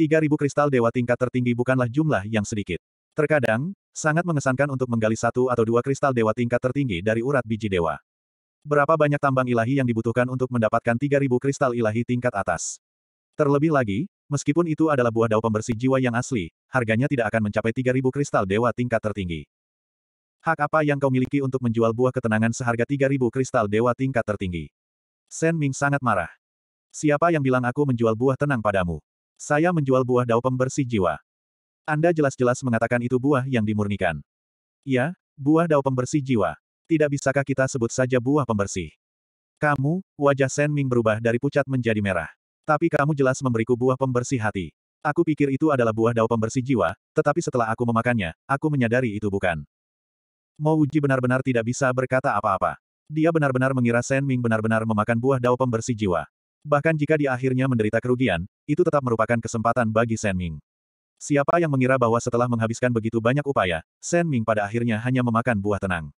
3000 kristal dewa tingkat tertinggi bukanlah jumlah yang sedikit. Terkadang, sangat mengesankan untuk menggali satu atau dua kristal dewa tingkat tertinggi dari urat biji dewa. Berapa banyak tambang ilahi yang dibutuhkan untuk mendapatkan 3000 kristal ilahi tingkat atas? Terlebih lagi, meskipun itu adalah buah dao pembersih jiwa yang asli, harganya tidak akan mencapai 3000 kristal dewa tingkat tertinggi. Hak apa yang kau miliki untuk menjual buah ketenangan seharga 3000 kristal dewa tingkat tertinggi? Sen Ming sangat marah. Siapa yang bilang aku menjual buah tenang padamu? Saya menjual buah dao pembersih jiwa. Anda jelas-jelas mengatakan itu buah yang dimurnikan. Ya, buah dao pembersih jiwa. Tidak bisakah kita sebut saja buah pembersih? Kamu, wajah Shen Ming berubah dari pucat menjadi merah. Tapi kamu jelas memberiku buah pembersih hati. Aku pikir itu adalah buah dao pembersih jiwa, tetapi setelah aku memakannya, aku menyadari itu bukan. Mo Uji benar-benar tidak bisa berkata apa-apa. Dia benar-benar mengira Shen Ming benar-benar memakan buah dao pembersih jiwa. Bahkan jika dia akhirnya menderita kerugian, itu tetap merupakan kesempatan bagi Shen Ming. Siapa yang mengira bahwa setelah menghabiskan begitu banyak upaya, Shen Ming pada akhirnya hanya memakan buah tenang.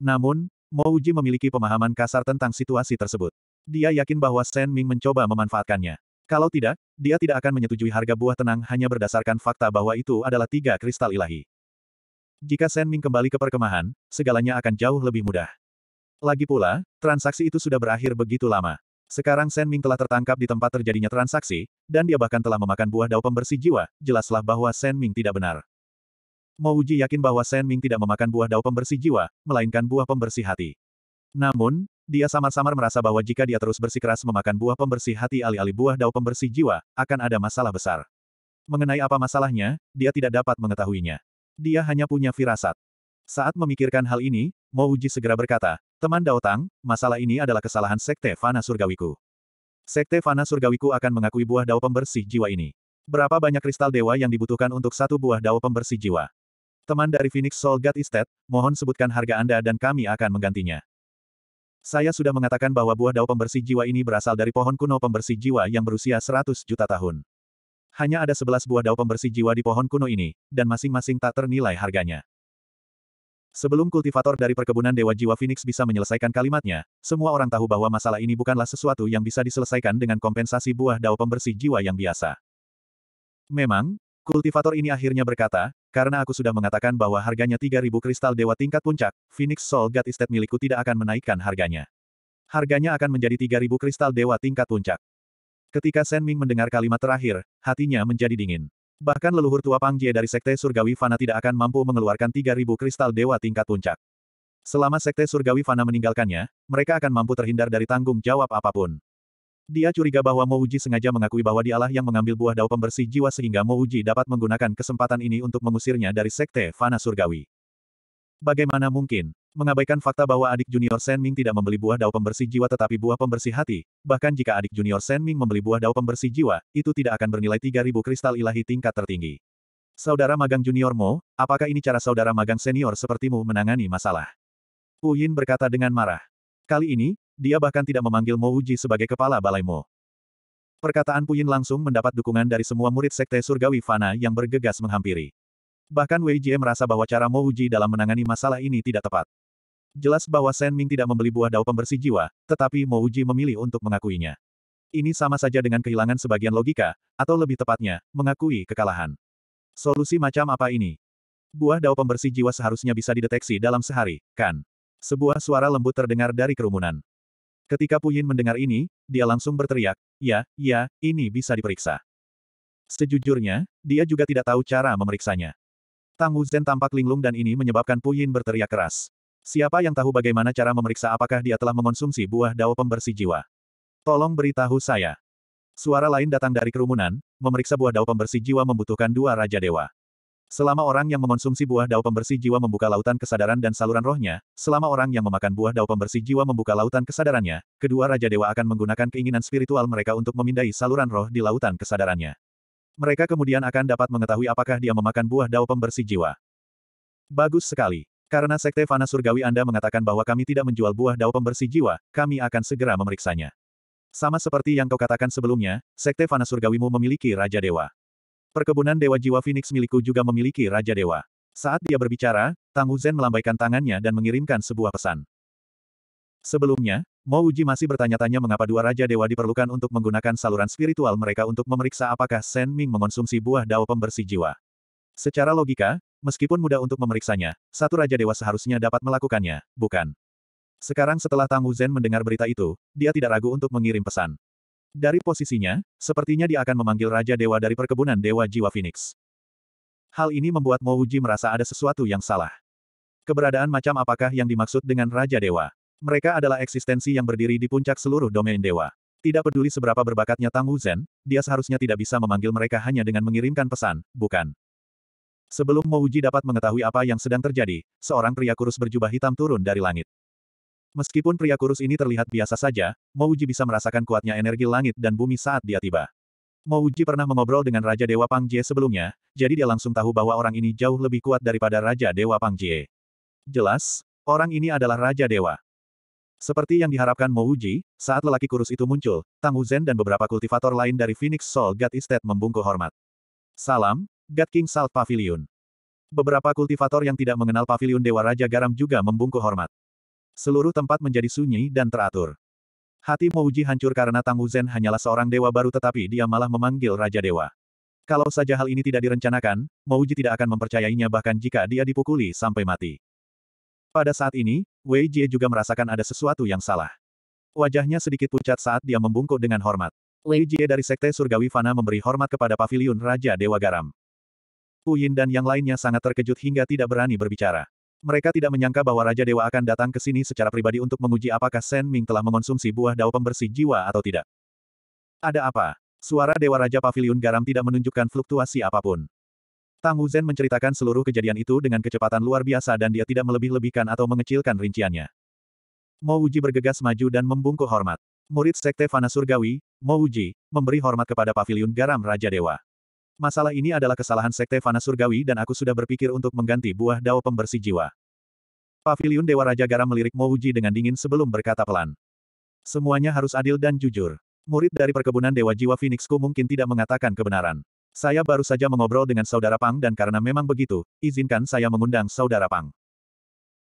Namun, Uji memiliki pemahaman kasar tentang situasi tersebut. Dia yakin bahwa Shen Ming mencoba memanfaatkannya. Kalau tidak, dia tidak akan menyetujui harga buah tenang hanya berdasarkan fakta bahwa itu adalah tiga kristal ilahi. Jika Shen Ming kembali ke perkemahan, segalanya akan jauh lebih mudah. Lagi pula, transaksi itu sudah berakhir begitu lama. Sekarang Shen Ming telah tertangkap di tempat terjadinya transaksi, dan dia bahkan telah memakan buah dao pembersih jiwa, jelaslah bahwa Shen Ming tidak benar. Mo Uji yakin bahwa Shen Ming tidak memakan buah dao pembersih jiwa, melainkan buah pembersih hati. Namun, dia samar-samar merasa bahwa jika dia terus bersikeras memakan buah pembersih hati alih-alih buah dao pembersih jiwa, akan ada masalah besar. Mengenai apa masalahnya, dia tidak dapat mengetahuinya. Dia hanya punya firasat. Saat memikirkan hal ini, Mo Uji segera berkata, teman Daotang, masalah ini adalah kesalahan Sekte Fana Surgawiku. Sekte Fana Surgawiku akan mengakui buah dao pembersih jiwa ini. Berapa banyak kristal dewa yang dibutuhkan untuk satu buah dao pembersih jiwa? Teman dari Phoenix Soul God Estate, mohon sebutkan harga Anda dan kami akan menggantinya. Saya sudah mengatakan bahwa buah dao pembersih jiwa ini berasal dari pohon kuno pembersih jiwa yang berusia 100 juta tahun. Hanya ada 11 buah dao pembersih jiwa di pohon kuno ini, dan masing-masing tak ternilai harganya. Sebelum kultivator dari perkebunan Dewa Jiwa Phoenix bisa menyelesaikan kalimatnya, semua orang tahu bahwa masalah ini bukanlah sesuatu yang bisa diselesaikan dengan kompensasi buah dao pembersih jiwa yang biasa. Memang, kultivator ini akhirnya berkata, karena aku sudah mengatakan bahwa harganya 3000 kristal dewa tingkat puncak, Phoenix Soul God Estate milikku tidak akan menaikkan harganya. Harganya akan menjadi 3000 kristal dewa tingkat puncak. Ketika Shen Ming mendengar kalimat terakhir, hatinya menjadi dingin. Bahkan leluhur tua Pang Jie dari Sekte Surgawi Fana tidak akan mampu mengeluarkan 3.000 kristal dewa tingkat puncak. Selama Sekte Surgawi Fana meninggalkannya, mereka akan mampu terhindar dari tanggung jawab apapun. Dia curiga bahwa Mo Uji sengaja mengakui bahwa dialah yang mengambil buah dao pembersih jiwa sehingga Mo Uji dapat menggunakan kesempatan ini untuk mengusirnya dari Sekte Fana Surgawi. Bagaimana mungkin? Mengabaikan fakta bahwa adik junior Shen Ming tidak membeli buah dao pembersih jiwa tetapi buah pembersih hati, bahkan jika adik junior Shen Ming membeli buah dao pembersih jiwa, itu tidak akan bernilai 3000 kristal ilahi tingkat tertinggi. Saudara magang junior Mo, apakah ini cara saudara magang senior sepertimu menangani masalah? Wu Yin berkata dengan marah. Kali ini, dia bahkan tidak memanggil Mo Uji sebagai kepala balai Mo. Perkataan Puyin langsung mendapat dukungan dari semua murid sekte surgawi Fana yang bergegas menghampiri. Bahkan Wei Jie merasa bahwa cara Mo Uji dalam menangani masalah ini tidak tepat. Jelas bahwa Shen Ming tidak membeli buah dao pembersih jiwa, tetapi Mo Uji memilih untuk mengakuinya. Ini sama saja dengan kehilangan sebagian logika, atau lebih tepatnya, mengakui kekalahan. Solusi macam apa ini? Buah dao pembersih jiwa seharusnya bisa dideteksi dalam sehari, kan? Sebuah suara lembut terdengar dari kerumunan. Ketika Puyin mendengar ini, dia langsung berteriak, ya, ya, ini bisa diperiksa. Sejujurnya, dia juga tidak tahu cara memeriksanya. Tang Wuzhen tampak linglung dan ini menyebabkan Puyin berteriak keras. Siapa yang tahu bagaimana cara memeriksa apakah dia telah mengonsumsi buah dao pembersih jiwa? Tolong beritahu saya. Suara lain datang dari kerumunan, memeriksa buah dao pembersih jiwa membutuhkan dua raja dewa. Selama orang yang mengonsumsi buah dao pembersih jiwa membuka lautan kesadaran dan saluran rohnya, selama orang yang memakan buah dao pembersih jiwa membuka lautan kesadarannya, kedua Raja Dewa akan menggunakan keinginan spiritual mereka untuk memindai saluran roh di lautan kesadarannya. Mereka kemudian akan dapat mengetahui apakah dia memakan buah dao pembersih jiwa. Bagus sekali. Karena Sekte Fana Surgawi Anda mengatakan bahwa kami tidak menjual buah dao pembersih jiwa, kami akan segera memeriksanya. Sama seperti yang kau katakan sebelumnya, Sekte Fana Surgawimu memiliki Raja Dewa. Perkebunan Dewa Jiwa Phoenix milikku juga memiliki Raja Dewa. Saat dia berbicara, Tang Wuzen melambaikan tangannya dan mengirimkan sebuah pesan. Sebelumnya, Mo Uji masih bertanya-tanya mengapa dua Raja Dewa diperlukan untuk menggunakan saluran spiritual mereka untuk memeriksa apakah Shen Ming mengonsumsi buah dao pembersih jiwa. Secara logika, Meskipun mudah untuk memeriksanya, satu Raja Dewa seharusnya dapat melakukannya, bukan? Sekarang setelah Tang Wuzhen mendengar berita itu, dia tidak ragu untuk mengirim pesan. Dari posisinya, sepertinya dia akan memanggil Raja Dewa dari perkebunan Dewa Jiwa Phoenix. Hal ini membuat Mo Wuji merasa ada sesuatu yang salah. Keberadaan macam apakah yang dimaksud dengan Raja Dewa? Mereka adalah eksistensi yang berdiri di puncak seluruh domain dewa. Tidak peduli seberapa berbakatnya Tang Wuzhen, dia seharusnya tidak bisa memanggil mereka hanya dengan mengirimkan pesan, bukan? Sebelum Mouji dapat mengetahui apa yang sedang terjadi, seorang pria kurus berjubah hitam turun dari langit. Meskipun pria kurus ini terlihat biasa saja, Mouji bisa merasakan kuatnya energi langit dan bumi saat dia tiba. Mouji pernah mengobrol dengan Raja Dewa Pangjie sebelumnya, jadi dia langsung tahu bahwa orang ini jauh lebih kuat daripada Raja Dewa Pangjie. Jelas, orang ini adalah Raja Dewa. Seperti yang diharapkan Mouji, saat lelaki kurus itu muncul, Tang Uzen dan beberapa kultivator lain dari Phoenix Soul God Estate membungkuk hormat. Salam, God King Salt Pavilion. Beberapa kultivator yang tidak mengenal pavilion Dewa Raja Garam juga membungkuk hormat. Seluruh tempat menjadi sunyi dan teratur. Hati Mouji hancur karena Tang Wuzhen hanyalah seorang dewa baru tetapi dia malah memanggil Raja Dewa. Kalau saja hal ini tidak direncanakan, Mouji tidak akan mempercayainya bahkan jika dia dipukuli sampai mati. Pada saat ini, Wei Jie juga merasakan ada sesuatu yang salah. Wajahnya sedikit pucat saat dia membungkuk dengan hormat. Wei Jie dari Sekte Surgawi Fana memberi hormat kepada pavilion Raja Dewa Garam. Yin dan yang lainnya sangat terkejut hingga tidak berani berbicara. Mereka tidak menyangka bahwa Raja Dewa akan datang ke sini secara pribadi untuk menguji apakah Shen Ming telah mengonsumsi buah dao pembersih jiwa atau tidak. Ada apa? Suara Dewa Raja Paviliun Garam tidak menunjukkan fluktuasi apapun. Tang Wuzhen menceritakan seluruh kejadian itu dengan kecepatan luar biasa dan dia tidak melebih-lebihkan atau mengecilkan rinciannya. Mo Wuji bergegas maju dan membungkuk hormat. Murid Sekte Fana Surgawi, Mo Wuji, memberi hormat kepada Paviliun Garam Raja Dewa. Masalah ini adalah kesalahan Sekte Fana Surgawi dan aku sudah berpikir untuk mengganti buah dao pembersih jiwa. Paviliun Dewa Raja Garam melirik Mouji dengan dingin sebelum berkata pelan. Semuanya harus adil dan jujur. Murid dari perkebunan Dewa Jiwa Phoenixku mungkin tidak mengatakan kebenaran. Saya baru saja mengobrol dengan Saudara Pang dan karena memang begitu, izinkan saya mengundang Saudara Pang.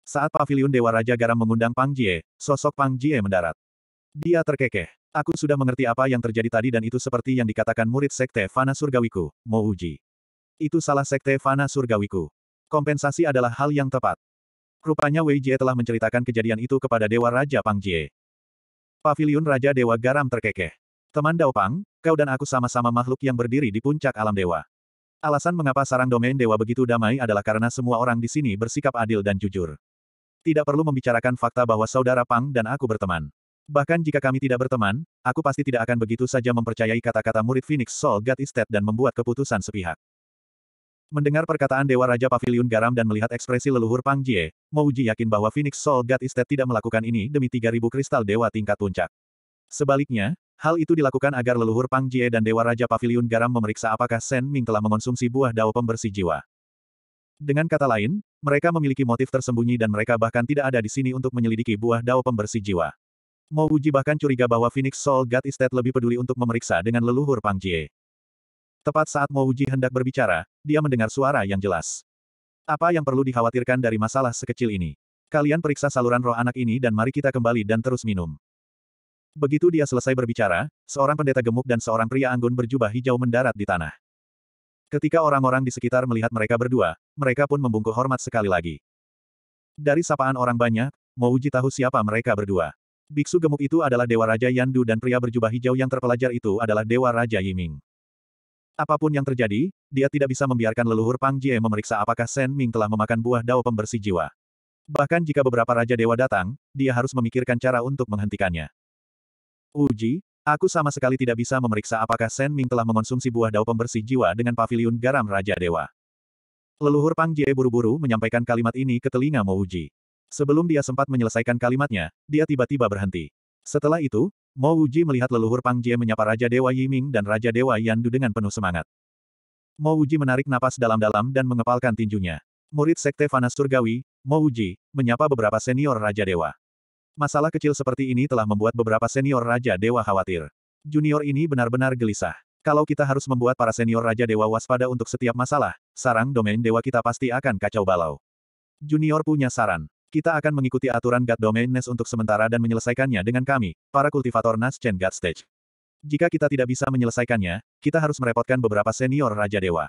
Saat paviliun Dewa Raja Garam mengundang Pang Jie, sosok Pang Jie mendarat. Dia terkekeh. Aku sudah mengerti apa yang terjadi tadi dan itu seperti yang dikatakan murid Sekte Fana Surgawiku, Mo Uji. Itu salah Sekte Fana Surgawiku. Kompensasi adalah hal yang tepat. Rupanya Wei Jie telah menceritakan kejadian itu kepada Dewa Raja Pang Jie. Pavilion Raja Dewa Garam terkekeh. Teman Dao Pang, kau dan aku sama-sama makhluk yang berdiri di puncak alam dewa. Alasan mengapa sarang domain dewa begitu damai adalah karena semua orang di sini bersikap adil dan jujur. Tidak perlu membicarakan fakta bahwa saudara Pang dan aku berteman. Bahkan jika kami tidak berteman, aku pasti tidak akan begitu saja mempercayai kata-kata murid Phoenix Soul God Estate dan membuat keputusan sepihak. Mendengar perkataan Dewa Raja Pavilion Garam dan melihat ekspresi leluhur Pang Jie, Ji yakin bahwa Phoenix Soul God Estate tidak melakukan ini demi 3000 kristal Dewa tingkat puncak. Sebaliknya, Hal itu dilakukan agar leluhur Pang Jie dan Dewa Raja Pavilion Garam memeriksa apakah Shen Ming telah mengonsumsi buah dao pembersih jiwa. Dengan kata lain, mereka memiliki motif tersembunyi dan mereka bahkan tidak ada di sini untuk menyelidiki buah dao pembersih jiwa. Mo Uji bahkan curiga bahwa Phoenix Soul God Estate lebih peduli untuk memeriksa dengan leluhur Pang Jie. Tepat saat Mo Uji hendak berbicara, dia mendengar suara yang jelas. Apa yang perlu dikhawatirkan dari masalah sekecil ini? Kalian periksa saluran roh anak ini dan mari kita kembali dan terus minum. Begitu dia selesai berbicara, seorang pendeta gemuk dan seorang pria anggun berjubah hijau mendarat di tanah. Ketika orang-orang di sekitar melihat mereka berdua, mereka pun membungkuk hormat sekali lagi. Dari sapaan orang banyak, Mo tahu siapa mereka berdua. Biksu gemuk itu adalah Dewa Raja Yandu dan pria berjubah hijau yang terpelajar itu adalah Dewa Raja Yiming. Apapun yang terjadi, dia tidak bisa membiarkan leluhur Pang Jie memeriksa apakah Sen Ming telah memakan buah dao pembersih jiwa. Bahkan jika beberapa Raja Dewa datang, dia harus memikirkan cara untuk menghentikannya. Uji, aku sama sekali tidak bisa memeriksa apakah Sen Ming telah mengonsumsi buah dao pembersih jiwa dengan pavilion garam Raja Dewa. Leluhur Pang Jie buru-buru menyampaikan kalimat ini ke telinga Mo Uji. Sebelum dia sempat menyelesaikan kalimatnya, dia tiba-tiba berhenti. Setelah itu, Mo Wuji melihat leluhur Pang Jie menyapa Raja Dewa Yiming dan Raja Dewa Yandu dengan penuh semangat. Mo Wuji menarik napas dalam-dalam dan mengepalkan tinjunya. Murid Sekte Vanas Surgawi, Mo Wuji, menyapa beberapa senior Raja Dewa. Masalah kecil seperti ini telah membuat beberapa senior Raja Dewa khawatir. Junior ini benar-benar gelisah. Kalau kita harus membuat para senior Raja Dewa waspada untuk setiap masalah, sarang domain Dewa kita pasti akan kacau balau. Junior punya saran. Kita akan mengikuti aturan God Domain Nest untuk sementara dan menyelesaikannya dengan kami, para kultivator Naschen God Stage. Jika kita tidak bisa menyelesaikannya, kita harus merepotkan beberapa senior Raja Dewa.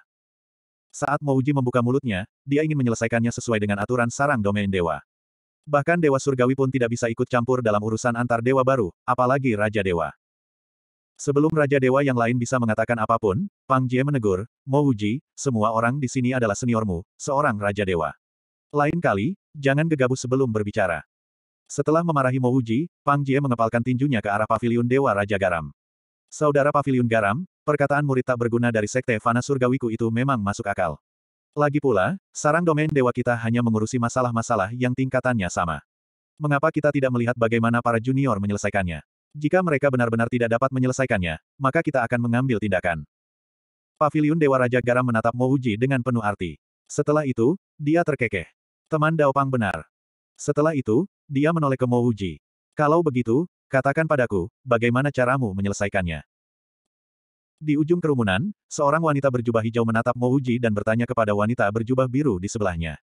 Saat Mouji membuka mulutnya, dia ingin menyelesaikannya sesuai dengan aturan sarang domain dewa. Bahkan Dewa Surgawi pun tidak bisa ikut campur dalam urusan antar dewa baru, apalagi Raja Dewa. Sebelum Raja Dewa yang lain bisa mengatakan apapun, Pang Jie menegur, Mouji, semua orang di sini adalah seniormu, seorang Raja Dewa. Lain kali, jangan gegabah sebelum berbicara. Setelah memarahi Mo Uji, Pang Jie mengepalkan tinjunya ke arah paviliun Dewa Raja Garam. Saudara paviliun Garam, perkataan murid tak berguna dari sekte Fana Surgawiku itu memang masuk akal. Lagi pula, sarang domain dewa kita hanya mengurusi masalah-masalah yang tingkatannya sama. Mengapa kita tidak melihat bagaimana para junior menyelesaikannya? Jika mereka benar-benar tidak dapat menyelesaikannya, maka kita akan mengambil tindakan. Paviliun Dewa Raja Garam menatap Mouji dengan penuh arti. Setelah itu, dia terkekeh. Teman Daopang benar. Setelah itu, dia menoleh ke Mo Uji. Kalau begitu, katakan padaku, bagaimana caramu menyelesaikannya? Di ujung kerumunan, seorang wanita berjubah hijau menatap Mo Uji dan bertanya kepada wanita berjubah biru di sebelahnya.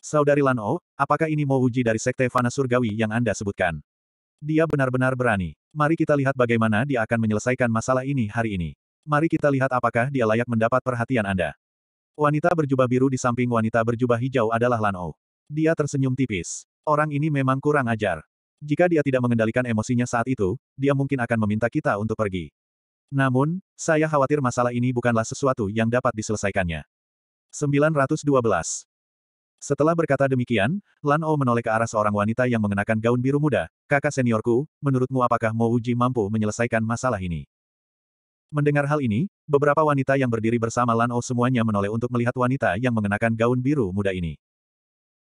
Saudari Lan O, oh, apakah ini Mo Uji dari Sekte Fana Surgawi yang Anda sebutkan? Dia benar-benar berani. Mari kita lihat bagaimana dia akan menyelesaikan masalah ini hari ini. Mari kita lihat apakah dia layak mendapat perhatian Anda. Wanita berjubah biru di samping wanita berjubah hijau adalah Lan O. Oh. Dia tersenyum tipis. Orang ini memang kurang ajar. Jika dia tidak mengendalikan emosinya saat itu, dia mungkin akan meminta kita untuk pergi. Namun, saya khawatir masalah ini bukanlah sesuatu yang dapat diselesaikannya. 912. Setelah berkata demikian, Lan O oh menoleh ke arah seorang wanita yang mengenakan gaun biru muda, kakak seniorku, menurutmu apakah Mo Uji mampu menyelesaikan masalah ini? Mendengar hal ini, beberapa wanita yang berdiri bersama Lan O oh semuanya menoleh untuk melihat wanita yang mengenakan gaun biru muda ini.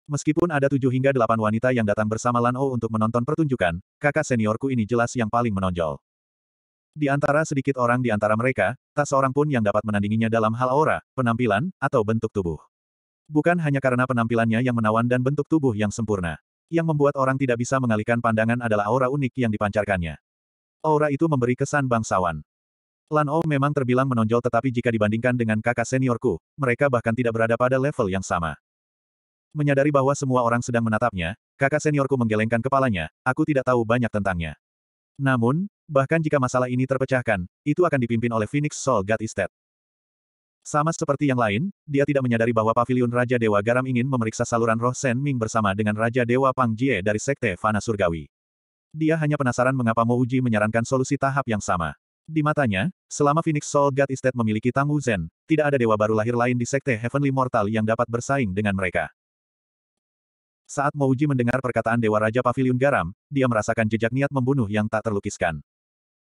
Meskipun ada tujuh hingga delapan wanita yang datang bersama Lan O oh untuk menonton pertunjukan, kakak seniorku ini jelas yang paling menonjol. Di antara sedikit orang di antara mereka, tak seorang pun yang dapat menandinginya dalam hal aura, penampilan, atau bentuk tubuh. Bukan hanya karena penampilannya yang menawan dan bentuk tubuh yang sempurna. Yang membuat orang tidak bisa mengalihkan pandangan adalah aura unik yang dipancarkannya. Aura itu memberi kesan bangsawan. Lan O oh memang terbilang menonjol tetapi jika dibandingkan dengan kakak seniorku, mereka bahkan tidak berada pada level yang sama. Menyadari bahwa semua orang sedang menatapnya, kakak seniorku menggelengkan kepalanya, aku tidak tahu banyak tentangnya. Namun, bahkan jika masalah ini terpecahkan, itu akan dipimpin oleh Phoenix Soul God Estate. Sama seperti yang lain, dia tidak menyadari bahwa Paviliun Raja Dewa Garam ingin memeriksa saluran roh Shen Ming bersama dengan Raja Dewa Pang Jie dari Sekte Fana Surgawi. Dia hanya penasaran mengapa Mo Uji menyarankan solusi tahap yang sama. Di matanya, selama Phoenix Soul God Estate memiliki Tang Wu Zen, tidak ada dewa baru lahir lain di Sekte Heavenly Mortal yang dapat bersaing dengan mereka. Saat Mouji mendengar perkataan Dewa Raja Paviliun Garam, dia merasakan jejak niat membunuh yang tak terlukiskan.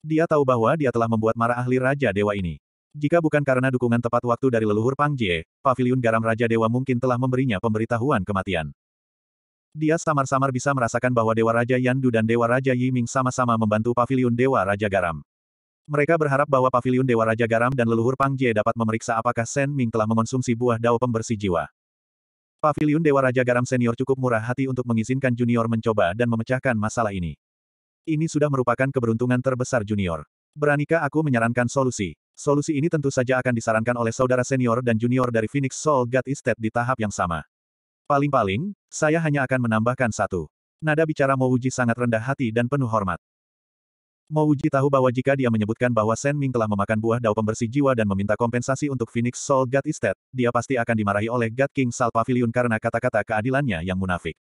Dia tahu bahwa dia telah membuat marah ahli Raja Dewa ini. Jika bukan karena dukungan tepat waktu dari leluhur Pang Jie, Paviliun Garam Raja Dewa mungkin telah memberinya pemberitahuan kematian. Dia samar-samar bisa merasakan bahwa Dewa Raja Yandu dan Dewa Raja Yiming sama-sama membantu Paviliun Dewa Raja Garam. Mereka berharap bahwa Paviliun Dewa Raja Garam dan leluhur Pang Jie dapat memeriksa apakah Shen Ming telah mengonsumsi buah dao pembersih jiwa. Paviliun Dewa Raja Garam Senior cukup murah hati untuk mengizinkan junior mencoba dan memecahkan masalah ini. Ini sudah merupakan keberuntungan terbesar junior. Beranikah aku menyarankan solusi? Solusi ini tentu saja akan disarankan oleh saudara senior dan junior dari Phoenix Soul God Estate di tahap yang sama. Paling-paling, saya hanya akan menambahkan satu. Nada bicara Mouji sangat rendah hati dan penuh hormat. Mo Uji tahu bahwa jika dia menyebutkan bahwa Shen Ming telah memakan buah dao pembersih jiwa dan meminta kompensasi untuk Phoenix Soul God Estate, dia pasti akan dimarahi oleh God King Sal Pavilion karena kata-kata keadilannya yang munafik.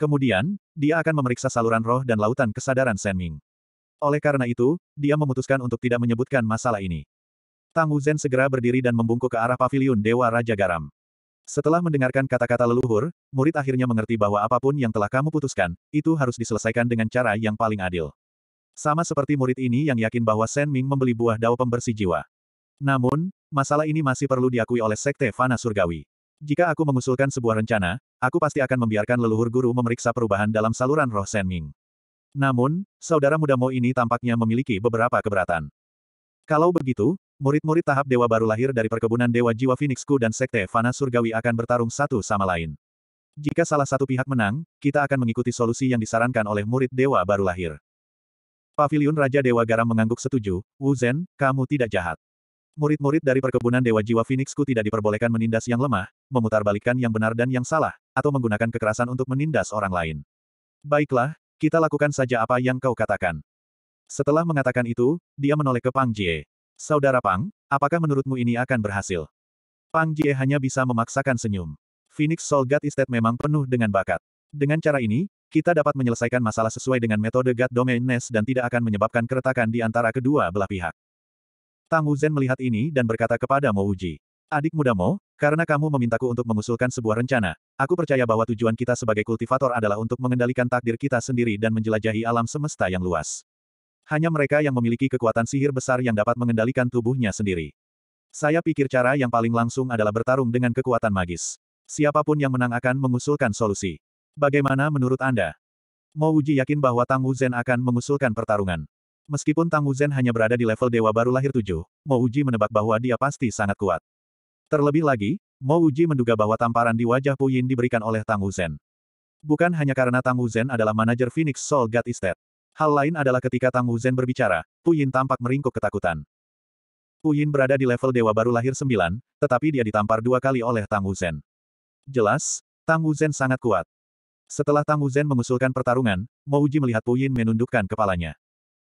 Kemudian, dia akan memeriksa saluran roh dan lautan kesadaran Shen Ming. Oleh karena itu, dia memutuskan untuk tidak menyebutkan masalah ini. Tang Wuzhen segera berdiri dan membungkuk ke arah pavilion Dewa Raja Garam. Setelah mendengarkan kata-kata leluhur, murid akhirnya mengerti bahwa apapun yang telah kamu putuskan, itu harus diselesaikan dengan cara yang paling adil. Sama seperti murid ini yang yakin bahwa Shen Ming membeli buah dao pembersih jiwa. Namun, masalah ini masih perlu diakui oleh Sekte Fana Surgawi. Jika aku mengusulkan sebuah rencana, aku pasti akan membiarkan leluhur guru memeriksa perubahan dalam saluran roh Shen Ming. Namun, saudara muda Mo ini tampaknya memiliki beberapa keberatan. Kalau begitu, murid-murid tahap dewa baru lahir dari perkebunan Dewa Jiwa Phoenixku dan Sekte Fana Surgawi akan bertarung satu sama lain. Jika salah satu pihak menang, kita akan mengikuti solusi yang disarankan oleh murid dewa baru lahir. Pavilion Raja Dewa Garam mengangguk setuju, Wu Zhen, kamu tidak jahat. Murid-murid dari perkebunan Dewa Jiwa Phoenixku tidak diperbolehkan menindas yang lemah, memutarbalikkan yang benar dan yang salah, atau menggunakan kekerasan untuk menindas orang lain. Baiklah, kita lakukan saja apa yang kau katakan. Setelah mengatakan itu, dia menoleh ke Pang Jie. Saudara Pang, apakah menurutmu ini akan berhasil? Pang Jie hanya bisa memaksakan senyum. Phoenix Soul God Estate memang penuh dengan bakat. Dengan cara ini, kita dapat menyelesaikan masalah sesuai dengan metode God Domain Nest dan tidak akan menyebabkan keretakan di antara kedua belah pihak. Tang Wuzhen melihat ini dan berkata kepada Mo Uji, Adik muda Mo, karena kamu memintaku untuk mengusulkan sebuah rencana, aku percaya bahwa tujuan kita sebagai kultivator adalah untuk mengendalikan takdir kita sendiri dan menjelajahi alam semesta yang luas. Hanya mereka yang memiliki kekuatan sihir besar yang dapat mengendalikan tubuhnya sendiri. Saya pikir cara yang paling langsung adalah bertarung dengan kekuatan magis. Siapapun yang menang akan mengusulkan solusi. Bagaimana menurut Anda? Mo Wuji yakin bahwa Tang Wuzhen akan mengusulkan pertarungan. Meskipun Tang Wuzhen hanya berada di level dewa baru lahir tujuh, Mo Wuji menebak bahwa dia pasti sangat kuat. Terlebih lagi, Mo Wuji menduga bahwa tamparan di wajah Puyin diberikan oleh Tang Wuzhen. Bukan hanya karena Tang Wuzhen adalah manajer Phoenix Soul God Estate. Hal lain adalah ketika Tang Wuzhen berbicara, Puyin tampak meringkuk ketakutan. Puyin berada di level dewa baru lahir sembilan, tetapi dia ditampar dua kali oleh Tang Wuzhen. Jelas, Tang Wuzhen sangat kuat. Setelah Tang Wuzhen mengusulkan pertarungan, Mo Wuji melihat Puyin menundukkan kepalanya.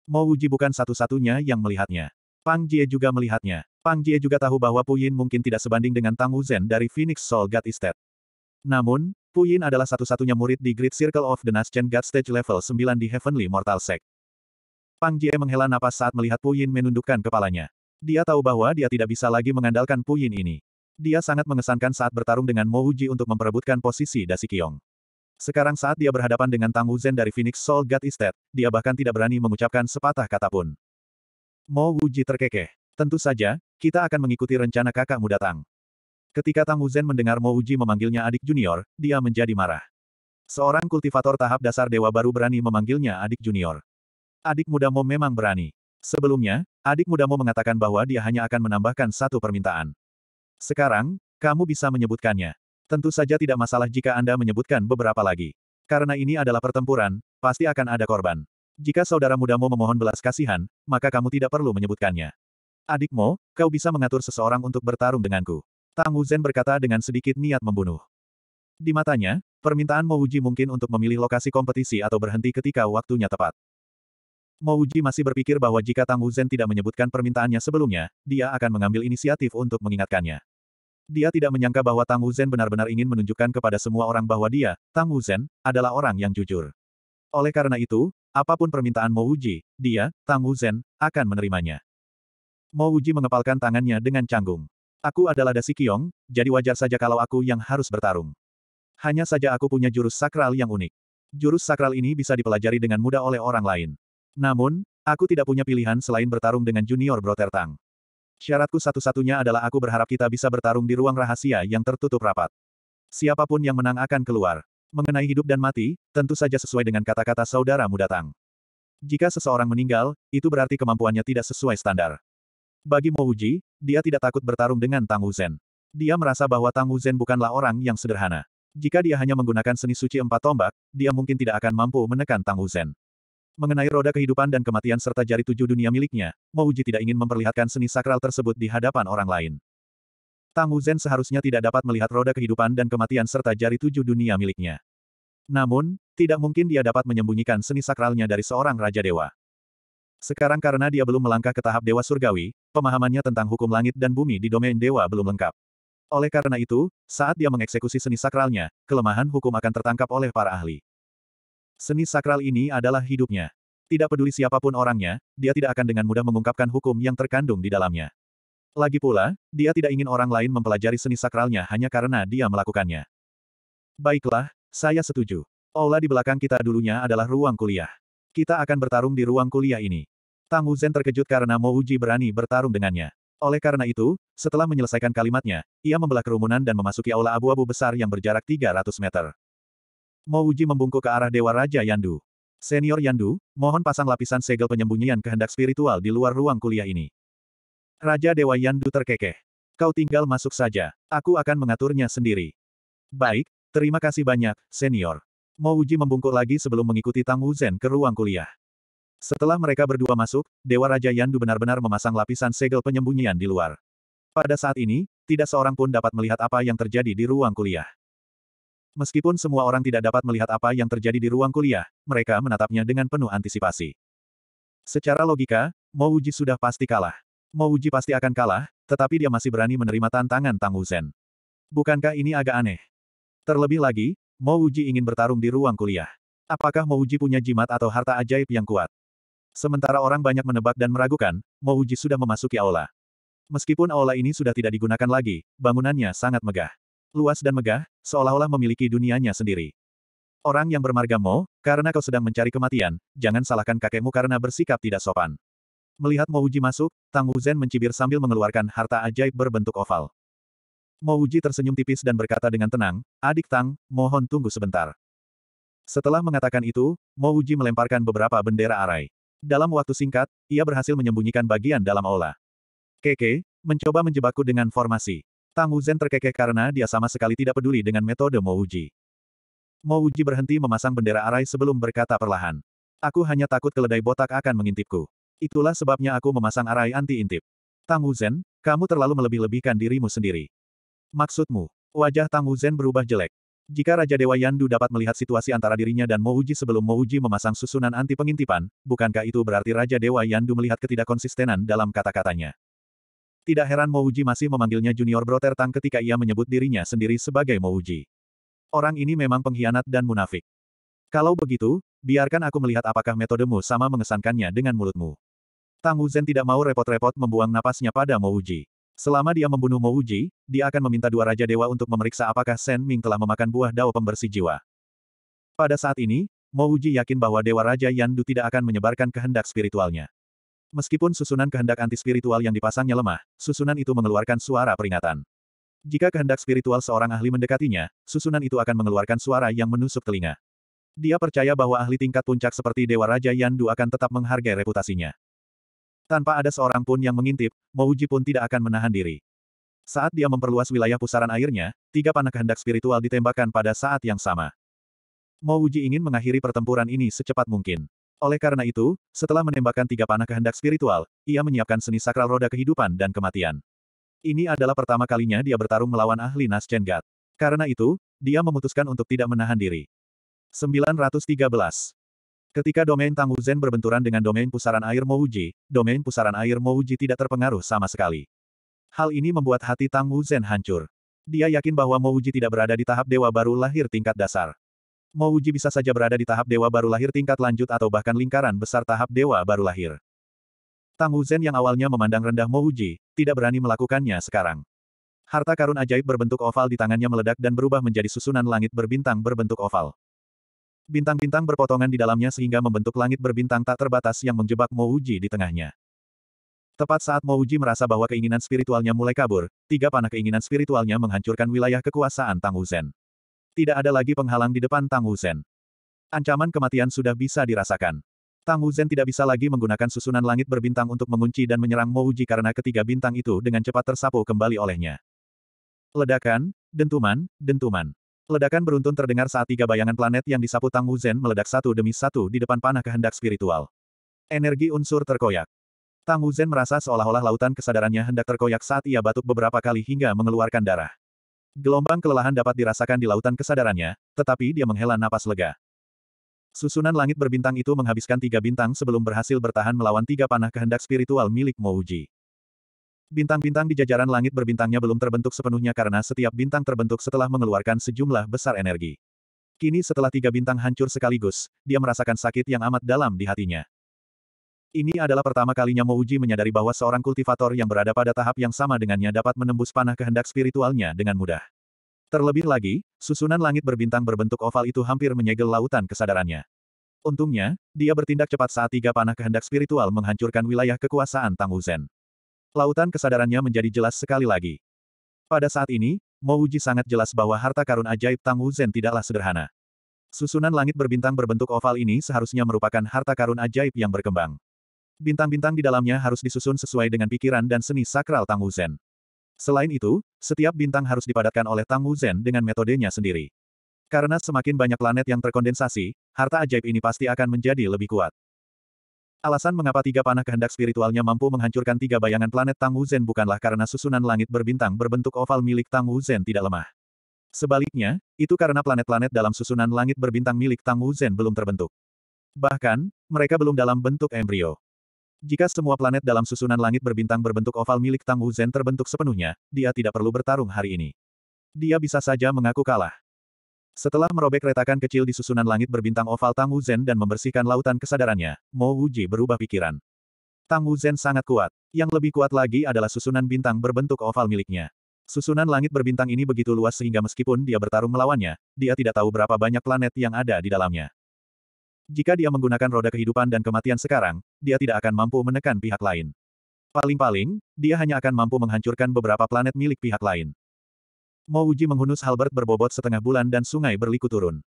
Mo Wuji bukan satu-satunya yang melihatnya. Pang Jie juga melihatnya. Pang Jie juga tahu bahwa Puyin mungkin tidak sebanding dengan Tang Wuzhen dari Phoenix Soul God Estate. Namun, Puyin adalah satu-satunya murid di Great Circle of the Nascent God Stage level 9 di Heavenly Mortal Sect. Pang Jie menghela napas saat melihat Puyin menundukkan kepalanya. Dia tahu bahwa dia tidak bisa lagi mengandalkan Puyin ini. Dia sangat mengesankan saat bertarung dengan Mo Uji untuk memperebutkan posisi Dasikyong. Sekarang saat dia berhadapan dengan Tang Wuzhen dari Phoenix Soul God Estate, dia bahkan tidak berani mengucapkan sepatah kata pun. Mo Wuji terkekeh. Tentu saja, kita akan mengikuti rencana kakakmu datang. Ketika Tang Wuzhen mendengar Mo Wuji memanggilnya adik junior, dia menjadi marah. Seorang kultivator tahap dasar dewa baru berani memanggilnya adik junior. Adik muda Mo memang berani. Sebelumnya, adik muda Mo mengatakan bahwa dia hanya akan menambahkan satu permintaan. Sekarang, kamu bisa menyebutkannya. Tentu saja tidak masalah jika Anda menyebutkan beberapa lagi. Karena ini adalah pertempuran, pasti akan ada korban. Jika saudara mudamu memohon belas kasihan, maka kamu tidak perlu menyebutkannya. Adikmu, kau bisa mengatur seseorang untuk bertarung denganku. Tang Wuzhen berkata dengan sedikit niat membunuh. Di matanya, permintaan Mouji mungkin untuk memilih lokasi kompetisi atau berhenti ketika waktunya tepat. Mouji masih berpikir bahwa jika Tang Wuzhen tidak menyebutkan permintaannya sebelumnya, dia akan mengambil inisiatif untuk mengingatkannya. Dia tidak menyangka bahwa Tang Wuzhen benar-benar ingin menunjukkan kepada semua orang bahwa dia, Tang Wuzhen, adalah orang yang jujur. Oleh karena itu, apapun permintaan Mo Wuji, dia, Tang Wuzhen, akan menerimanya. Mo Wuji mengepalkan tangannya dengan canggung. Aku adalah Dasi Kiong, jadi wajar saja kalau aku yang harus bertarung. Hanya saja aku punya jurus sakral yang unik. Jurus sakral ini bisa dipelajari dengan mudah oleh orang lain. Namun, aku tidak punya pilihan selain bertarung dengan junior Broter Tang. Syaratku satu-satunya adalah aku berharap kita bisa bertarung di ruang rahasia yang tertutup rapat. Siapapun yang menang akan keluar. Mengenai hidup dan mati, tentu saja sesuai dengan kata-kata saudaramu datang. Jika seseorang meninggal, itu berarti kemampuannya tidak sesuai standar. Bagi Mo Uji, dia tidak takut bertarung dengan Tang Wuzhen. Dia merasa bahwa Tang Wuzhen bukanlah orang yang sederhana. Jika dia hanya menggunakan seni suci empat tombak, dia mungkin tidak akan mampu menekan Tang Wuzhen. Mengenai roda kehidupan dan kematian serta jari tujuh dunia miliknya, Mouji tidak ingin memperlihatkan seni sakral tersebut di hadapan orang lain. Tang Wuzhen seharusnya tidak dapat melihat roda kehidupan dan kematian serta jari tujuh dunia miliknya. Namun, tidak mungkin dia dapat menyembunyikan seni sakralnya dari seorang Raja Dewa. Sekarang karena dia belum melangkah ke tahap Dewa Surgawi, pemahamannya tentang hukum langit dan bumi di domain Dewa belum lengkap. Oleh karena itu, saat dia mengeksekusi seni sakralnya, kelemahan hukum akan tertangkap oleh para ahli. Seni sakral ini adalah hidupnya. Tidak peduli siapapun orangnya, dia tidak akan dengan mudah mengungkapkan hukum yang terkandung di dalamnya. Lagi pula, dia tidak ingin orang lain mempelajari seni sakralnya hanya karena dia melakukannya. Baiklah, saya setuju. Aula di belakang kita dulunya adalah ruang kuliah. Kita akan bertarung di ruang kuliah ini. Tang Wuzhen terkejut karena Mo Uji berani bertarung dengannya. Oleh karena itu, setelah menyelesaikan kalimatnya, ia membelah kerumunan dan memasuki aula abu-abu besar yang berjarak 300 meter. Mo Uji membungkuk ke arah Dewa Raja Yandu. Senior Yandu, mohon pasang lapisan segel penyembunyian kehendak spiritual di luar ruang kuliah ini. Raja Dewa Yandu terkekeh. Kau tinggal masuk saja. Aku akan mengaturnya sendiri. Baik, terima kasih banyak, senior. Mo Uji membungkuk lagi sebelum mengikuti Tang Wuzhen ke ruang kuliah. Setelah mereka berdua masuk, Dewa Raja Yandu benar-benar memasang lapisan segel penyembunyian di luar. Pada saat ini, tidak seorang pun dapat melihat apa yang terjadi di ruang kuliah. Meskipun semua orang tidak dapat melihat apa yang terjadi di ruang kuliah, mereka menatapnya dengan penuh antisipasi. Secara logika, Mouji sudah pasti kalah. Mouji pasti akan kalah, tetapi dia masih berani menerima tantangan Tang Wuzhen. Bukankah ini agak aneh? Terlebih lagi, Mouji ingin bertarung di ruang kuliah. Apakah Mouji punya jimat atau harta ajaib yang kuat? Sementara orang banyak menebak dan meragukan, Mouji sudah memasuki aula. Meskipun aula ini sudah tidak digunakan lagi, bangunannya sangat megah. Luas dan megah, seolah-olah memiliki dunianya sendiri. Orang yang bermarga Mo, karena kau sedang mencari kematian, jangan salahkan kakekmu karena bersikap tidak sopan. Melihat Mo Uji masuk, Tang Wuzhen mencibir sambil mengeluarkan harta ajaib berbentuk oval. Mo Uji tersenyum tipis dan berkata dengan tenang, adik Tang, mohon tunggu sebentar. Setelah mengatakan itu, Mo Uji melemparkan beberapa bendera arai. Dalam waktu singkat, ia berhasil menyembunyikan bagian dalam aula. Keke, mencoba menjebakku dengan formasi. Tang Wuzhen terkekeh karena dia sama sekali tidak peduli dengan metode Mo Mo Uji berhenti memasang bendera arai sebelum berkata perlahan. Aku hanya takut keledai botak akan mengintipku. Itulah sebabnya aku memasang arai anti-intip. Tang Wuzhen, kamu terlalu melebih-lebihkan dirimu sendiri. Maksudmu, wajah Tang Wuzhen berubah jelek. Jika Raja Dewa Yandu dapat melihat situasi antara dirinya dan Mo Uji sebelum Mo Uji memasang susunan anti pengintipan, bukankah itu berarti Raja Dewa Yandu melihat ketidakkonsistenan dalam kata-katanya? Tidak heran Mouji masih memanggilnya junior brother Tang ketika ia menyebut dirinya sendiri sebagai Mouji. Orang ini memang pengkhianat dan munafik. Kalau begitu, biarkan aku melihat apakah metodemu sama mengesankannya dengan mulutmu. Tang Wuzhen tidak mau repot-repot membuang napasnya pada Mouji. Selama dia membunuh Mouji, dia akan meminta dua Raja Dewa untuk memeriksa apakah Shen Ming telah memakan buah dao pembersih jiwa. Pada saat ini, Mouji yakin bahwa Dewa Raja Yandu tidak akan menyebarkan kehendak spiritualnya. Meskipun susunan kehendak anti-spiritual yang dipasangnya lemah, susunan itu mengeluarkan suara peringatan. Jika kehendak spiritual seorang ahli mendekatinya, susunan itu akan mengeluarkan suara yang menusuk telinga. Dia percaya bahwa ahli tingkat puncak seperti Dewa Raja Yandu akan tetap menghargai reputasinya. Tanpa ada seorang pun yang mengintip, Mouji pun tidak akan menahan diri. Saat dia memperluas wilayah pusaran airnya, tiga panah kehendak spiritual ditembakkan pada saat yang sama. Mouji ingin mengakhiri pertempuran ini secepat mungkin. Oleh karena itu, setelah menembakkan tiga panah kehendak spiritual, ia menyiapkan seni sakral roda kehidupan dan kematian. Ini adalah pertama kalinya dia bertarung melawan ahli Nascen God. Karena itu, dia memutuskan untuk tidak menahan diri. 913. Ketika domain Tang Zhen berbenturan dengan domain pusaran air Mouji, domain pusaran air Mouji tidak terpengaruh sama sekali. Hal ini membuat hati Tang Zhen hancur. Dia yakin bahwa Mouji tidak berada di tahap dewa baru lahir tingkat dasar. Mouji bisa saja berada di tahap dewa baru lahir tingkat lanjut atau bahkan lingkaran besar tahap dewa baru lahir. Tang Wuzhen yang awalnya memandang rendah Mo tidak berani melakukannya sekarang. Harta karun ajaib berbentuk oval di tangannya meledak dan berubah menjadi susunan langit berbintang berbentuk oval. Bintang-bintang berpotongan di dalamnya sehingga membentuk langit berbintang tak terbatas yang menjebak Mo di tengahnya. Tepat saat Mo merasa bahwa keinginan spiritualnya mulai kabur, tiga panah keinginan spiritualnya menghancurkan wilayah kekuasaan Tang Wuzhen. Tidak ada lagi penghalang di depan Tang Wuzhen. Ancaman kematian sudah bisa dirasakan. Tang Wuzhen tidak bisa lagi menggunakan susunan langit berbintang untuk mengunci dan menyerang Mo Uji karena ketiga bintang itu dengan cepat tersapu kembali olehnya. Ledakan, dentuman, dentuman. Ledakan beruntun terdengar saat tiga bayangan planet yang disapu Tang Wuzhen meledak satu demi satu di depan panah kehendak spiritual. Energi unsur terkoyak. Tang Wuzhen merasa seolah-olah lautan kesadarannya hendak terkoyak saat ia batuk beberapa kali hingga mengeluarkan darah. Gelombang kelelahan dapat dirasakan di lautan kesadarannya, tetapi dia menghela napas lega. Susunan langit berbintang itu menghabiskan tiga bintang sebelum berhasil bertahan melawan tiga panah kehendak spiritual milik Mouji. Bintang-bintang di jajaran langit berbintangnya belum terbentuk sepenuhnya karena setiap bintang terbentuk setelah mengeluarkan sejumlah besar energi. Kini setelah tiga bintang hancur sekaligus, dia merasakan sakit yang amat dalam di hatinya. Ini adalah pertama kalinya Mouji menyadari bahwa seorang kultivator yang berada pada tahap yang sama dengannya dapat menembus panah kehendak spiritualnya dengan mudah. Terlebih lagi, susunan langit berbintang berbentuk oval itu hampir menyegel lautan kesadarannya. Untungnya, dia bertindak cepat saat tiga panah kehendak spiritual menghancurkan wilayah kekuasaan Tang Wuzhen. Lautan kesadarannya menjadi jelas sekali lagi. Pada saat ini, Mouji sangat jelas bahwa harta karun ajaib Tang Wuzhen tidaklah sederhana. Susunan langit berbintang berbentuk oval ini seharusnya merupakan harta karun ajaib yang berkembang. Bintang-bintang di dalamnya harus disusun sesuai dengan pikiran dan seni sakral Tang Wuzhen. Selain itu, setiap bintang harus dipadatkan oleh Tang Wuzhen dengan metodenya sendiri. Karena semakin banyak planet yang terkondensasi, harta ajaib ini pasti akan menjadi lebih kuat. Alasan mengapa tiga panah kehendak spiritualnya mampu menghancurkan tiga bayangan planet Tang Wuzhen bukanlah karena susunan langit berbintang berbentuk oval milik Tang Wuzhen tidak lemah. Sebaliknya, itu karena planet-planet dalam susunan langit berbintang milik Tang Wuzhen belum terbentuk. Bahkan, mereka belum dalam bentuk embrio. Jika semua planet dalam susunan langit berbintang berbentuk oval milik Tang Wu Zhen terbentuk sepenuhnya, dia tidak perlu bertarung hari ini. Dia bisa saja mengaku kalah. Setelah merobek retakan kecil di susunan langit berbintang oval Tang Wu Zhen dan membersihkan lautan kesadarannya, Mo Wu Ji berubah pikiran. Tang Wu Zhen sangat kuat. Yang lebih kuat lagi adalah susunan bintang berbentuk oval miliknya. Susunan langit berbintang ini begitu luas sehingga meskipun dia bertarung melawannya, dia tidak tahu berapa banyak planet yang ada di dalamnya. Jika dia menggunakan roda kehidupan dan kematian sekarang, dia tidak akan mampu menekan pihak lain. Paling-paling, dia hanya akan mampu menghancurkan beberapa planet milik pihak lain. Mo menghunus halberd berbobot setengah bulan dan sungai berliku turun.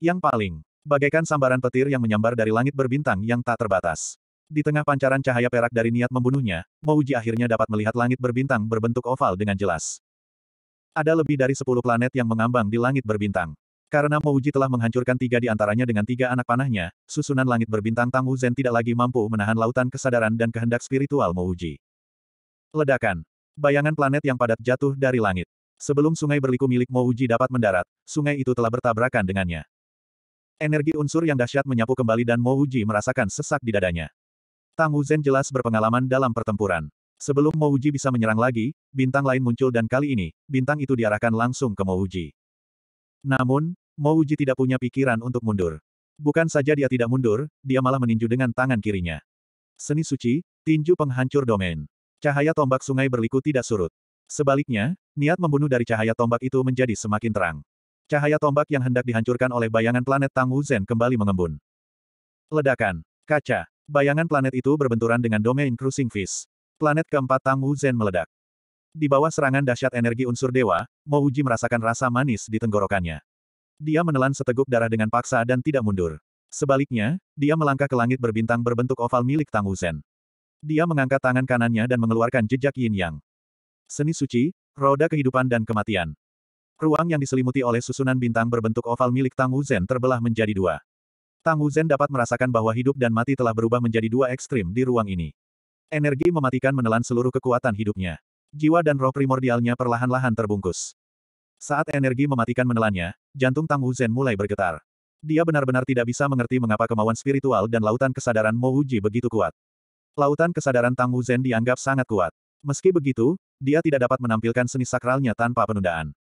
Yang paling, bagaikan sambaran petir yang menyambar dari langit berbintang yang tak terbatas. Di tengah pancaran cahaya perak dari niat membunuhnya, Mo akhirnya dapat melihat langit berbintang berbentuk oval dengan jelas. Ada lebih dari 10 planet yang mengambang di langit berbintang. Karena Mouji telah menghancurkan tiga di antaranya dengan tiga anak panahnya, susunan langit berbintang Tang Wuzhen tidak lagi mampu menahan lautan kesadaran dan kehendak spiritual Mouji. Ledakan. Bayangan planet yang padat jatuh dari langit. Sebelum sungai berliku milik Mouji dapat mendarat, sungai itu telah bertabrakan dengannya. Energi unsur yang dahsyat menyapu kembali dan Mouji merasakan sesak di dadanya. Tang Wuzhen jelas berpengalaman dalam pertempuran. Sebelum Mouji bisa menyerang lagi, bintang lain muncul dan kali ini, bintang itu diarahkan langsung ke Mouji. Namun, Mo tidak punya pikiran untuk mundur. Bukan saja dia tidak mundur, dia malah meninju dengan tangan kirinya. Seni suci, tinju penghancur domain. Cahaya tombak sungai berliku tidak surut. Sebaliknya, niat membunuh dari cahaya tombak itu menjadi semakin terang. Cahaya tombak yang hendak dihancurkan oleh bayangan planet Tang Wuzhen kembali mengembun. Ledakan. Kaca. Bayangan planet itu berbenturan dengan domain cruising fish. Planet keempat Tang Wuzhen meledak. Di bawah serangan dahsyat energi unsur dewa, Mo merasakan rasa manis di tenggorokannya. Dia menelan seteguk darah dengan paksa dan tidak mundur. Sebaliknya, dia melangkah ke langit berbintang berbentuk oval milik Tang Wuzhen. Dia mengangkat tangan kanannya dan mengeluarkan jejak yin yang. Seni suci, roda kehidupan dan kematian. Ruang yang diselimuti oleh susunan bintang berbentuk oval milik Tang Wuzhen terbelah menjadi dua. Tang Wuzhen dapat merasakan bahwa hidup dan mati telah berubah menjadi dua ekstrim di ruang ini. Energi mematikan menelan seluruh kekuatan hidupnya. Jiwa dan roh primordialnya perlahan-lahan terbungkus. Saat energi mematikan menelannya, jantung Tang Wu Zhen mulai bergetar. Dia benar-benar tidak bisa mengerti mengapa kemauan spiritual dan lautan kesadaran Mo Wuji begitu kuat. Lautan kesadaran Tang Wu Zhen dianggap sangat kuat. Meski begitu, dia tidak dapat menampilkan seni sakralnya tanpa penundaan.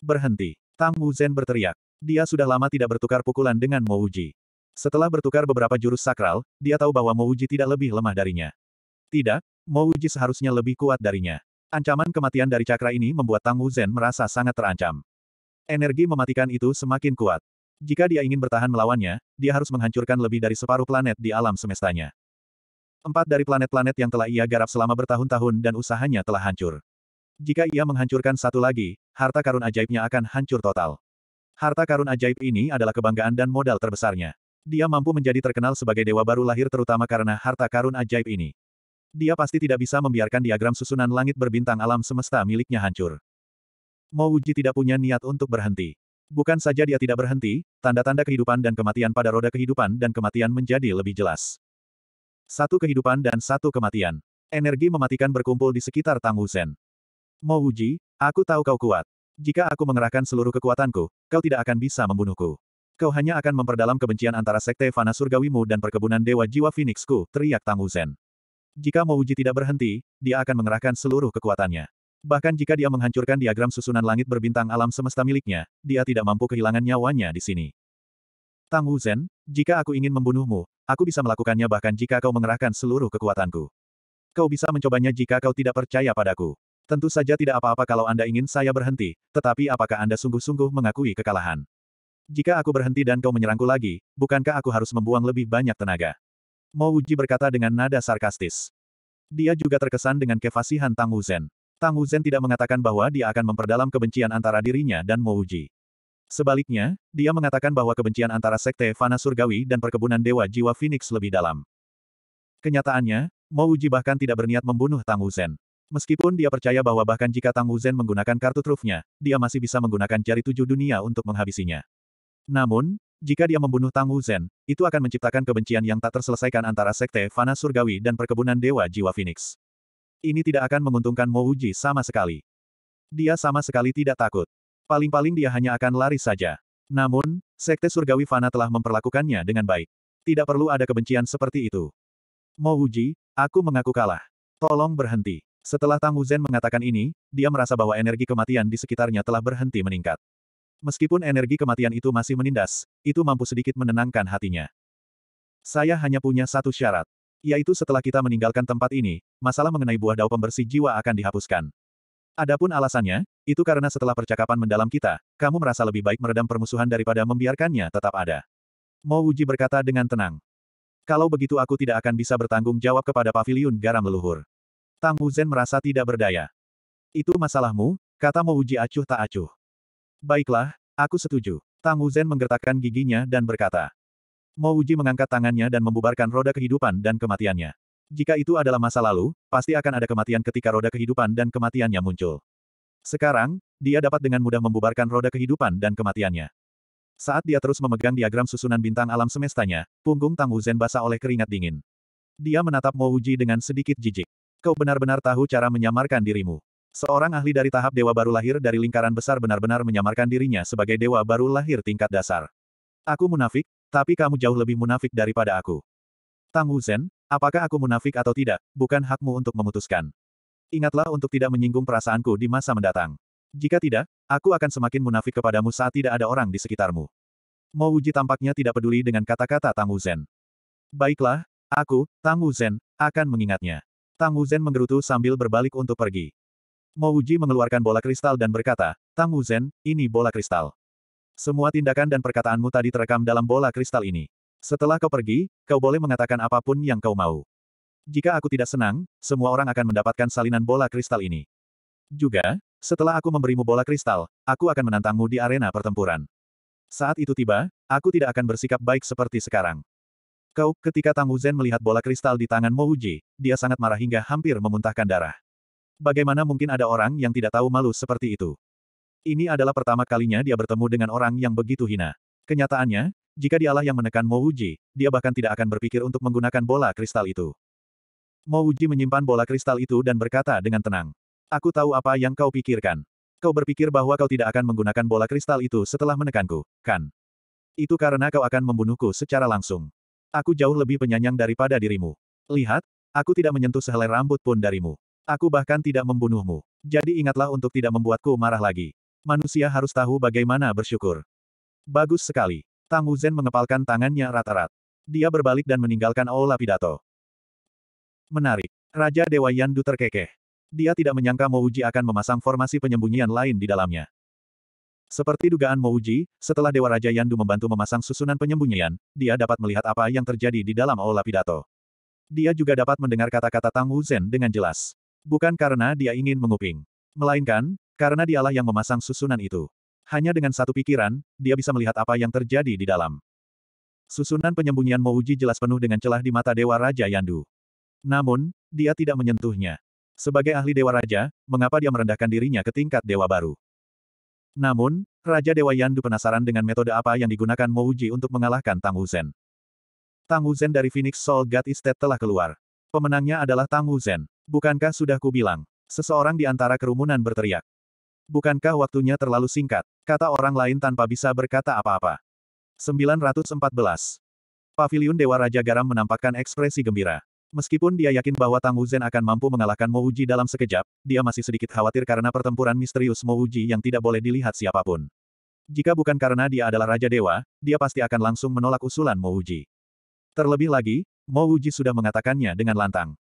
Berhenti. Tang Wu Zhen berteriak. Dia sudah lama tidak bertukar pukulan dengan Mo Wuji. Setelah bertukar beberapa jurus sakral, dia tahu bahwa Mo Wuji tidak lebih lemah darinya. Tidak, Mo Wuji seharusnya lebih kuat darinya. Ancaman kematian dari cakra ini membuat Tang Wu Zhen merasa sangat terancam. Energi mematikan itu semakin kuat. Jika dia ingin bertahan melawannya, dia harus menghancurkan lebih dari separuh planet di alam semestanya. Empat dari planet-planet yang telah ia garap selama bertahun-tahun dan usahanya telah hancur. Jika ia menghancurkan satu lagi, harta karun ajaibnya akan hancur total. Harta karun ajaib ini adalah kebanggaan dan modal terbesarnya. Dia mampu menjadi terkenal sebagai dewa baru lahir terutama karena harta karun ajaib ini. Dia pasti tidak bisa membiarkan diagram susunan langit berbintang alam semesta miliknya hancur. Mo Wuji tidak punya niat untuk berhenti. Bukan saja dia tidak berhenti, tanda-tanda kehidupan dan kematian pada roda kehidupan dan kematian menjadi lebih jelas. Satu kehidupan dan satu kematian. Energi mematikan berkumpul di sekitar Tang Wuzhen. Mo Wuji, aku tahu kau kuat. Jika aku mengerahkan seluruh kekuatanku, kau tidak akan bisa membunuhku. Kau hanya akan memperdalam kebencian antara Sekte Fana Surgawimu dan Perkebunan Dewa Jiwa Phoenixku, teriak Tang Wuzhen. Jika Mouji tidak berhenti, dia akan mengerahkan seluruh kekuatannya. Bahkan jika dia menghancurkan diagram susunan langit berbintang alam semesta miliknya, dia tidak mampu kehilangan nyawanya di sini. Tang Wuzhen, jika aku ingin membunuhmu, aku bisa melakukannya bahkan jika kau mengerahkan seluruh kekuatanku. Kau bisa mencobanya jika kau tidak percaya padaku. Tentu saja tidak apa-apa kalau Anda ingin saya berhenti, tetapi apakah Anda sungguh-sungguh mengakui kekalahan? Jika aku berhenti dan kau menyerangku lagi, bukankah aku harus membuang lebih banyak tenaga? Mo Uji berkata dengan nada sarkastis. Dia juga terkesan dengan kefasihan Tang Wuzhen. Tang Wuzhen tidak mengatakan bahwa dia akan memperdalam kebencian antara dirinya dan Mo Uji. Sebaliknya, dia mengatakan bahwa kebencian antara Sekte Fana Surgawi dan Perkebunan Dewa Jiwa Phoenix lebih dalam. Kenyataannya, Mo Uji bahkan tidak berniat membunuh Tang Wuzhen. Meskipun dia percaya bahwa bahkan jika Tang Wuzhen menggunakan kartu trufnya, dia masih bisa menggunakan jari tujuh dunia untuk menghabisinya. Namun, jika dia membunuh Tang Wuzhen, itu akan menciptakan kebencian yang tak terselesaikan antara Sekte Fana Surgawi dan Perkebunan Dewa Jiwa Phoenix. Ini tidak akan menguntungkan Mo Uji sama sekali. Dia sama sekali tidak takut. Paling-paling dia hanya akan lari saja. Namun, Sekte Surgawi Fana telah memperlakukannya dengan baik. Tidak perlu ada kebencian seperti itu. Mo Uji, aku mengaku kalah. Tolong berhenti. Setelah Tang Wuzhen mengatakan ini, dia merasa bahwa energi kematian di sekitarnya telah berhenti meningkat. Meskipun energi kematian itu masih menindas, itu mampu sedikit menenangkan hatinya. Saya hanya punya satu syarat. Yaitu setelah kita meninggalkan tempat ini, masalah mengenai buah dao pembersih jiwa akan dihapuskan. Adapun alasannya, itu karena setelah percakapan mendalam kita, kamu merasa lebih baik meredam permusuhan daripada membiarkannya tetap ada. Mo Uji berkata dengan tenang. Kalau begitu aku tidak akan bisa bertanggung jawab kepada paviliun garam leluhur. Tang Wuzhen merasa tidak berdaya. Itu masalahmu, kata Mo Uji acuh tak acuh. Baiklah, aku setuju. Tang Wuzhen menggertakkan giginya dan berkata. Mo Uji mengangkat tangannya dan membubarkan roda kehidupan dan kematiannya. Jika itu adalah masa lalu, pasti akan ada kematian ketika roda kehidupan dan kematiannya muncul. Sekarang, dia dapat dengan mudah membubarkan roda kehidupan dan kematiannya. Saat dia terus memegang diagram susunan bintang alam semestanya, punggung Tang Wuzhen basah oleh keringat dingin. Dia menatap Mo Uji dengan sedikit jijik. Kau benar-benar tahu cara menyamarkan dirimu. Seorang ahli dari tahap dewa baru lahir dari lingkaran besar benar-benar menyamarkan dirinya sebagai dewa baru lahir tingkat dasar. Aku munafik, tapi kamu jauh lebih munafik daripada aku. Tang Wuzhen, apakah aku munafik atau tidak, bukan hakmu untuk memutuskan. Ingatlah untuk tidak menyinggung perasaanku di masa mendatang. Jika tidak, aku akan semakin munafik kepadamu saat tidak ada orang di sekitarmu. Mo Wuji tampaknya tidak peduli dengan kata-kata Tang Wuzhen. Baiklah, aku, Tang Wuzhen, akan mengingatnya. Tang Wuzhen menggerutu sambil berbalik untuk pergi. Mo Uji mengeluarkan bola kristal dan berkata, Tang Wuzhen, ini bola kristal. Semua tindakan dan perkataanmu tadi terekam dalam bola kristal ini. Setelah kau pergi, kau boleh mengatakan apapun yang kau mau. Jika aku tidak senang, semua orang akan mendapatkan salinan bola kristal ini. Juga, setelah aku memberimu bola kristal, aku akan menantangmu di arena pertempuran. Saat itu tiba, aku tidak akan bersikap baik seperti sekarang. Kau, ketika Tang Wuzhen melihat bola kristal di tangan Mo Uji, dia sangat marah hingga hampir memuntahkan darah. Bagaimana mungkin ada orang yang tidak tahu malu seperti itu? Ini adalah pertama kalinya dia bertemu dengan orang yang begitu hina. Kenyataannya, jika dialah yang menekan Mo Wuji, dia bahkan tidak akan berpikir untuk menggunakan bola kristal itu. Mo Wuji menyimpan bola kristal itu dan berkata dengan tenang. Aku tahu apa yang kau pikirkan. Kau berpikir bahwa kau tidak akan menggunakan bola kristal itu setelah menekanku, kan? Itu karena kau akan membunuhku secara langsung. Aku jauh lebih penyanyang daripada dirimu. Lihat, aku tidak menyentuh sehelai rambut pun darimu. Aku bahkan tidak membunuhmu. Jadi ingatlah untuk tidak membuatku marah lagi. Manusia harus tahu bagaimana bersyukur. Bagus sekali. Tang Zhen mengepalkan tangannya rata-rat. Dia berbalik dan meninggalkan Aula Pidato. Menarik. Raja Dewa Yandu terkekeh. Dia tidak menyangka Mouji akan memasang formasi penyembunyian lain di dalamnya. Seperti dugaan Mouji, setelah Dewa Raja Yandu membantu memasang susunan penyembunyian, dia dapat melihat apa yang terjadi di dalam Aula Pidato. Dia juga dapat mendengar kata-kata Tang Zhen dengan jelas. Bukan karena dia ingin menguping. Melainkan, karena dialah yang memasang susunan itu. Hanya dengan satu pikiran, dia bisa melihat apa yang terjadi di dalam. Susunan penyembunyian Mouji jelas penuh dengan celah di mata Dewa Raja Yandu. Namun, dia tidak menyentuhnya. Sebagai ahli Dewa Raja, mengapa dia merendahkan dirinya ke tingkat Dewa baru? Namun, Raja Dewa Yandu penasaran dengan metode apa yang digunakan Mouji untuk mengalahkan Tang Wuzhen. Tang Wuzhen dari Phoenix Soul God Estate telah keluar. Pemenangnya adalah Tang Wuzhen. Bukankah sudah kubilang? Seseorang di antara kerumunan berteriak. Bukankah waktunya terlalu singkat? Kata orang lain tanpa bisa berkata apa-apa. 914. Paviliun Dewa Raja Garam menampakkan ekspresi gembira. Meskipun dia yakin bahwa Tang Wuzhen akan mampu mengalahkan Mo Uji dalam sekejap, dia masih sedikit khawatir karena pertempuran misterius Mo Uji yang tidak boleh dilihat siapapun. Jika bukan karena dia adalah Raja Dewa, dia pasti akan langsung menolak usulan Mo Uji. Terlebih lagi, Mo Uji sudah mengatakannya dengan lantang.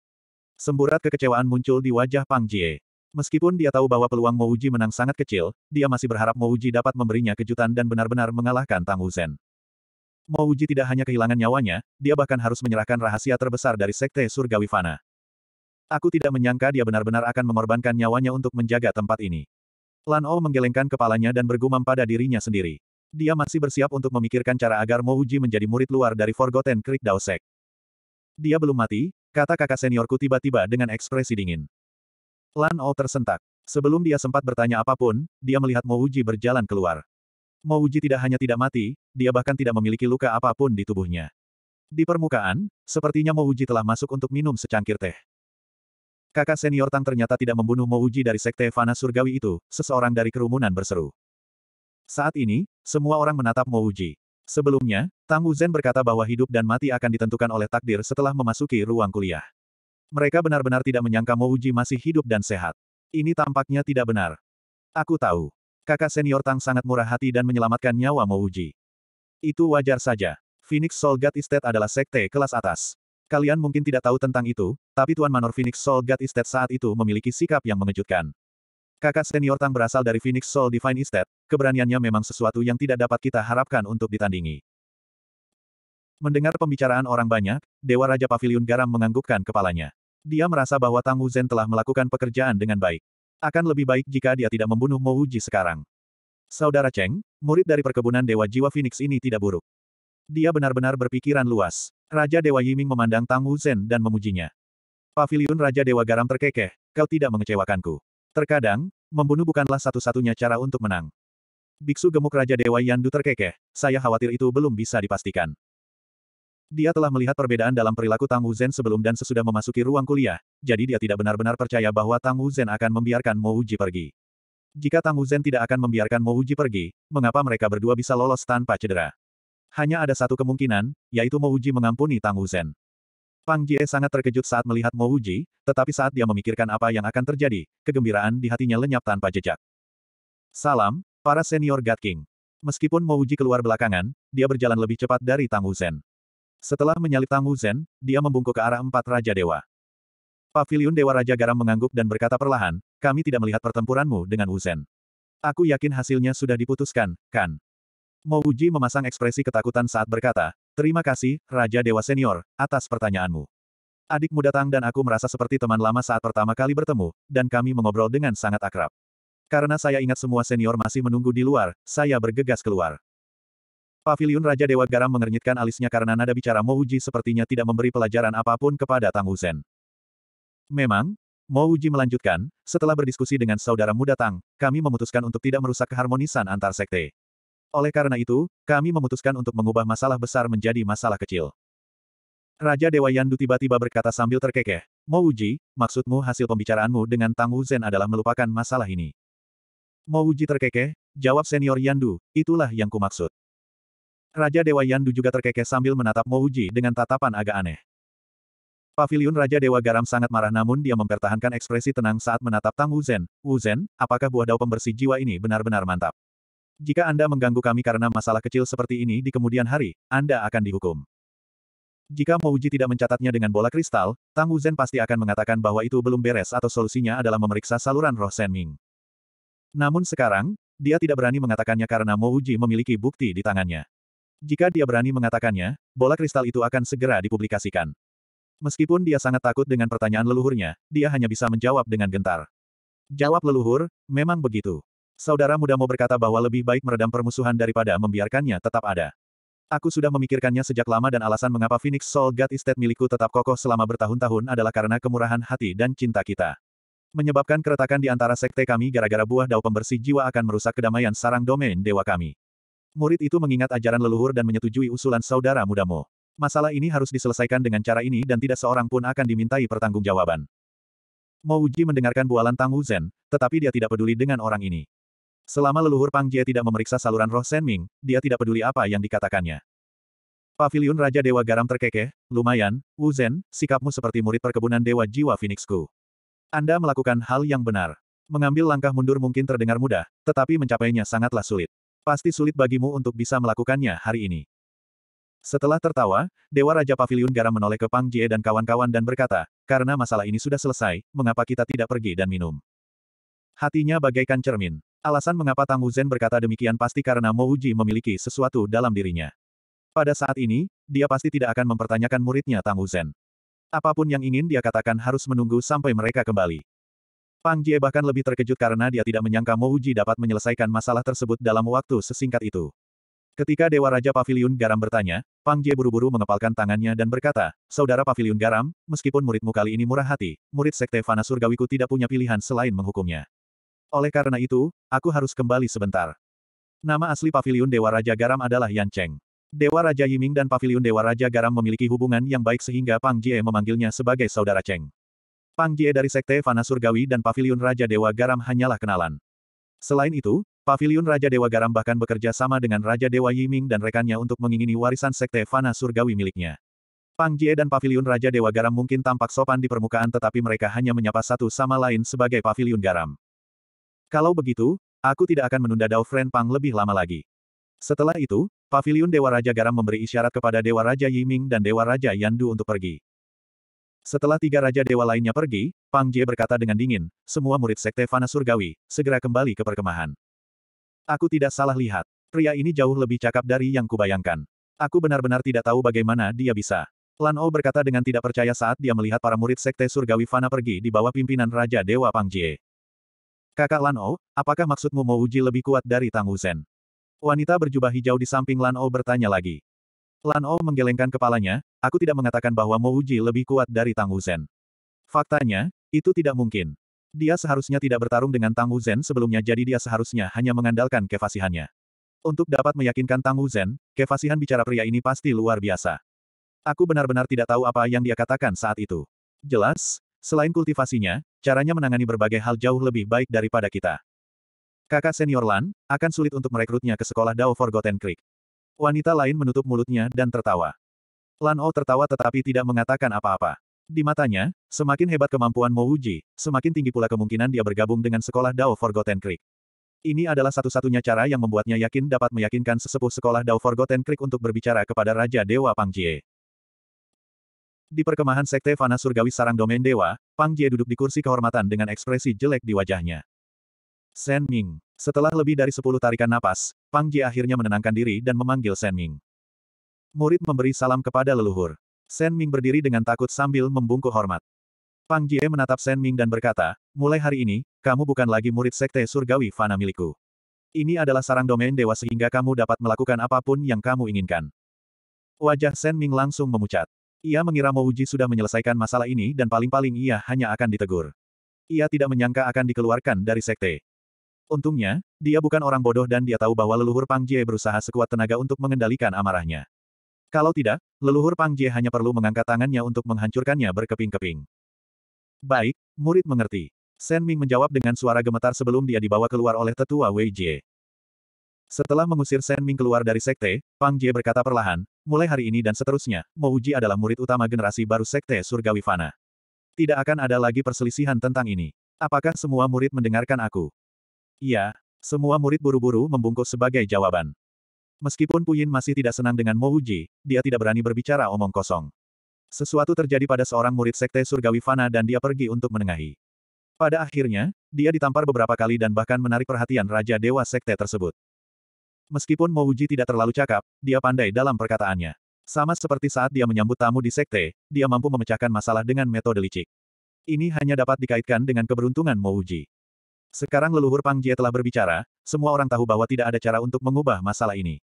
Semburat kekecewaan muncul di wajah Pang Jie. Meskipun dia tahu bahwa peluang Mouji menang sangat kecil, dia masih berharap Mouji dapat memberinya kejutan dan benar-benar mengalahkan Tang Wuzen. Mouji tidak hanya kehilangan nyawanya, dia bahkan harus menyerahkan rahasia terbesar dari Sekte Surgawi Fana. Aku tidak menyangka dia benar-benar akan mengorbankan nyawanya untuk menjaga tempat ini. Lan O menggelengkan kepalanya dan bergumam pada dirinya sendiri. Dia masih bersiap untuk memikirkan cara agar Mouji menjadi murid luar dari Forgotten Creek Daosek. Dia belum mati, Kata kakak seniorku tiba-tiba dengan ekspresi dingin. Lan O oh tersentak. Sebelum dia sempat bertanya apapun, dia melihat Uji berjalan keluar. Uji tidak hanya tidak mati, dia bahkan tidak memiliki luka apapun di tubuhnya. Di permukaan, sepertinya Uji telah masuk untuk minum secangkir teh. Kakak senior Tang ternyata tidak membunuh Uji dari sekte Fana Surgawi itu, seseorang dari kerumunan berseru. Saat ini, semua orang menatap Uji. Sebelumnya, Tang Wuzhen berkata bahwa hidup dan mati akan ditentukan oleh takdir setelah memasuki ruang kuliah. Mereka benar-benar tidak menyangka Mo Uji masih hidup dan sehat. Ini tampaknya tidak benar. Aku tahu. Kakak senior Tang sangat murah hati dan menyelamatkan nyawa Mo Uji. Itu wajar saja. Phoenix Soul God Estate adalah sekte kelas atas. Kalian mungkin tidak tahu tentang itu, tapi Tuan Manor Phoenix Soul God Estate saat itu memiliki sikap yang mengejutkan. Kakak senior Tang berasal dari Phoenix Soul Divine Estate, keberaniannya memang sesuatu yang tidak dapat kita harapkan untuk ditandingi. Mendengar pembicaraan orang banyak, Dewa Raja Pavilion Garam menganggukkan kepalanya. Dia merasa bahwa Tang Wuzhen telah melakukan pekerjaan dengan baik. Akan lebih baik jika dia tidak membunuh Mo Wuji sekarang. Saudara Cheng, murid dari perkebunan Dewa Jiwa Phoenix ini tidak buruk. Dia benar-benar berpikiran luas. Raja Dewa Yiming memandang Tang Wuzhen dan memujinya. Pavilion Raja Dewa Garam terkekeh, kau tidak mengecewakanku. Terkadang, membunuh bukanlah satu-satunya cara untuk menang. Biksu gemuk Raja Dewa Yandu terkekeh, saya khawatir itu belum bisa dipastikan. Dia telah melihat perbedaan dalam perilaku Tang Wuzhen sebelum dan sesudah memasuki ruang kuliah, jadi dia tidak benar-benar percaya bahwa Tang Wuzhen akan membiarkan Mo Uji pergi. Jika Tang Wuzhen tidak akan membiarkan Mo Uji pergi, mengapa mereka berdua bisa lolos tanpa cedera? Hanya ada satu kemungkinan, yaitu Mo Uji mengampuni Tang Wuzhen. Pang Jie sangat terkejut saat melihat Mo Uji, tetapi saat dia memikirkan apa yang akan terjadi, kegembiraan di hatinya lenyap tanpa jejak. Salam, para senior God King. Meskipun Mo Uji keluar belakangan, dia berjalan lebih cepat dari Tang Wuzhen. Setelah menyalip Tang Wuzhen, dia membungkuk ke arah empat Raja Dewa. Pavilion Dewa Raja Garam mengangguk dan berkata perlahan, kami tidak melihat pertempuranmu dengan Wuzhen. Aku yakin hasilnya sudah diputuskan, kan? Mo Uji memasang ekspresi ketakutan saat berkata, Terima kasih, Raja Dewa Senior, atas pertanyaanmu. Adikmu datang dan aku merasa seperti teman lama saat pertama kali bertemu, dan kami mengobrol dengan sangat akrab. Karena saya ingat semua senior masih menunggu di luar, saya bergegas keluar. Pavilion Raja Dewa Garam mengernyitkan alisnya karena nada bicara Mouji sepertinya tidak memberi pelajaran apapun kepada Tang Wuzhen. Memang, Mouji melanjutkan, setelah berdiskusi dengan saudara muda Tang, kami memutuskan untuk tidak merusak keharmonisan antar sekte. Oleh karena itu, kami memutuskan untuk mengubah masalah besar menjadi masalah kecil. Raja Dewa Yandu tiba-tiba berkata sambil terkekeh, Mo Uji, maksudmu hasil pembicaraanmu dengan Tang Wu Zhen adalah melupakan masalah ini. Mo Uji terkekeh, jawab senior Yandu, itulah yang kumaksud. Raja Dewa Yandu juga terkekeh sambil menatap Mo Uji dengan tatapan agak aneh. Pavilion Raja Dewa Garam sangat marah namun dia mempertahankan ekspresi tenang saat menatap Tang Wu Zhen. Wu Zhen, apakah buah dao pembersih jiwa ini benar-benar mantap? Jika Anda mengganggu kami karena masalah kecil seperti ini di kemudian hari, Anda akan dihukum. Jika Mouji tidak mencatatnya dengan bola kristal, Tang Wuzhen pasti akan mengatakan bahwa itu belum beres atau solusinya adalah memeriksa saluran roh Shen Ming. Namun sekarang, dia tidak berani mengatakannya karena Mouji memiliki bukti di tangannya. Jika dia berani mengatakannya, bola kristal itu akan segera dipublikasikan. Meskipun dia sangat takut dengan pertanyaan leluhurnya, dia hanya bisa menjawab dengan gentar. Jawab leluhur, memang begitu. Saudara muda mau berkata bahwa lebih baik meredam permusuhan daripada membiarkannya tetap ada. Aku sudah memikirkannya sejak lama dan alasan mengapa Phoenix Soul God Estate milikku tetap kokoh selama bertahun-tahun adalah karena kemurahan hati dan cinta kita. Menyebabkan keretakan di antara sekte kami gara-gara buah dao pembersih jiwa akan merusak kedamaian sarang domain dewa kami. Murid itu mengingat ajaran leluhur dan menyetujui usulan saudara mudamu. Masalah ini harus diselesaikan dengan cara ini dan tidak seorang pun akan dimintai pertanggungjawaban. Mouji mendengarkan bualan Tang Zen, tetapi dia tidak peduli dengan orang ini. Selama leluhur Pang Jie tidak memeriksa saluran roh Shen Ming, dia tidak peduli apa yang dikatakannya. Pavilion Raja Dewa Garam terkekeh, lumayan, Wu Zhen, sikapmu seperti murid perkebunan Dewa Jiwa Phoenixku. Anda melakukan hal yang benar. Mengambil langkah mundur mungkin terdengar mudah, tetapi mencapainya sangatlah sulit. Pasti sulit bagimu untuk bisa melakukannya hari ini. Setelah tertawa, Dewa Raja Pavilion Garam menoleh ke Pang Jie dan kawan-kawan dan berkata, karena masalah ini sudah selesai, mengapa kita tidak pergi dan minum? Hatinya bagaikan cermin. Alasan mengapa Tang Wuzhen berkata demikian pasti karena Mo Uji memiliki sesuatu dalam dirinya. Pada saat ini, dia pasti tidak akan mempertanyakan muridnya Tang Wuzhen. Apapun yang ingin dia katakan harus menunggu sampai mereka kembali. Pang Jie bahkan lebih terkejut karena dia tidak menyangka Mo Uji dapat menyelesaikan masalah tersebut dalam waktu sesingkat itu. Ketika Dewa Raja Pavilion Garam bertanya, Pang Jie buru-buru mengepalkan tangannya dan berkata, Saudara Pavilion Garam, meskipun muridmu kali ini murah hati, murid Sekte Fana Surgawiku tidak punya pilihan selain menghukumnya. Oleh karena itu, aku harus kembali sebentar. Nama asli Paviliun Dewa Raja Garam adalah Yan Cheng. Dewa Raja Yiming dan Paviliun Dewa Raja Garam memiliki hubungan yang baik sehingga Pang Jie memanggilnya sebagai saudara Cheng. Pang Jie dari Sekte Fana Surgawi dan Paviliun Raja Dewa Garam hanyalah kenalan. Selain itu, Paviliun Raja Dewa Garam bahkan bekerja sama dengan Raja Dewa Yiming dan rekannya untuk mengingini warisan Sekte Fana Surgawi miliknya. Pang Jie dan Paviliun Raja Dewa Garam mungkin tampak sopan di permukaan tetapi mereka hanya menyapa satu sama lain sebagai Paviliun Garam. Kalau begitu, aku tidak akan menunda Dao Friend Pang lebih lama lagi. Setelah itu, Paviliun Dewa Raja Garam memberi isyarat kepada Dewa Raja Yiming dan Dewa Raja Yandu untuk pergi. Setelah tiga raja dewa lainnya pergi, Pang Jie berkata dengan dingin, semua murid Sekte Fana Surgawi, segera kembali ke perkemahan. Aku tidak salah lihat. Pria ini jauh lebih cakap dari yang kubayangkan. Aku benar-benar tidak tahu bagaimana dia bisa. Lan O berkata dengan tidak percaya saat dia melihat para murid Sekte Surgawi Fana pergi di bawah pimpinan Raja Dewa Pang Jie. Kakak Lan O, oh, apakah maksudmu mau uji lebih kuat dari Tang Wuzhen? Wanita berjubah hijau di samping Lan O oh bertanya lagi. Lan O oh menggelengkan kepalanya, aku tidak mengatakan bahwa mau uji lebih kuat dari Tang Wuzhen. Faktanya, itu tidak mungkin. Dia seharusnya tidak bertarung dengan Tang Wuzhen sebelumnya jadi dia seharusnya hanya mengandalkan kefasihannya. Untuk dapat meyakinkan Tang Wuzhen, kefasihan bicara pria ini pasti luar biasa. Aku benar-benar tidak tahu apa yang dia katakan saat itu. Jelas, Selain kultivasinya, caranya menangani berbagai hal jauh lebih baik daripada kita. Kakak senior Lan, akan sulit untuk merekrutnya ke sekolah Dao Forgotten Creek. Wanita lain menutup mulutnya dan tertawa. Lan O oh tertawa tetapi tidak mengatakan apa-apa. Di matanya, semakin hebat kemampuan Mo Wuji, semakin tinggi pula kemungkinan dia bergabung dengan sekolah Dao Forgotten Creek. Ini adalah satu-satunya cara yang membuatnya yakin dapat meyakinkan sesepuh sekolah Dao Forgotten Creek untuk berbicara kepada Raja Dewa Pangjie. Di perkemahan Sekte Fana Surgawi Sarang Domain Dewa, Pang Jie duduk di kursi kehormatan dengan ekspresi jelek di wajahnya. Sen Ming. Setelah lebih dari sepuluh tarikan napas, Pang Jie akhirnya menenangkan diri dan memanggil Sen Ming. Murid memberi salam kepada leluhur. Sen Ming berdiri dengan takut sambil membungkuk hormat. Pang Jie menatap Sen Ming dan berkata, mulai hari ini, kamu bukan lagi murid Sekte Surgawi Fana milikku. Ini adalah sarang domain dewa sehingga kamu dapat melakukan apapun yang kamu inginkan. Wajah Sen Ming langsung memucat. Ia mengira Mouji sudah menyelesaikan masalah ini dan paling-paling ia hanya akan ditegur. Ia tidak menyangka akan dikeluarkan dari sekte. Untungnya, dia bukan orang bodoh dan dia tahu bahwa leluhur Pang Jie berusaha sekuat tenaga untuk mengendalikan amarahnya. Kalau tidak, leluhur Pang Jie hanya perlu mengangkat tangannya untuk menghancurkannya berkeping-keping. Baik, murid mengerti. Shen Ming menjawab dengan suara gemetar sebelum dia dibawa keluar oleh tetua Wei Jie. Setelah mengusir Shen Ming keluar dari sekte, Pang Jie berkata perlahan, mulai hari ini dan seterusnya, Mouji adalah murid utama generasi baru Sekte Surgawi Fana. Tidak akan ada lagi perselisihan tentang ini. Apakah semua murid mendengarkan aku? Iya, semua murid buru-buru membungkuk sebagai jawaban. Meskipun Puyin masih tidak senang dengan Mouji, dia tidak berani berbicara omong kosong. Sesuatu terjadi pada seorang murid Sekte Surgawi Fana dan dia pergi untuk menengahi. Pada akhirnya, dia ditampar beberapa kali dan bahkan menarik perhatian Raja Dewa Sekte tersebut. Meskipun Mo Wuji tidak terlalu cakap, dia pandai dalam perkataannya. Sama seperti saat dia menyambut tamu di sekte, dia mampu memecahkan masalah dengan metode licik. Ini hanya dapat dikaitkan dengan keberuntungan Mo Wuji. Sekarang leluhur Pang Jie telah berbicara, semua orang tahu bahwa tidak ada cara untuk mengubah masalah ini.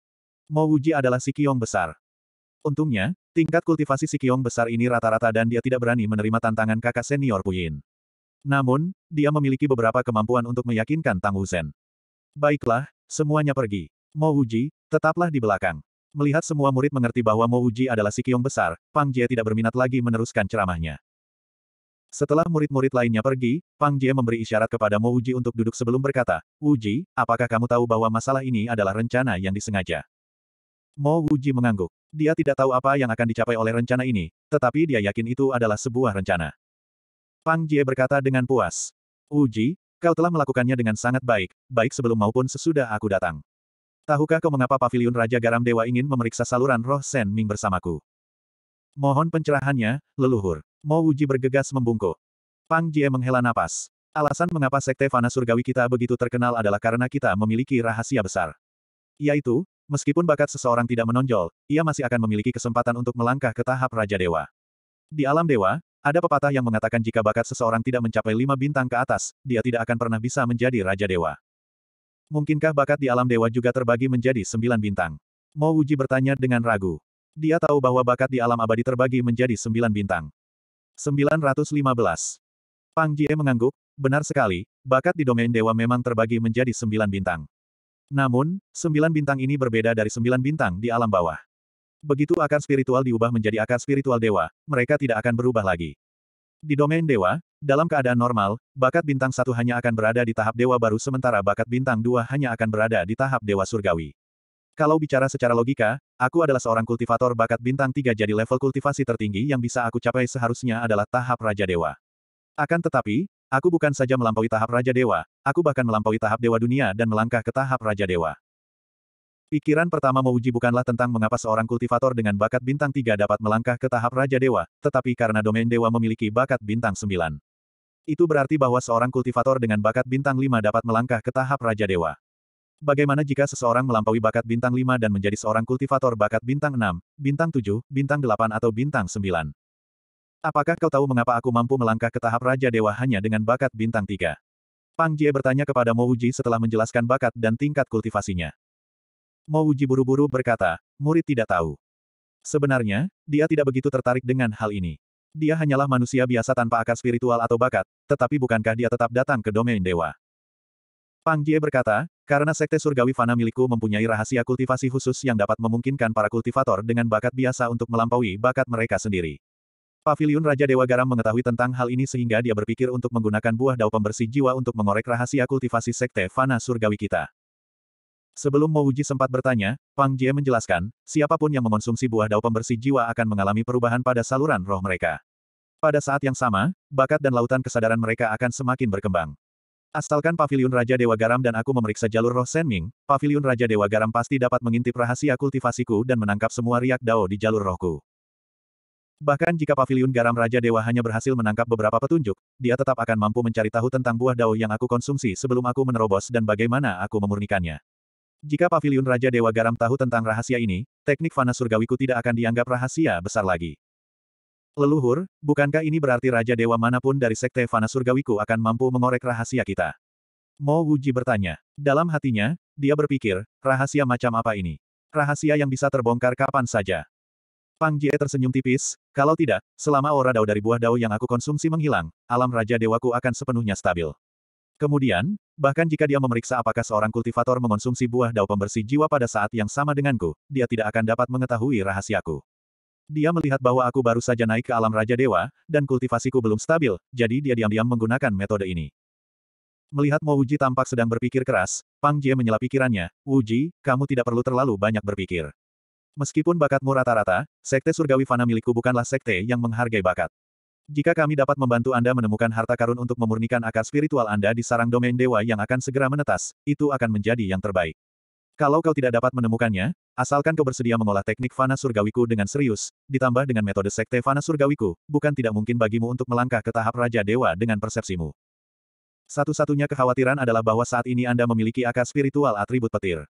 Mo Wuji adalah si Kiong besar. Untungnya, tingkat kultivasi si Kiong besar ini rata-rata dan dia tidak berani menerima tantangan kakak senior Puyin. Namun, dia memiliki beberapa kemampuan untuk meyakinkan Tang Wuzhen. Baiklah, semuanya pergi. Mo Uji, tetaplah di belakang. Melihat semua murid mengerti bahwa Mo Uji adalah si Kiong besar, Pang Jie tidak berminat lagi meneruskan ceramahnya. Setelah murid-murid lainnya pergi, Pang Jie memberi isyarat kepada Mo Uji untuk duduk sebelum berkata, Uji, apakah kamu tahu bahwa masalah ini adalah rencana yang disengaja? Mo Uji mengangguk. Dia tidak tahu apa yang akan dicapai oleh rencana ini, tetapi dia yakin itu adalah sebuah rencana. Pang Jie berkata dengan puas. Uji, kau telah melakukannya dengan sangat baik, baik sebelum maupun sesudah aku datang. Tahukah kau mengapa Paviliun Raja Garam Dewa ingin memeriksa saluran roh Sen Ming bersamaku? Mohon pencerahannya, leluhur. Mo Wuji bergegas membungkuk. Pang Jie menghela napas. Alasan mengapa Sekte Fana Surgawi kita begitu terkenal adalah karena kita memiliki rahasia besar. Yaitu, meskipun bakat seseorang tidak menonjol, ia masih akan memiliki kesempatan untuk melangkah ke tahap Raja Dewa. Di alam dewa, ada pepatah yang mengatakan jika bakat seseorang tidak mencapai lima bintang ke atas, dia tidak akan pernah bisa menjadi Raja Dewa. Mungkinkah bakat di alam dewa juga terbagi menjadi sembilan bintang? Mo Wuji bertanya dengan ragu. Dia tahu bahwa bakat di alam abadi terbagi menjadi sembilan bintang. 915. Pang Jie mengangguk, benar sekali, bakat di domain dewa memang terbagi menjadi sembilan bintang. Namun, sembilan bintang ini berbeda dari sembilan bintang di alam bawah. Begitu akar spiritual diubah menjadi akar spiritual dewa, mereka tidak akan berubah lagi. Di domain dewa, dalam keadaan normal, bakat bintang satu hanya akan berada di tahap dewa baru sementara bakat bintang dua hanya akan berada di tahap dewa surgawi. Kalau bicara secara logika, aku adalah seorang kultivator bakat bintang tiga jadi level kultivasi tertinggi yang bisa aku capai seharusnya adalah tahap Raja Dewa. Akan tetapi, aku bukan saja melampaui tahap Raja Dewa, aku bahkan melampaui tahap Dewa Dunia dan melangkah ke tahap Raja Dewa. Pikiran pertama Mouji bukanlah tentang mengapa seorang kultivator dengan bakat bintang tiga dapat melangkah ke tahap Raja Dewa, tetapi karena domain Dewa memiliki bakat bintang 9. Itu berarti bahwa seorang kultivator dengan bakat bintang 5 dapat melangkah ke tahap Raja Dewa. Bagaimana jika seseorang melampaui bakat bintang 5 dan menjadi seorang kultivator bakat bintang 6, bintang 7, bintang 8 atau bintang 9? Apakah kau tahu mengapa aku mampu melangkah ke tahap Raja Dewa hanya dengan bakat bintang 3? Pang Jie bertanya kepada Mo Uji setelah menjelaskan bakat dan tingkat kultivasinya. Mo Uji buru-buru berkata, murid tidak tahu. Sebenarnya, dia tidak begitu tertarik dengan hal ini. Dia hanyalah manusia biasa tanpa akar spiritual atau bakat, tetapi bukankah dia tetap datang ke domain dewa? Pang Jie berkata, karena sekte surgawi fana milikku mempunyai rahasia kultivasi khusus yang dapat memungkinkan para kultivator dengan bakat biasa untuk melampaui bakat mereka sendiri. Pavilion Raja Dewa Garam mengetahui tentang hal ini sehingga dia berpikir untuk menggunakan buah dao pembersih jiwa untuk mengorek rahasia kultivasi sekte fana surgawi kita. Sebelum Mouji sempat bertanya, Pang Jie menjelaskan, siapapun yang mengonsumsi buah dao pembersih jiwa akan mengalami perubahan pada saluran roh mereka. Pada saat yang sama, bakat dan lautan kesadaran mereka akan semakin berkembang. Asalkan Paviliun Raja Dewa Garam dan aku memeriksa jalur roh Senming, Paviliun Raja Dewa Garam pasti dapat mengintip rahasia kultivasiku dan menangkap semua riak dao di jalur rohku. Bahkan jika Paviliun Garam Raja Dewa hanya berhasil menangkap beberapa petunjuk, dia tetap akan mampu mencari tahu tentang buah dao yang aku konsumsi sebelum aku menerobos dan bagaimana aku memurnikannya. Jika paviliun Raja Dewa Garam tahu tentang rahasia ini, teknik fana surgawiku tidak akan dianggap rahasia besar lagi. Leluhur, bukankah ini berarti Raja Dewa manapun dari Sekte Fana Surgawiku akan mampu mengorek rahasia kita? Mo Wuji bertanya. Dalam hatinya, dia berpikir, rahasia macam apa ini? Rahasia yang bisa terbongkar kapan saja. Pang Jie tersenyum tipis, kalau tidak, selama aura dao dari buah dao yang aku konsumsi menghilang, alam Raja Dewaku akan sepenuhnya stabil. Kemudian, Bahkan jika dia memeriksa apakah seorang kultivator mengonsumsi buah dao pembersih jiwa pada saat yang sama denganku, dia tidak akan dapat mengetahui rahasiaku. Dia melihat bahwa aku baru saja naik ke alam Raja Dewa, dan kultivasiku belum stabil, jadi dia diam-diam menggunakan metode ini. Melihat Mo Wuji tampak sedang berpikir keras, Pang Jie menyela pikirannya, Wuji, kamu tidak perlu terlalu banyak berpikir. Meskipun bakatmu rata-rata, sekte surgawi fana milikku bukanlah sekte yang menghargai bakat. Jika kami dapat membantu Anda menemukan harta karun untuk memurnikan akar spiritual Anda di sarang domain dewa yang akan segera menetas, itu akan menjadi yang terbaik. Kalau kau tidak dapat menemukannya, asalkan kau bersedia mengolah teknik fana surgawiku dengan serius, ditambah dengan metode sekte fana surgawiku, bukan tidak mungkin bagimu untuk melangkah ke tahap Raja Dewa dengan persepsimu. Satu-satunya kekhawatiran adalah bahwa saat ini Anda memiliki akar spiritual atribut petir.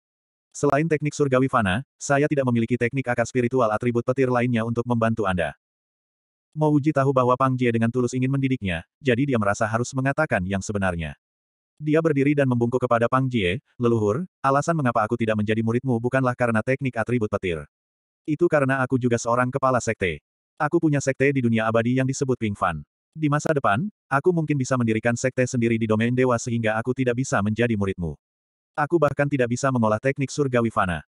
Selain teknik surgawi fana, saya tidak memiliki teknik akar spiritual atribut petir lainnya untuk membantu Anda. Mo Uji tahu bahwa Pang Jie dengan tulus ingin mendidiknya, jadi dia merasa harus mengatakan yang sebenarnya. Dia berdiri dan membungkuk kepada Pang Jie, leluhur, alasan mengapa aku tidak menjadi muridmu bukanlah karena teknik atribut petir. Itu karena aku juga seorang kepala sekte. Aku punya sekte di dunia abadi yang disebut Ping Fan. Di masa depan, aku mungkin bisa mendirikan sekte sendiri di domain dewa sehingga aku tidak bisa menjadi muridmu. Aku bahkan tidak bisa mengolah teknik surgawi fana.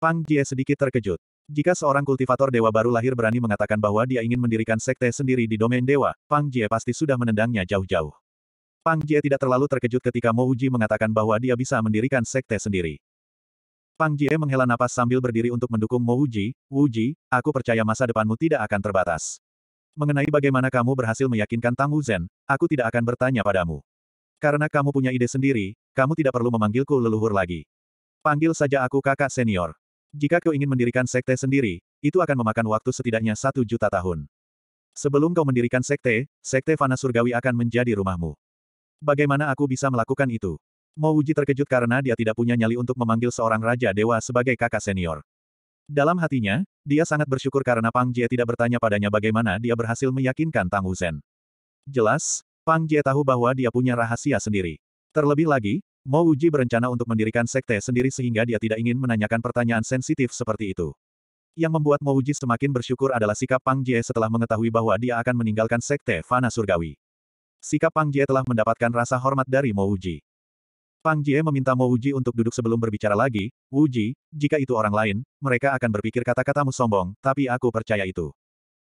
Pang Jie sedikit terkejut. Jika seorang kultivator dewa baru lahir berani mengatakan bahwa dia ingin mendirikan sekte sendiri di domain dewa, Pang Jie pasti sudah menendangnya jauh-jauh. Pang Jie tidak terlalu terkejut ketika Mo Uji mengatakan bahwa dia bisa mendirikan sekte sendiri. Pang Jie menghela napas sambil berdiri untuk mendukung Mo Uji, Uji, aku percaya masa depanmu tidak akan terbatas. Mengenai bagaimana kamu berhasil meyakinkan Tang Wuzhen, aku tidak akan bertanya padamu. Karena kamu punya ide sendiri, kamu tidak perlu memanggilku leluhur lagi. Panggil saja aku kakak senior. Jika kau ingin mendirikan sekte sendiri, itu akan memakan waktu setidaknya satu juta tahun. Sebelum kau mendirikan sekte, sekte fana surgawi akan menjadi rumahmu. Bagaimana aku bisa melakukan itu? uji terkejut karena dia tidak punya nyali untuk memanggil seorang raja dewa sebagai kakak senior. Dalam hatinya, dia sangat bersyukur karena Pang Jie tidak bertanya padanya bagaimana dia berhasil meyakinkan Tang Wuzhen. Jelas, Pang Jie tahu bahwa dia punya rahasia sendiri. Terlebih lagi, Mo Uji berencana untuk mendirikan sekte sendiri sehingga dia tidak ingin menanyakan pertanyaan sensitif seperti itu. Yang membuat Mo Uji semakin bersyukur adalah sikap Pang Jie setelah mengetahui bahwa dia akan meninggalkan sekte Fana Surgawi. Sikap Pang Jie telah mendapatkan rasa hormat dari Mo Uji. Pang Jie meminta Mo Uji untuk duduk sebelum berbicara lagi, Uji, jika itu orang lain, mereka akan berpikir kata-katamu sombong, tapi aku percaya itu.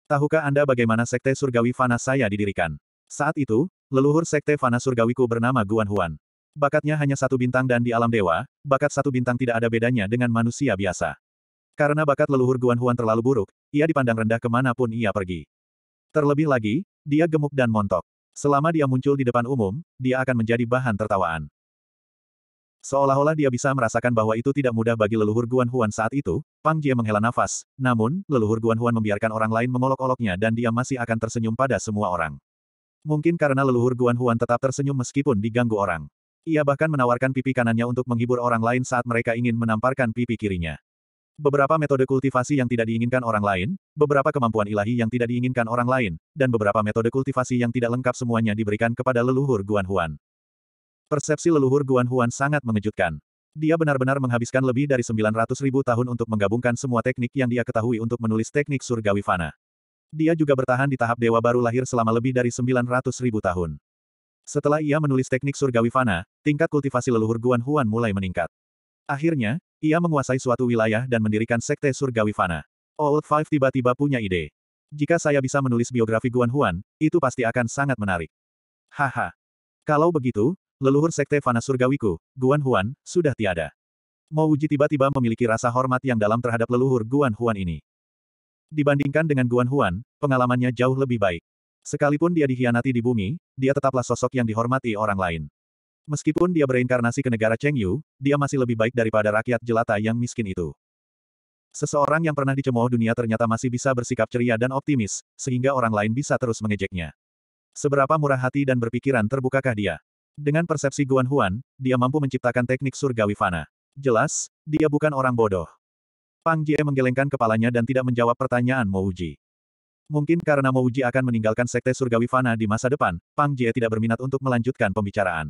Tahukah Anda bagaimana sekte surgawi Fana saya didirikan? Saat itu, leluhur sekte Fana surgawiku bernama Guan Huan. Bakatnya hanya satu bintang dan di alam dewa, bakat satu bintang tidak ada bedanya dengan manusia biasa. Karena bakat leluhur Guan Huan terlalu buruk, ia dipandang rendah kemanapun ia pergi. Terlebih lagi, dia gemuk dan montok. Selama dia muncul di depan umum, dia akan menjadi bahan tertawaan. Seolah-olah dia bisa merasakan bahwa itu tidak mudah bagi leluhur Guan Huan saat itu, Pang Jie menghela nafas, namun, leluhur Guan Huan membiarkan orang lain mengolok-oloknya dan dia masih akan tersenyum pada semua orang. Mungkin karena leluhur Guan Huan tetap tersenyum meskipun diganggu orang. Ia bahkan menawarkan pipi kanannya untuk menghibur orang lain saat mereka ingin menamparkan pipi kirinya. Beberapa metode kultivasi yang tidak diinginkan orang lain, beberapa kemampuan ilahi yang tidak diinginkan orang lain, dan beberapa metode kultivasi yang tidak lengkap semuanya diberikan kepada leluhur Guan Huan. Persepsi leluhur Guan Huan sangat mengejutkan. Dia benar-benar menghabiskan lebih dari 900 ribu tahun untuk menggabungkan semua teknik yang dia ketahui untuk menulis teknik surgawi fana. Dia juga bertahan di tahap dewa baru lahir selama lebih dari 900 ribu tahun. Setelah ia menulis teknik surgawi fana, tingkat kultivasi leluhur Guan Huan mulai meningkat. Akhirnya, ia menguasai suatu wilayah dan mendirikan sekte surgawi fana. Old Five tiba-tiba punya ide. Jika saya bisa menulis biografi Guan Huan, itu pasti akan sangat menarik. Haha. Kalau begitu, leluhur sekte fana surgawiku, Guan Huan, sudah tiada. Mouji tiba-tiba memiliki rasa hormat yang dalam terhadap leluhur Guan Huan ini. Dibandingkan dengan Guan Huan, pengalamannya jauh lebih baik. Sekalipun dia dikhianati di bumi, dia tetaplah sosok yang dihormati orang lain. Meskipun dia bereinkarnasi ke negara Cheng Yu, dia masih lebih baik daripada rakyat jelata yang miskin itu. Seseorang yang pernah dicemooh dunia ternyata masih bisa bersikap ceria dan optimis, sehingga orang lain bisa terus mengejeknya. Seberapa murah hati dan berpikiran terbukakah dia? Dengan persepsi Guan Huan, dia mampu menciptakan teknik surgawi fana. Jelas, dia bukan orang bodoh. Pang Jie menggelengkan kepalanya dan tidak menjawab pertanyaan Mo Mungkin karena uji akan meninggalkan Sekte Surgawi Fana di masa depan, Pang Jie tidak berminat untuk melanjutkan pembicaraan.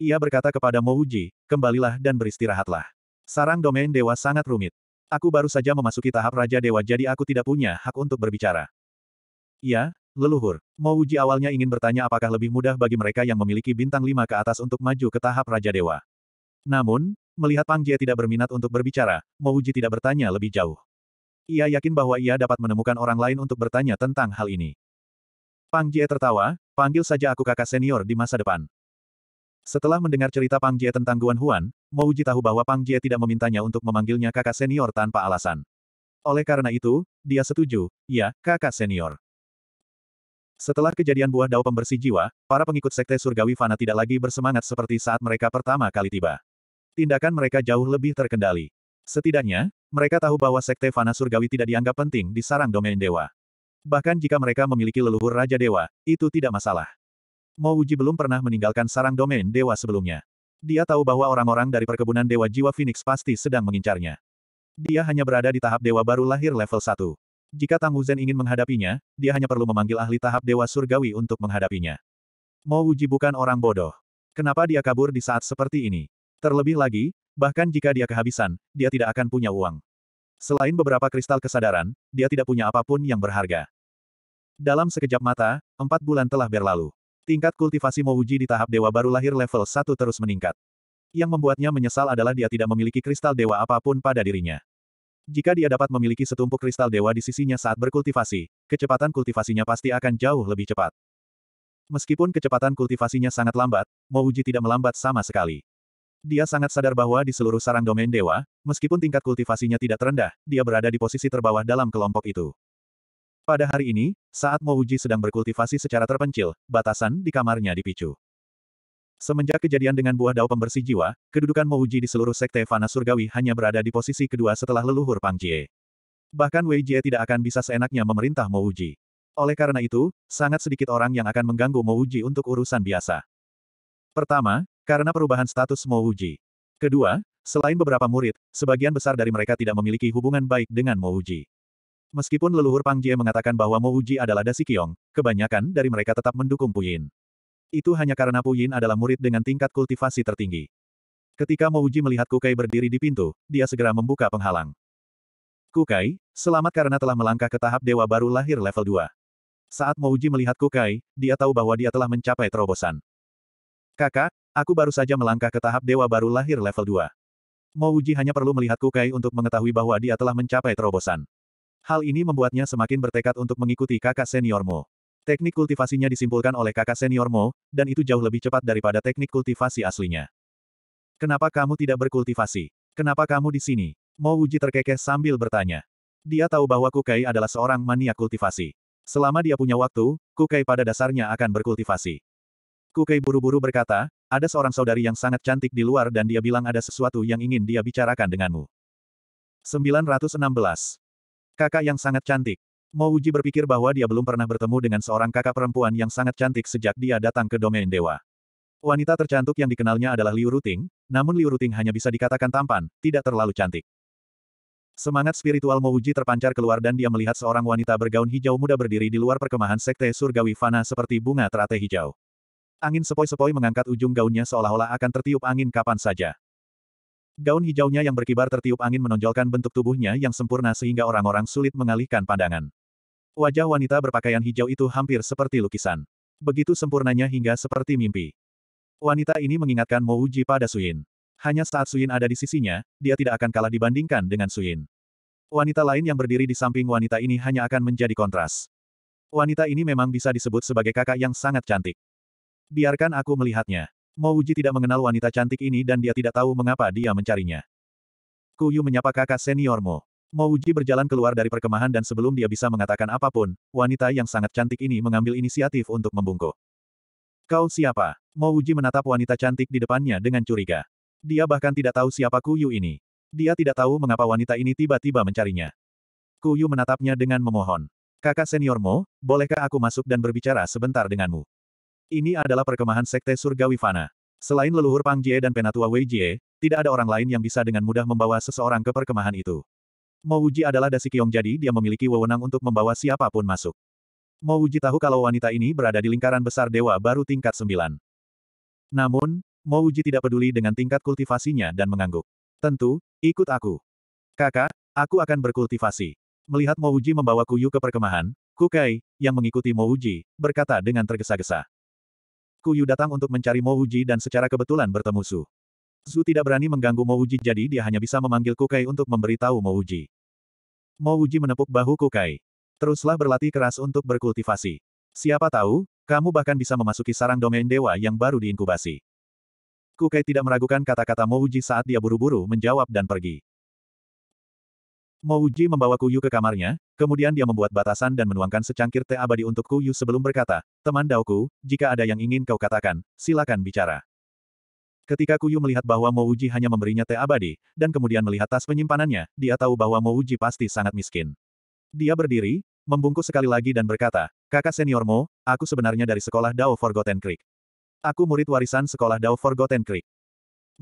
Ia berkata kepada uji, kembalilah dan beristirahatlah. Sarang domain dewa sangat rumit. Aku baru saja memasuki tahap Raja Dewa jadi aku tidak punya hak untuk berbicara. Ya, leluhur. uji awalnya ingin bertanya apakah lebih mudah bagi mereka yang memiliki bintang lima ke atas untuk maju ke tahap Raja Dewa. Namun, melihat Pang Jie tidak berminat untuk berbicara, uji tidak bertanya lebih jauh. Ia yakin bahwa ia dapat menemukan orang lain untuk bertanya tentang hal ini. Pang Jie tertawa, panggil saja aku kakak senior di masa depan. Setelah mendengar cerita Pang Jie tentang Guan Huan, Ji tahu bahwa Pang Jie tidak memintanya untuk memanggilnya kakak senior tanpa alasan. Oleh karena itu, dia setuju, ya, kakak senior. Setelah kejadian buah dao pembersih jiwa, para pengikut sekte surgawi fana tidak lagi bersemangat seperti saat mereka pertama kali tiba. Tindakan mereka jauh lebih terkendali. Setidaknya, mereka tahu bahwa sekte fana surgawi tidak dianggap penting di sarang domain dewa. Bahkan jika mereka memiliki leluhur Raja Dewa, itu tidak masalah. Mo Wuji belum pernah meninggalkan sarang domain dewa sebelumnya. Dia tahu bahwa orang-orang dari perkebunan Dewa Jiwa Phoenix pasti sedang mengincarnya. Dia hanya berada di tahap dewa baru lahir level 1. Jika Tang Wuzhen ingin menghadapinya, dia hanya perlu memanggil ahli tahap dewa surgawi untuk menghadapinya. Mo Wuji bukan orang bodoh. Kenapa dia kabur di saat seperti ini? Terlebih lagi, Bahkan jika dia kehabisan, dia tidak akan punya uang. Selain beberapa kristal kesadaran, dia tidak punya apapun yang berharga. Dalam sekejap mata, empat bulan telah berlalu. Tingkat kultivasi Mouji di tahap dewa baru lahir level 1 terus meningkat. Yang membuatnya menyesal adalah dia tidak memiliki kristal dewa apapun pada dirinya. Jika dia dapat memiliki setumpuk kristal dewa di sisinya saat berkultivasi, kecepatan kultivasinya pasti akan jauh lebih cepat. Meskipun kecepatan kultivasinya sangat lambat, Mouji tidak melambat sama sekali. Dia sangat sadar bahwa di seluruh sarang domain dewa, meskipun tingkat kultivasinya tidak terendah, dia berada di posisi terbawah dalam kelompok itu. Pada hari ini, saat Mouji sedang berkultivasi secara terpencil, batasan di kamarnya dipicu. Semenjak kejadian dengan buah dao pembersih jiwa, kedudukan Mouji di seluruh sekte Fana Surgawi hanya berada di posisi kedua setelah leluhur Pang Jie. Bahkan Wei Jie tidak akan bisa seenaknya memerintah Mouji. Oleh karena itu, sangat sedikit orang yang akan mengganggu Mouji untuk urusan biasa. Pertama, karena perubahan status Mo Uji. Kedua, selain beberapa murid, sebagian besar dari mereka tidak memiliki hubungan baik dengan Mo Uji. Meskipun leluhur Pang Jie mengatakan bahwa Mo Uji adalah Dasi Dasikyong, kebanyakan dari mereka tetap mendukung Puyin. Itu hanya karena Puyin adalah murid dengan tingkat kultivasi tertinggi. Ketika Mo Uji melihat Kukai berdiri di pintu, dia segera membuka penghalang. Kukai, selamat karena telah melangkah ke tahap dewa baru lahir level 2. Saat Mo Uji melihat Kukai, dia tahu bahwa dia telah mencapai terobosan. Kakak, Aku baru saja melangkah ke tahap dewa baru lahir level 2. Mo Uji hanya perlu melihat Kukai untuk mengetahui bahwa dia telah mencapai terobosan. Hal ini membuatnya semakin bertekad untuk mengikuti kakak senior Mo. Teknik kultivasinya disimpulkan oleh kakak senior Mo, dan itu jauh lebih cepat daripada teknik kultivasi aslinya. Kenapa kamu tidak berkultivasi? Kenapa kamu di sini? Mo Uji terkekeh sambil bertanya. Dia tahu bahwa Kukai adalah seorang mania kultivasi. Selama dia punya waktu, Kukai pada dasarnya akan berkultivasi. Kukei buru-buru berkata, ada seorang saudari yang sangat cantik di luar dan dia bilang ada sesuatu yang ingin dia bicarakan denganmu. 916. Kakak yang sangat cantik. Mo Mouji berpikir bahwa dia belum pernah bertemu dengan seorang kakak perempuan yang sangat cantik sejak dia datang ke domain dewa. Wanita tercantik yang dikenalnya adalah Liu Ruting, namun Liu Ruting hanya bisa dikatakan tampan, tidak terlalu cantik. Semangat spiritual Mo Mouji terpancar keluar dan dia melihat seorang wanita bergaun hijau muda berdiri di luar perkemahan sekte surgawi fana seperti bunga teratai hijau. Angin sepoi-sepoi mengangkat ujung gaunnya seolah-olah akan tertiup angin kapan saja. Gaun hijaunya yang berkibar tertiup angin menonjolkan bentuk tubuhnya yang sempurna sehingga orang-orang sulit mengalihkan pandangan. Wajah wanita berpakaian hijau itu hampir seperti lukisan. Begitu sempurnanya hingga seperti mimpi. Wanita ini mengingatkan Mo Uji pada Suyin. Hanya saat Suyin ada di sisinya, dia tidak akan kalah dibandingkan dengan Suyin. Wanita lain yang berdiri di samping wanita ini hanya akan menjadi kontras. Wanita ini memang bisa disebut sebagai kakak yang sangat cantik. Biarkan aku melihatnya. Mouji tidak mengenal wanita cantik ini dan dia tidak tahu mengapa dia mencarinya. Kuyu menyapa kakak seniormu. Mouji berjalan keluar dari perkemahan dan sebelum dia bisa mengatakan apapun, wanita yang sangat cantik ini mengambil inisiatif untuk membungkuk. Kau siapa? Mouji menatap wanita cantik di depannya dengan curiga. Dia bahkan tidak tahu siapa Kuyu ini. Dia tidak tahu mengapa wanita ini tiba-tiba mencarinya. Kuyu menatapnya dengan memohon. Kakak seniormu, bolehkah aku masuk dan berbicara sebentar denganmu? Ini adalah perkemahan Sekte Surgawi Fana. Selain leluhur Pang Jie dan Penatua Wei Jie, tidak ada orang lain yang bisa dengan mudah membawa seseorang ke perkemahan itu. Mo Wuji adalah dasi Kiong jadi dia memiliki wewenang untuk membawa siapapun masuk. Mo Wuji tahu kalau wanita ini berada di lingkaran besar dewa baru tingkat 9. Namun, Mo Wuji tidak peduli dengan tingkat kultivasinya dan mengangguk. Tentu, ikut aku. Kakak, aku akan berkultivasi. Melihat Mo Wuji membawa Kuyu ke perkemahan, Kukai, yang mengikuti Mo Wuji, berkata dengan tergesa-gesa. Kuyu datang untuk mencari Mo Uji dan secara kebetulan bertemu Su. Su tidak berani mengganggu Mo Uji jadi dia hanya bisa memanggil Kukai untuk memberitahu Mo Uji. Mo Uji menepuk bahu Kukai. Teruslah berlatih keras untuk berkultivasi. Siapa tahu, kamu bahkan bisa memasuki sarang domain dewa yang baru diinkubasi. Kukai tidak meragukan kata-kata Mo Uji saat dia buru-buru menjawab dan pergi. Mouji membawa Kuyu ke kamarnya, kemudian dia membuat batasan dan menuangkan secangkir teh abadi untuk Kuyu sebelum berkata, Teman Daoku, jika ada yang ingin kau katakan, silakan bicara. Ketika Kuyu melihat bahwa Mouji hanya memberinya teh abadi, dan kemudian melihat tas penyimpanannya, dia tahu bahwa Mouji pasti sangat miskin. Dia berdiri, membungkuk sekali lagi dan berkata, Kakak senior Mo, aku sebenarnya dari sekolah Dao Forgotten Creek. Aku murid warisan sekolah Dao Forgotten Creek.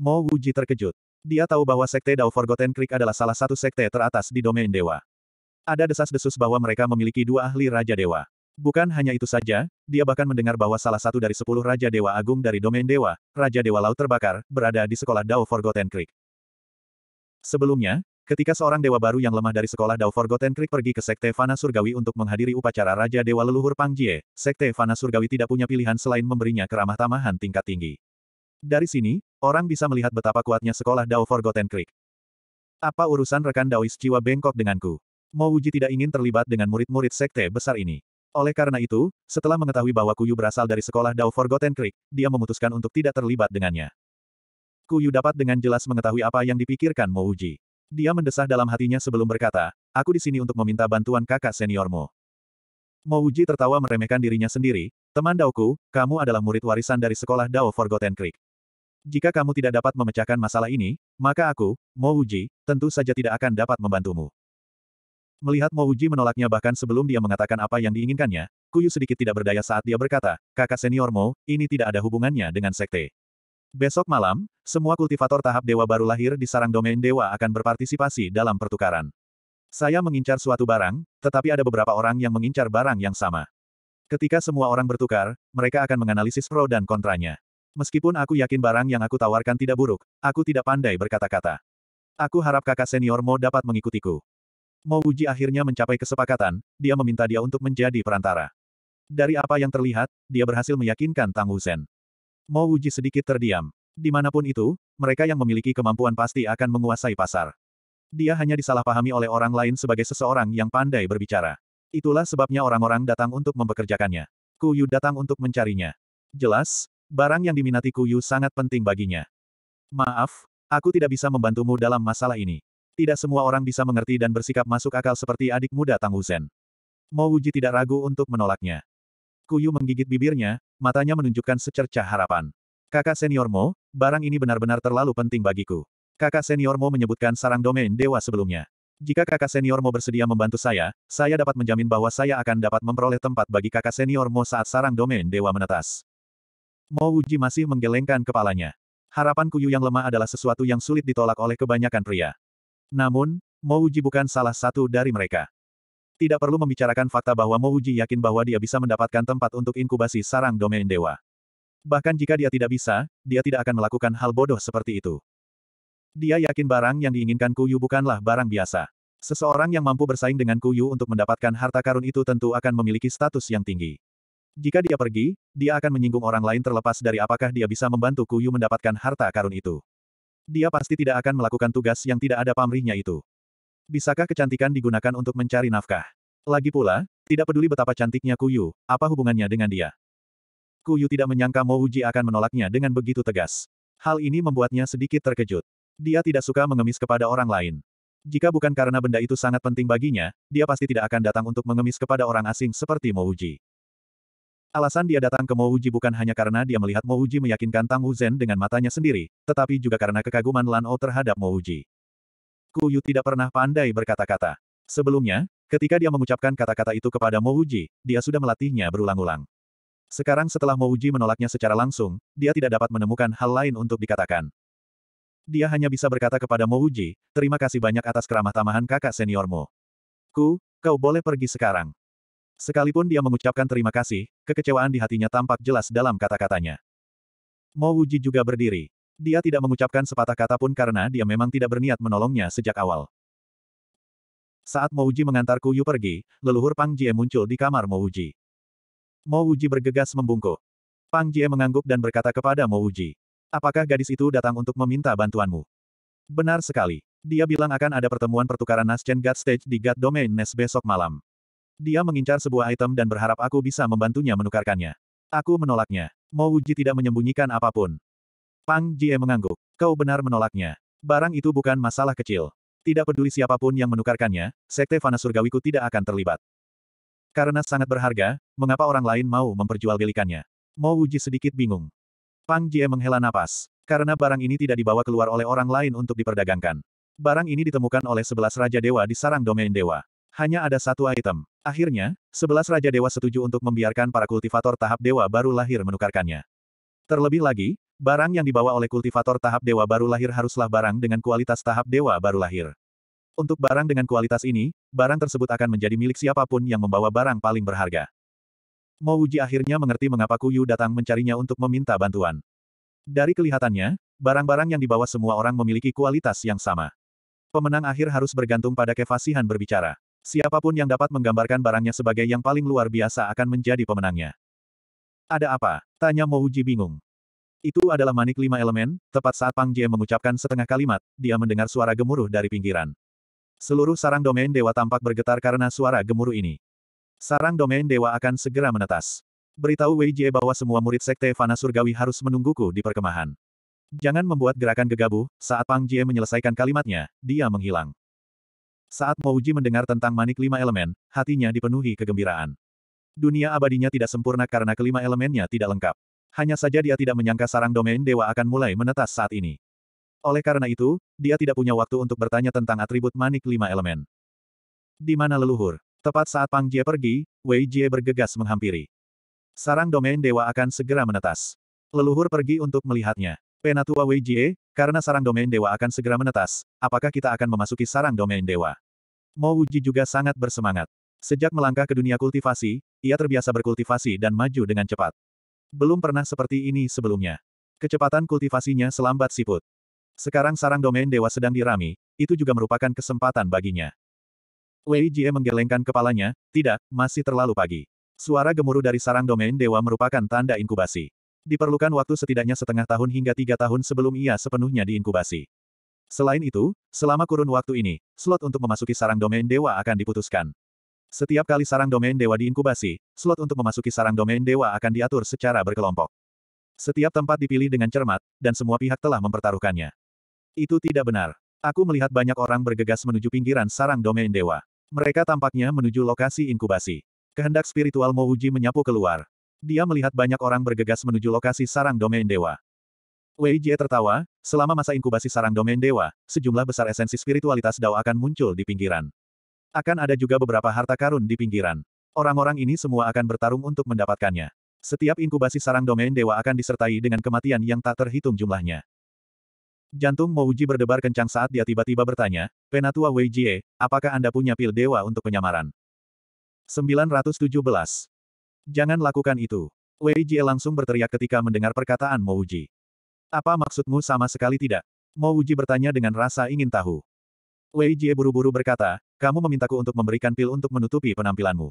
Mo Uji terkejut. Dia tahu bahwa Sekte Dao Forgotten Creek adalah salah satu sekte teratas di domain dewa. Ada desas-desus bahwa mereka memiliki dua ahli Raja Dewa. Bukan hanya itu saja, dia bahkan mendengar bahwa salah satu dari sepuluh Raja Dewa Agung dari domain dewa, Raja Dewa Laut Terbakar, berada di sekolah Dao Forgotten Creek. Sebelumnya, ketika seorang dewa baru yang lemah dari sekolah Dao Forgotten Creek pergi ke Sekte Fana Surgawi untuk menghadiri upacara Raja Dewa Leluhur Pangjie, Sekte Fana Surgawi tidak punya pilihan selain memberinya keramah tamahan tingkat tinggi. Dari sini, Orang bisa melihat betapa kuatnya sekolah Dao Forgotten Creek. Apa urusan rekan Daois jiwa bengkok denganku? Mo Wuji tidak ingin terlibat dengan murid-murid sekte besar ini. Oleh karena itu, setelah mengetahui bahwa Kuyu berasal dari sekolah Dao Forgotten Creek, dia memutuskan untuk tidak terlibat dengannya. Kuyu dapat dengan jelas mengetahui apa yang dipikirkan Mo Wuji. Dia mendesah dalam hatinya sebelum berkata, aku di sini untuk meminta bantuan kakak seniormu. Mo Wuji tertawa meremehkan dirinya sendiri, teman Daoku, kamu adalah murid warisan dari sekolah Dao Forgotten Creek. Jika kamu tidak dapat memecahkan masalah ini, maka aku, Mo Uji, tentu saja tidak akan dapat membantumu. Melihat Mo Uji menolaknya bahkan sebelum dia mengatakan apa yang diinginkannya, Kuyu sedikit tidak berdaya saat dia berkata, kakak senior Mo, ini tidak ada hubungannya dengan sekte. Besok malam, semua kultivator tahap dewa baru lahir di sarang domain dewa akan berpartisipasi dalam pertukaran. Saya mengincar suatu barang, tetapi ada beberapa orang yang mengincar barang yang sama. Ketika semua orang bertukar, mereka akan menganalisis pro dan kontranya. Meskipun aku yakin barang yang aku tawarkan tidak buruk, aku tidak pandai berkata-kata. Aku harap kakak senior Mo dapat mengikutiku. Mo Uji akhirnya mencapai kesepakatan, dia meminta dia untuk menjadi perantara. Dari apa yang terlihat, dia berhasil meyakinkan Tang Wuzhen. Mo Uji sedikit terdiam. Dimanapun itu, mereka yang memiliki kemampuan pasti akan menguasai pasar. Dia hanya disalahpahami oleh orang lain sebagai seseorang yang pandai berbicara. Itulah sebabnya orang-orang datang untuk mempekerjakannya. Kuyu datang untuk mencarinya. Jelas, Barang yang diminati Kuyu sangat penting baginya. Maaf, aku tidak bisa membantumu dalam masalah ini. Tidak semua orang bisa mengerti dan bersikap masuk akal seperti adik muda Tang Wuzhen. Mo Wuji tidak ragu untuk menolaknya. Kuyu menggigit bibirnya, matanya menunjukkan secerca harapan. Kakak Senior Mo, barang ini benar-benar terlalu penting bagiku. Kakak Senior Mo menyebutkan sarang domain dewa sebelumnya. Jika kakak Senior Mo bersedia membantu saya, saya dapat menjamin bahwa saya akan dapat memperoleh tempat bagi kakak Senior Mo saat sarang domain dewa menetas. Mo Wuji masih menggelengkan kepalanya. Harapan Kuyu yang lemah adalah sesuatu yang sulit ditolak oleh kebanyakan pria. Namun, Mo Wuji bukan salah satu dari mereka. Tidak perlu membicarakan fakta bahwa Mo Wuji yakin bahwa dia bisa mendapatkan tempat untuk inkubasi sarang domain dewa. Bahkan jika dia tidak bisa, dia tidak akan melakukan hal bodoh seperti itu. Dia yakin barang yang diinginkan Kuyu bukanlah barang biasa. Seseorang yang mampu bersaing dengan Kuyu untuk mendapatkan harta karun itu tentu akan memiliki status yang tinggi. Jika dia pergi, dia akan menyinggung orang lain terlepas dari apakah dia bisa membantu Kuyu mendapatkan harta karun itu. Dia pasti tidak akan melakukan tugas yang tidak ada pamrihnya itu. Bisakah kecantikan digunakan untuk mencari nafkah? Lagi pula, tidak peduli betapa cantiknya Kuyu, apa hubungannya dengan dia? Kuyu tidak menyangka Mo Uji akan menolaknya dengan begitu tegas. Hal ini membuatnya sedikit terkejut. Dia tidak suka mengemis kepada orang lain. Jika bukan karena benda itu sangat penting baginya, dia pasti tidak akan datang untuk mengemis kepada orang asing seperti Mo Uji. Alasan dia datang ke Mouji bukan hanya karena dia melihat Mouji meyakinkan Tang Wuzhen dengan matanya sendiri, tetapi juga karena kekaguman Lan O terhadap Mouji. Yu tidak pernah pandai berkata-kata. Sebelumnya, ketika dia mengucapkan kata-kata itu kepada Mouji, dia sudah melatihnya berulang-ulang. Sekarang setelah Mouji menolaknya secara langsung, dia tidak dapat menemukan hal lain untuk dikatakan. Dia hanya bisa berkata kepada Mouji, terima kasih banyak atas keramah tamahan kakak seniormu. Ku, kau boleh pergi sekarang. Sekalipun dia mengucapkan terima kasih, kekecewaan di hatinya tampak jelas dalam kata-katanya. Mo Wuji juga berdiri. Dia tidak mengucapkan sepatah kata pun karena dia memang tidak berniat menolongnya sejak awal. Saat Mo Wuji mengantar Kuyu pergi, leluhur Pang Jie muncul di kamar Mo Wuji. Mo Wuji bergegas membungkuk. Pang Jie mengangguk dan berkata kepada Mo Wuji. Apakah gadis itu datang untuk meminta bantuanmu? Benar sekali. Dia bilang akan ada pertemuan pertukaran Nascent God Stage di God Domain Nest besok malam. Dia mengincar sebuah item dan berharap aku bisa membantunya menukarkannya. Aku menolaknya. Mo Wuji tidak menyembunyikan apapun. Pang Jie mengangguk. Kau benar menolaknya. Barang itu bukan masalah kecil. Tidak peduli siapapun yang menukarkannya, Sekte Fana Surgawiku tidak akan terlibat. Karena sangat berharga, mengapa orang lain mau memperjualbelikannya? Mo Wuji sedikit bingung. Pang Jie menghela napas. Karena barang ini tidak dibawa keluar oleh orang lain untuk diperdagangkan. Barang ini ditemukan oleh sebelas Raja Dewa di sarang domain Dewa. Hanya ada satu item. Akhirnya, sebelas Raja Dewa setuju untuk membiarkan para kultivator tahap dewa baru lahir menukarkannya. Terlebih lagi, barang yang dibawa oleh kultivator tahap dewa baru lahir haruslah barang dengan kualitas tahap dewa baru lahir. Untuk barang dengan kualitas ini, barang tersebut akan menjadi milik siapapun yang membawa barang paling berharga. Mouji akhirnya mengerti mengapa Kuyu datang mencarinya untuk meminta bantuan. Dari kelihatannya, barang-barang yang dibawa semua orang memiliki kualitas yang sama. Pemenang akhir harus bergantung pada kefasihan berbicara. Siapapun yang dapat menggambarkan barangnya sebagai yang paling luar biasa akan menjadi pemenangnya. Ada apa? Tanya Mouji bingung. Itu adalah manik lima elemen, tepat saat Pang Jie mengucapkan setengah kalimat, dia mendengar suara gemuruh dari pinggiran. Seluruh sarang domain dewa tampak bergetar karena suara gemuruh ini. Sarang domain dewa akan segera menetas. Beritahu Wei Jie bahwa semua murid sekte Fana Surgawi harus menungguku di perkemahan. Jangan membuat gerakan gegabah, saat Pang Jie menyelesaikan kalimatnya, dia menghilang. Saat Mouji mendengar tentang manik lima elemen, hatinya dipenuhi kegembiraan. Dunia abadinya tidak sempurna karena kelima elemennya tidak lengkap. Hanya saja dia tidak menyangka sarang domain dewa akan mulai menetas saat ini. Oleh karena itu, dia tidak punya waktu untuk bertanya tentang atribut manik lima elemen. Di mana leluhur? Tepat saat Pang Jie pergi, Wei Jie bergegas menghampiri. Sarang domain dewa akan segera menetas. Leluhur pergi untuk melihatnya. Penatua Wei Jie, karena sarang domain dewa akan segera menetas, apakah kita akan memasuki sarang domain dewa? Mo Wuji juga sangat bersemangat. Sejak melangkah ke dunia kultivasi, ia terbiasa berkultivasi dan maju dengan cepat. Belum pernah seperti ini sebelumnya. Kecepatan kultivasinya selambat siput. Sekarang sarang domain dewa sedang dirami, itu juga merupakan kesempatan baginya. Wei Jie menggelengkan kepalanya, tidak, masih terlalu pagi. Suara gemuruh dari sarang domain dewa merupakan tanda inkubasi. Diperlukan waktu setidaknya setengah tahun hingga tiga tahun sebelum ia sepenuhnya diinkubasi. Selain itu, selama kurun waktu ini, slot untuk memasuki sarang domain dewa akan diputuskan. Setiap kali sarang domain dewa diinkubasi, slot untuk memasuki sarang domain dewa akan diatur secara berkelompok. Setiap tempat dipilih dengan cermat, dan semua pihak telah mempertaruhkannya. Itu tidak benar. Aku melihat banyak orang bergegas menuju pinggiran sarang domain dewa. Mereka tampaknya menuju lokasi inkubasi. Kehendak spiritual Mouji menyapu keluar. Dia melihat banyak orang bergegas menuju lokasi sarang domain dewa. Wei Jie tertawa, selama masa inkubasi sarang domain dewa, sejumlah besar esensi spiritualitas Dao akan muncul di pinggiran. Akan ada juga beberapa harta karun di pinggiran. Orang-orang ini semua akan bertarung untuk mendapatkannya. Setiap inkubasi sarang domain dewa akan disertai dengan kematian yang tak terhitung jumlahnya. Jantung Mouji berdebar kencang saat dia tiba-tiba bertanya, Penatua Wei Jie, apakah Anda punya pil dewa untuk penyamaran? 917. Jangan lakukan itu. Wei Jie langsung berteriak ketika mendengar perkataan Mouji. Apa maksudmu sama sekali tidak? Mo Wuji bertanya dengan rasa ingin tahu. Wei Jie buru-buru berkata, kamu memintaku untuk memberikan pil untuk menutupi penampilanmu.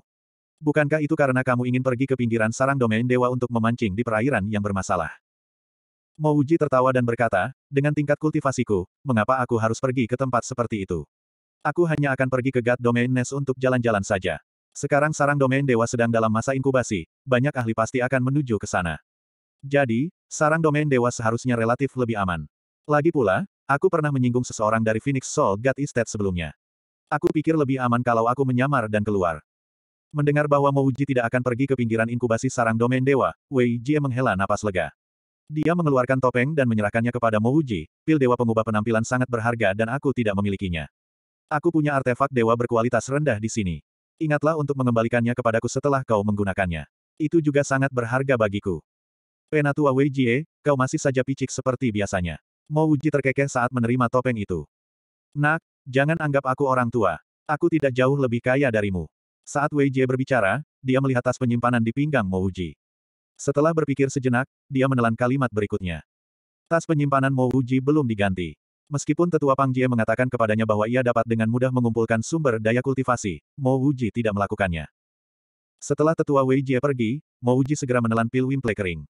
Bukankah itu karena kamu ingin pergi ke pinggiran sarang domain dewa untuk memancing di perairan yang bermasalah? Mo Wuji tertawa dan berkata, dengan tingkat kultivasiku, mengapa aku harus pergi ke tempat seperti itu? Aku hanya akan pergi ke God Domain Nest untuk jalan-jalan saja. Sekarang sarang domain dewa sedang dalam masa inkubasi, banyak ahli pasti akan menuju ke sana. Jadi, sarang domain dewa seharusnya relatif lebih aman. Lagi pula, aku pernah menyinggung seseorang dari Phoenix Soul God Estate sebelumnya. Aku pikir lebih aman kalau aku menyamar dan keluar. Mendengar bahwa Mouji tidak akan pergi ke pinggiran inkubasi sarang domain dewa, Wei Jie menghela napas lega. Dia mengeluarkan topeng dan menyerahkannya kepada Mouji, pil dewa pengubah penampilan sangat berharga dan aku tidak memilikinya. Aku punya artefak dewa berkualitas rendah di sini. Ingatlah untuk mengembalikannya kepadaku setelah kau menggunakannya. Itu juga sangat berharga bagiku. Penatua Wei Jie, kau masih saja picik seperti biasanya. Mau Uji terkekeh saat menerima topeng itu. Nak, jangan anggap aku orang tua. Aku tidak jauh lebih kaya darimu. Saat Wei Jie berbicara, dia melihat tas penyimpanan di pinggang Mo Uji. Setelah berpikir sejenak, dia menelan kalimat berikutnya. Tas penyimpanan Mo Uji belum diganti. Meskipun tetua Pang Jie mengatakan kepadanya bahwa ia dapat dengan mudah mengumpulkan sumber daya kultivasi, Mo Uji tidak melakukannya. Setelah tetua Wei Jie pergi, Mo Uji segera menelan pil wimple kering.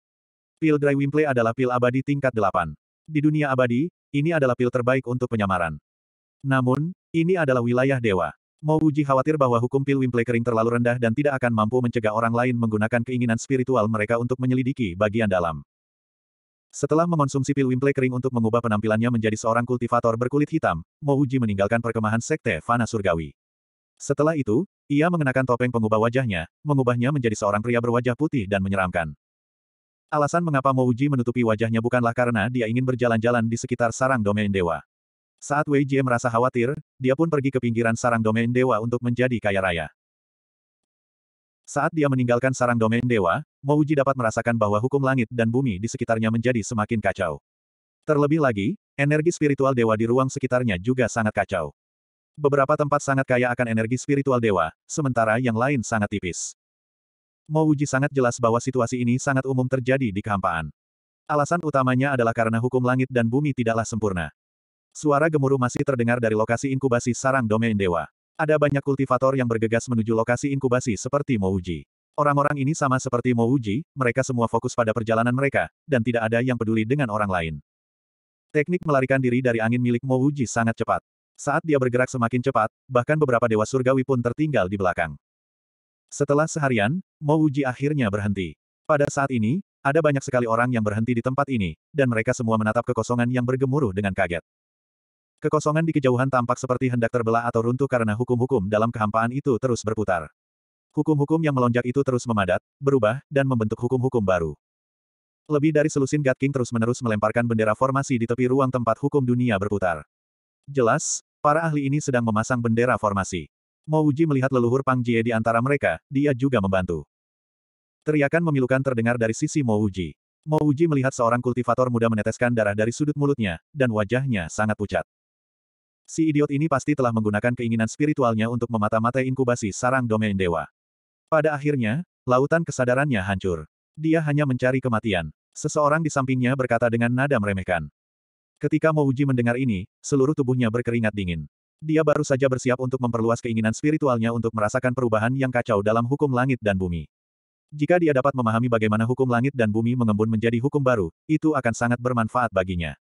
Pil Dry Wimple adalah pil abadi tingkat 8. Di dunia abadi, ini adalah pil terbaik untuk penyamaran. Namun, ini adalah wilayah dewa. Mo Uji khawatir bahwa hukum pil Wimple kering terlalu rendah dan tidak akan mampu mencegah orang lain menggunakan keinginan spiritual mereka untuk menyelidiki bagian dalam. Setelah mengonsumsi pil Wimple kering untuk mengubah penampilannya menjadi seorang kultivator berkulit hitam, Mo Uji meninggalkan perkemahan sekte Fana Surgawi. Setelah itu, ia mengenakan topeng pengubah wajahnya, mengubahnya menjadi seorang pria berwajah putih dan menyeramkan. Alasan mengapa Mouji menutupi wajahnya bukanlah karena dia ingin berjalan-jalan di sekitar sarang domain dewa. Saat Wei Jie merasa khawatir, dia pun pergi ke pinggiran sarang domain dewa untuk menjadi kaya raya. Saat dia meninggalkan sarang domain dewa, Mouji dapat merasakan bahwa hukum langit dan bumi di sekitarnya menjadi semakin kacau. Terlebih lagi, energi spiritual dewa di ruang sekitarnya juga sangat kacau. Beberapa tempat sangat kaya akan energi spiritual dewa, sementara yang lain sangat tipis. Mo Wuji sangat jelas bahwa situasi ini sangat umum terjadi di kehampaan. Alasan utamanya adalah karena hukum langit dan bumi tidaklah sempurna. Suara gemuruh masih terdengar dari lokasi inkubasi sarang domain dewa. Ada banyak kultivator yang bergegas menuju lokasi inkubasi seperti Mo Wuji. Orang-orang ini sama seperti Mo Wuji, mereka semua fokus pada perjalanan mereka, dan tidak ada yang peduli dengan orang lain. Teknik melarikan diri dari angin milik Mo Wuji sangat cepat. Saat dia bergerak semakin cepat, bahkan beberapa dewa surgawi pun tertinggal di belakang. Setelah seharian, Mouji akhirnya berhenti. Pada saat ini, ada banyak sekali orang yang berhenti di tempat ini, dan mereka semua menatap kekosongan yang bergemuruh dengan kaget. Kekosongan di kejauhan tampak seperti hendak terbelah atau runtuh karena hukum-hukum dalam kehampaan itu terus berputar. Hukum-hukum yang melonjak itu terus memadat, berubah, dan membentuk hukum-hukum baru. Lebih dari selusin God King terus-menerus melemparkan bendera formasi di tepi ruang tempat hukum dunia berputar. Jelas, para ahli ini sedang memasang bendera formasi. Mo Uji melihat leluhur Pang Jie di antara mereka, dia juga membantu. Teriakan memilukan terdengar dari sisi Mo Uji. Mo Uji melihat seorang kultivator muda meneteskan darah dari sudut mulutnya, dan wajahnya sangat pucat. Si idiot ini pasti telah menggunakan keinginan spiritualnya untuk memata-matai inkubasi sarang domain dewa. Pada akhirnya, lautan kesadarannya hancur. Dia hanya mencari kematian. Seseorang di sampingnya berkata dengan nada meremehkan. Ketika Mo Uji mendengar ini, seluruh tubuhnya berkeringat dingin. Dia baru saja bersiap untuk memperluas keinginan spiritualnya untuk merasakan perubahan yang kacau dalam hukum langit dan bumi. Jika dia dapat memahami bagaimana hukum langit dan bumi mengembun menjadi hukum baru, itu akan sangat bermanfaat baginya.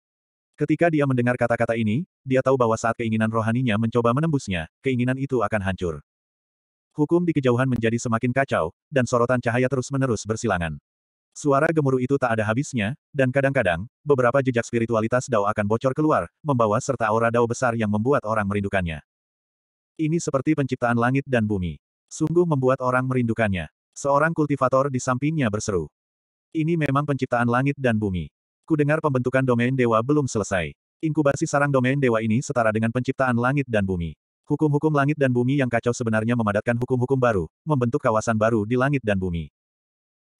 Ketika dia mendengar kata-kata ini, dia tahu bahwa saat keinginan rohaninya mencoba menembusnya, keinginan itu akan hancur. Hukum di kejauhan menjadi semakin kacau, dan sorotan cahaya terus-menerus bersilangan. Suara gemuruh itu tak ada habisnya, dan kadang-kadang, beberapa jejak spiritualitas Dao akan bocor keluar, membawa serta aura Dao besar yang membuat orang merindukannya. Ini seperti penciptaan langit dan bumi. Sungguh membuat orang merindukannya. Seorang kultivator di sampingnya berseru. Ini memang penciptaan langit dan bumi. Kudengar pembentukan domain dewa belum selesai. Inkubasi sarang domain dewa ini setara dengan penciptaan langit dan bumi. Hukum-hukum langit dan bumi yang kacau sebenarnya memadatkan hukum-hukum baru, membentuk kawasan baru di langit dan bumi.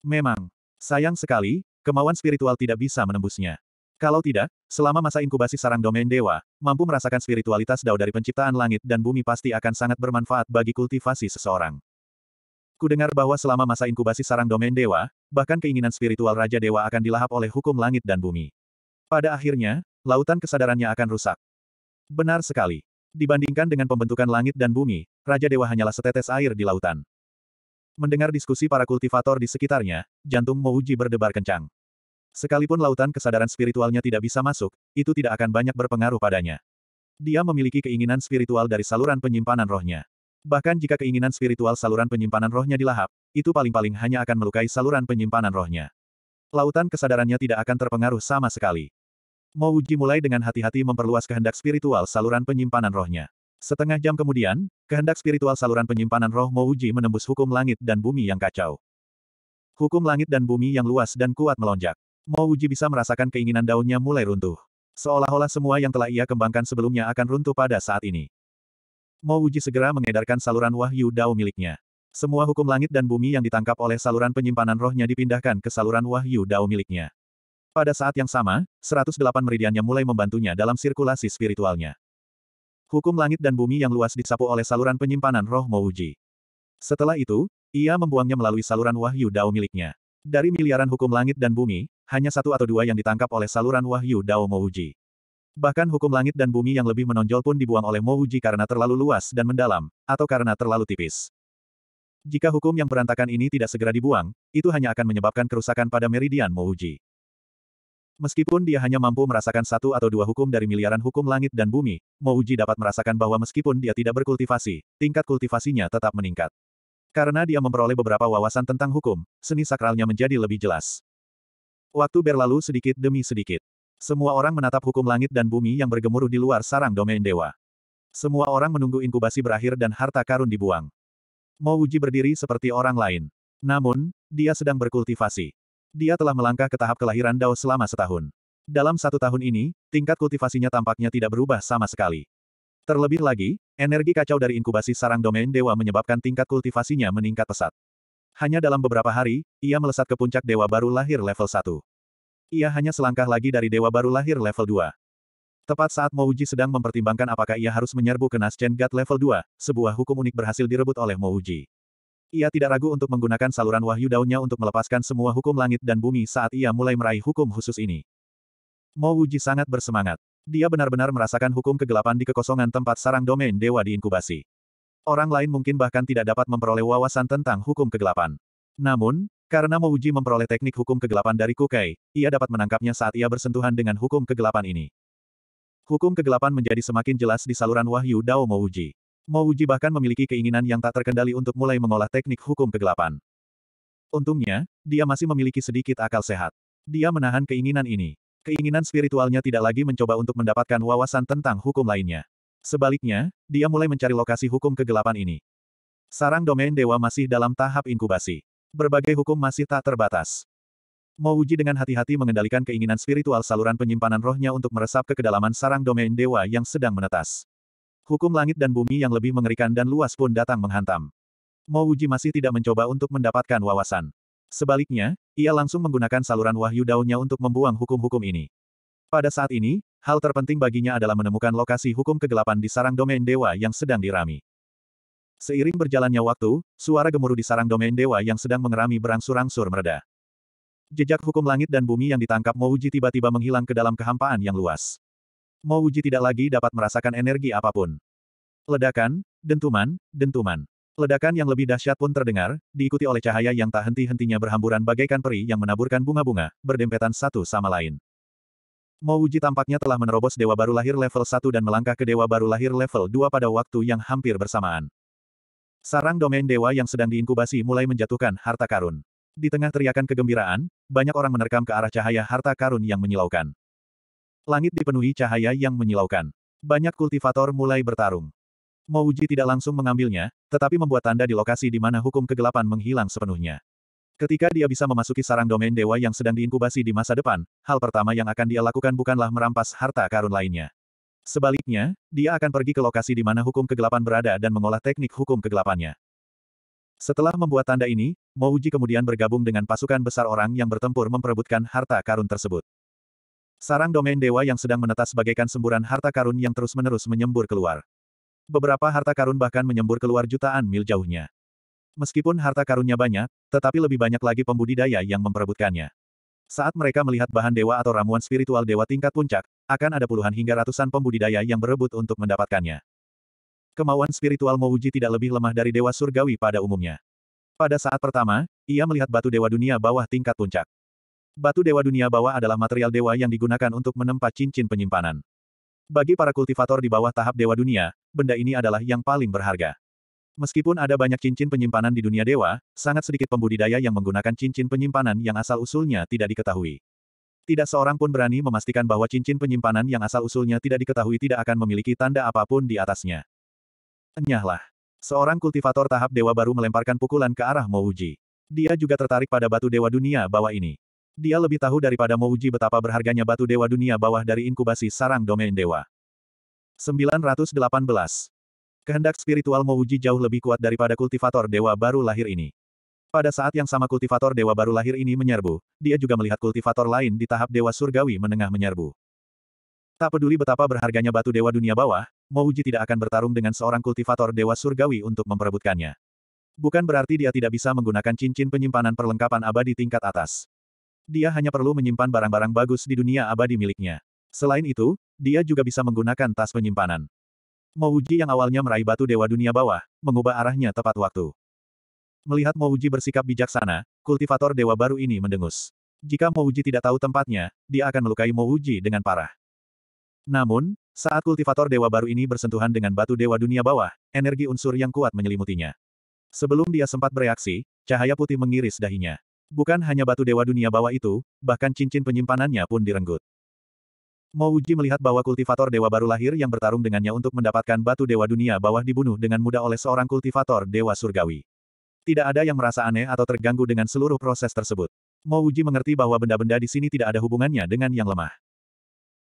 Memang, Sayang sekali, kemauan spiritual tidak bisa menembusnya. Kalau tidak, selama masa inkubasi sarang domain dewa, mampu merasakan spiritualitas dao dari penciptaan langit dan bumi pasti akan sangat bermanfaat bagi kultivasi seseorang. Kudengar bahwa selama masa inkubasi sarang domain dewa, bahkan keinginan spiritual Raja Dewa akan dilahap oleh hukum langit dan bumi. Pada akhirnya, lautan kesadarannya akan rusak. Benar sekali. Dibandingkan dengan pembentukan langit dan bumi, Raja Dewa hanyalah setetes air di lautan. Mendengar diskusi para kultivator di sekitarnya, jantung Mouji berdebar kencang. Sekalipun lautan kesadaran spiritualnya tidak bisa masuk, itu tidak akan banyak berpengaruh padanya. Dia memiliki keinginan spiritual dari saluran penyimpanan rohnya. Bahkan jika keinginan spiritual saluran penyimpanan rohnya dilahap, itu paling-paling hanya akan melukai saluran penyimpanan rohnya. Lautan kesadarannya tidak akan terpengaruh sama sekali. Mouji mulai dengan hati-hati memperluas kehendak spiritual saluran penyimpanan rohnya. Setengah jam kemudian, kehendak spiritual saluran penyimpanan roh Mouji menembus hukum langit dan bumi yang kacau. Hukum langit dan bumi yang luas dan kuat melonjak. Mouji bisa merasakan keinginan daunnya mulai runtuh. Seolah-olah semua yang telah ia kembangkan sebelumnya akan runtuh pada saat ini. Mouji segera mengedarkan saluran wahyu dao miliknya. Semua hukum langit dan bumi yang ditangkap oleh saluran penyimpanan rohnya dipindahkan ke saluran wahyu dao miliknya. Pada saat yang sama, 108 meridiannya mulai membantunya dalam sirkulasi spiritualnya. Hukum langit dan bumi yang luas disapu oleh saluran penyimpanan roh Mouji. Setelah itu, ia membuangnya melalui saluran wahyu Dao miliknya. Dari miliaran hukum langit dan bumi, hanya satu atau dua yang ditangkap oleh saluran wahyu Dao Mouji. Bahkan hukum langit dan bumi yang lebih menonjol pun dibuang oleh Mouji karena terlalu luas dan mendalam, atau karena terlalu tipis. Jika hukum yang berantakan ini tidak segera dibuang, itu hanya akan menyebabkan kerusakan pada meridian Mouji. Meskipun dia hanya mampu merasakan satu atau dua hukum dari miliaran hukum langit dan bumi, Mouji dapat merasakan bahwa meskipun dia tidak berkultivasi, tingkat kultivasinya tetap meningkat. Karena dia memperoleh beberapa wawasan tentang hukum, seni sakralnya menjadi lebih jelas. Waktu berlalu sedikit demi sedikit. Semua orang menatap hukum langit dan bumi yang bergemuruh di luar sarang domain dewa. Semua orang menunggu inkubasi berakhir dan harta karun dibuang. Mouji berdiri seperti orang lain. Namun, dia sedang berkultivasi. Dia telah melangkah ke tahap kelahiran Dao selama setahun. Dalam satu tahun ini, tingkat kultivasinya tampaknya tidak berubah sama sekali. Terlebih lagi, energi kacau dari inkubasi sarang domain dewa menyebabkan tingkat kultivasinya meningkat pesat. Hanya dalam beberapa hari, ia melesat ke puncak dewa baru lahir level 1. Ia hanya selangkah lagi dari dewa baru lahir level 2. Tepat saat Mouji sedang mempertimbangkan apakah ia harus menyerbu ke Nascent God level 2, sebuah hukum unik berhasil direbut oleh Mouji. Ia tidak ragu untuk menggunakan saluran wahyu daunnya untuk melepaskan semua hukum langit dan bumi saat ia mulai meraih hukum khusus ini. Mo Wuji sangat bersemangat. Dia benar-benar merasakan hukum kegelapan di kekosongan tempat sarang domain dewa diinkubasi. Orang lain mungkin bahkan tidak dapat memperoleh wawasan tentang hukum kegelapan. Namun, karena Mo Wuji memperoleh teknik hukum kegelapan dari Kukai, ia dapat menangkapnya saat ia bersentuhan dengan hukum kegelapan ini. Hukum kegelapan menjadi semakin jelas di saluran wahyu Dao Mo Wuji. Mo Uji bahkan memiliki keinginan yang tak terkendali untuk mulai mengolah teknik hukum kegelapan. Untungnya, dia masih memiliki sedikit akal sehat. Dia menahan keinginan ini. Keinginan spiritualnya tidak lagi mencoba untuk mendapatkan wawasan tentang hukum lainnya. Sebaliknya, dia mulai mencari lokasi hukum kegelapan ini. Sarang domain dewa masih dalam tahap inkubasi. Berbagai hukum masih tak terbatas. Uji dengan hati-hati mengendalikan keinginan spiritual saluran penyimpanan rohnya untuk meresap ke kedalaman sarang domain dewa yang sedang menetas. Hukum langit dan bumi yang lebih mengerikan dan luas pun datang menghantam. Mo Wuji masih tidak mencoba untuk mendapatkan wawasan. Sebaliknya, ia langsung menggunakan saluran wahyu daunnya untuk membuang hukum-hukum ini. Pada saat ini, hal terpenting baginya adalah menemukan lokasi hukum kegelapan di sarang domain dewa yang sedang dirami. Seiring berjalannya waktu, suara gemuruh di sarang domain dewa yang sedang mengerami berangsur-angsur mereda. Jejak hukum langit dan bumi yang ditangkap Mouji tiba-tiba menghilang ke dalam kehampaan yang luas. Mo Wuji tidak lagi dapat merasakan energi apapun. Ledakan, dentuman, dentuman. Ledakan yang lebih dahsyat pun terdengar, diikuti oleh cahaya yang tak henti-hentinya berhamburan bagaikan peri yang menaburkan bunga-bunga, berdempetan satu sama lain. Mo Wuji tampaknya telah menerobos dewa baru lahir level 1 dan melangkah ke dewa baru lahir level 2 pada waktu yang hampir bersamaan. Sarang domain dewa yang sedang diinkubasi mulai menjatuhkan harta karun. Di tengah teriakan kegembiraan, banyak orang menerkam ke arah cahaya harta karun yang menyilaukan. Langit dipenuhi cahaya yang menyilaukan. Banyak kultivator mulai bertarung. Mouji tidak langsung mengambilnya, tetapi membuat tanda di lokasi di mana hukum kegelapan menghilang sepenuhnya. Ketika dia bisa memasuki sarang domain dewa yang sedang diinkubasi di masa depan, hal pertama yang akan dia lakukan bukanlah merampas harta karun lainnya. Sebaliknya, dia akan pergi ke lokasi di mana hukum kegelapan berada dan mengolah teknik hukum kegelapannya. Setelah membuat tanda ini, Mouji kemudian bergabung dengan pasukan besar orang yang bertempur memperebutkan harta karun tersebut. Sarang domain dewa yang sedang menetas bagaikan semburan harta karun yang terus-menerus menyembur keluar. Beberapa harta karun bahkan menyembur keluar jutaan mil jauhnya. Meskipun harta karunnya banyak, tetapi lebih banyak lagi pembudidaya yang memperebutkannya. Saat mereka melihat bahan dewa atau ramuan spiritual dewa tingkat puncak, akan ada puluhan hingga ratusan pembudidaya yang berebut untuk mendapatkannya. Kemauan spiritual Mouji tidak lebih lemah dari dewa surgawi pada umumnya. Pada saat pertama, ia melihat batu dewa dunia bawah tingkat puncak. Batu Dewa Dunia Bawah adalah material dewa yang digunakan untuk menempat cincin penyimpanan. Bagi para kultivator di bawah tahap Dewa Dunia, benda ini adalah yang paling berharga. Meskipun ada banyak cincin penyimpanan di dunia dewa, sangat sedikit pembudidaya yang menggunakan cincin penyimpanan yang asal-usulnya tidak diketahui. Tidak seorang pun berani memastikan bahwa cincin penyimpanan yang asal-usulnya tidak diketahui tidak akan memiliki tanda apapun di atasnya. Enyahlah. Seorang kultivator tahap dewa baru melemparkan pukulan ke arah Mouji. Dia juga tertarik pada batu dewa dunia bawah ini. Dia lebih tahu daripada Mouji betapa berharganya batu dewa dunia bawah dari inkubasi sarang domain dewa. 918. Kehendak spiritual Mouji jauh lebih kuat daripada kultivator dewa baru lahir ini. Pada saat yang sama kultivator dewa baru lahir ini menyerbu, dia juga melihat kultivator lain di tahap dewa surgawi menengah menyerbu. Tak peduli betapa berharganya batu dewa dunia bawah, Mouji tidak akan bertarung dengan seorang kultivator dewa surgawi untuk memperebutkannya. Bukan berarti dia tidak bisa menggunakan cincin penyimpanan perlengkapan abadi tingkat atas. Dia hanya perlu menyimpan barang-barang bagus di dunia abadi miliknya. Selain itu, dia juga bisa menggunakan tas penyimpanan. Mouji yang awalnya meraih batu dewa dunia bawah, mengubah arahnya tepat waktu. Melihat Mouji bersikap bijaksana, kultivator dewa baru ini mendengus. Jika Mouji tidak tahu tempatnya, dia akan melukai Mouji dengan parah. Namun, saat kultivator dewa baru ini bersentuhan dengan batu dewa dunia bawah, energi unsur yang kuat menyelimutinya. Sebelum dia sempat bereaksi, cahaya putih mengiris dahinya. Bukan hanya batu dewa dunia bawah itu, bahkan cincin penyimpanannya pun direnggut. Mo Uji melihat bahwa kultivator dewa baru lahir yang bertarung dengannya untuk mendapatkan batu dewa dunia bawah dibunuh dengan mudah oleh seorang kultivator dewa surgawi. Tidak ada yang merasa aneh atau terganggu dengan seluruh proses tersebut. Mo Uji mengerti bahwa benda-benda di sini tidak ada hubungannya dengan yang lemah.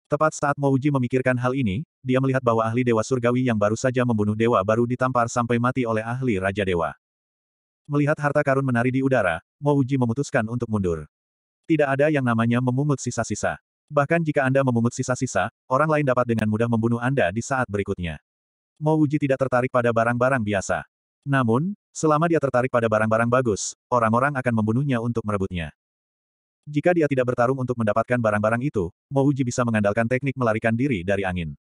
Tepat saat Mouji memikirkan hal ini, dia melihat bahwa ahli Dewa Surgawi yang baru saja membunuh Dewa baru ditampar sampai mati oleh ahli Raja Dewa. Melihat harta karun menari di udara, Mouji memutuskan untuk mundur. Tidak ada yang namanya memungut sisa-sisa. Bahkan jika Anda memungut sisa-sisa, orang lain dapat dengan mudah membunuh Anda di saat berikutnya. Mouji tidak tertarik pada barang-barang biasa. Namun, selama dia tertarik pada barang-barang bagus, orang-orang akan membunuhnya untuk merebutnya. Jika dia tidak bertarung untuk mendapatkan barang-barang itu, Mouji bisa mengandalkan teknik melarikan diri dari angin.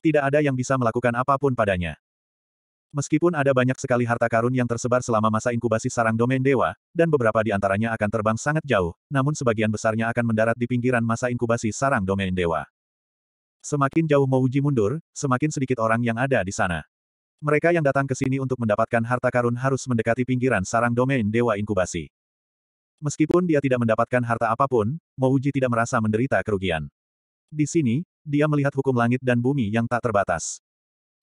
Tidak ada yang bisa melakukan apapun padanya. Meskipun ada banyak sekali harta karun yang tersebar selama masa inkubasi sarang domain dewa, dan beberapa di antaranya akan terbang sangat jauh, namun sebagian besarnya akan mendarat di pinggiran masa inkubasi sarang domain dewa. Semakin jauh Mouji mundur, semakin sedikit orang yang ada di sana. Mereka yang datang ke sini untuk mendapatkan harta karun harus mendekati pinggiran sarang domain dewa inkubasi. Meskipun dia tidak mendapatkan harta apapun, Mouji tidak merasa menderita kerugian. Di sini, dia melihat hukum langit dan bumi yang tak terbatas.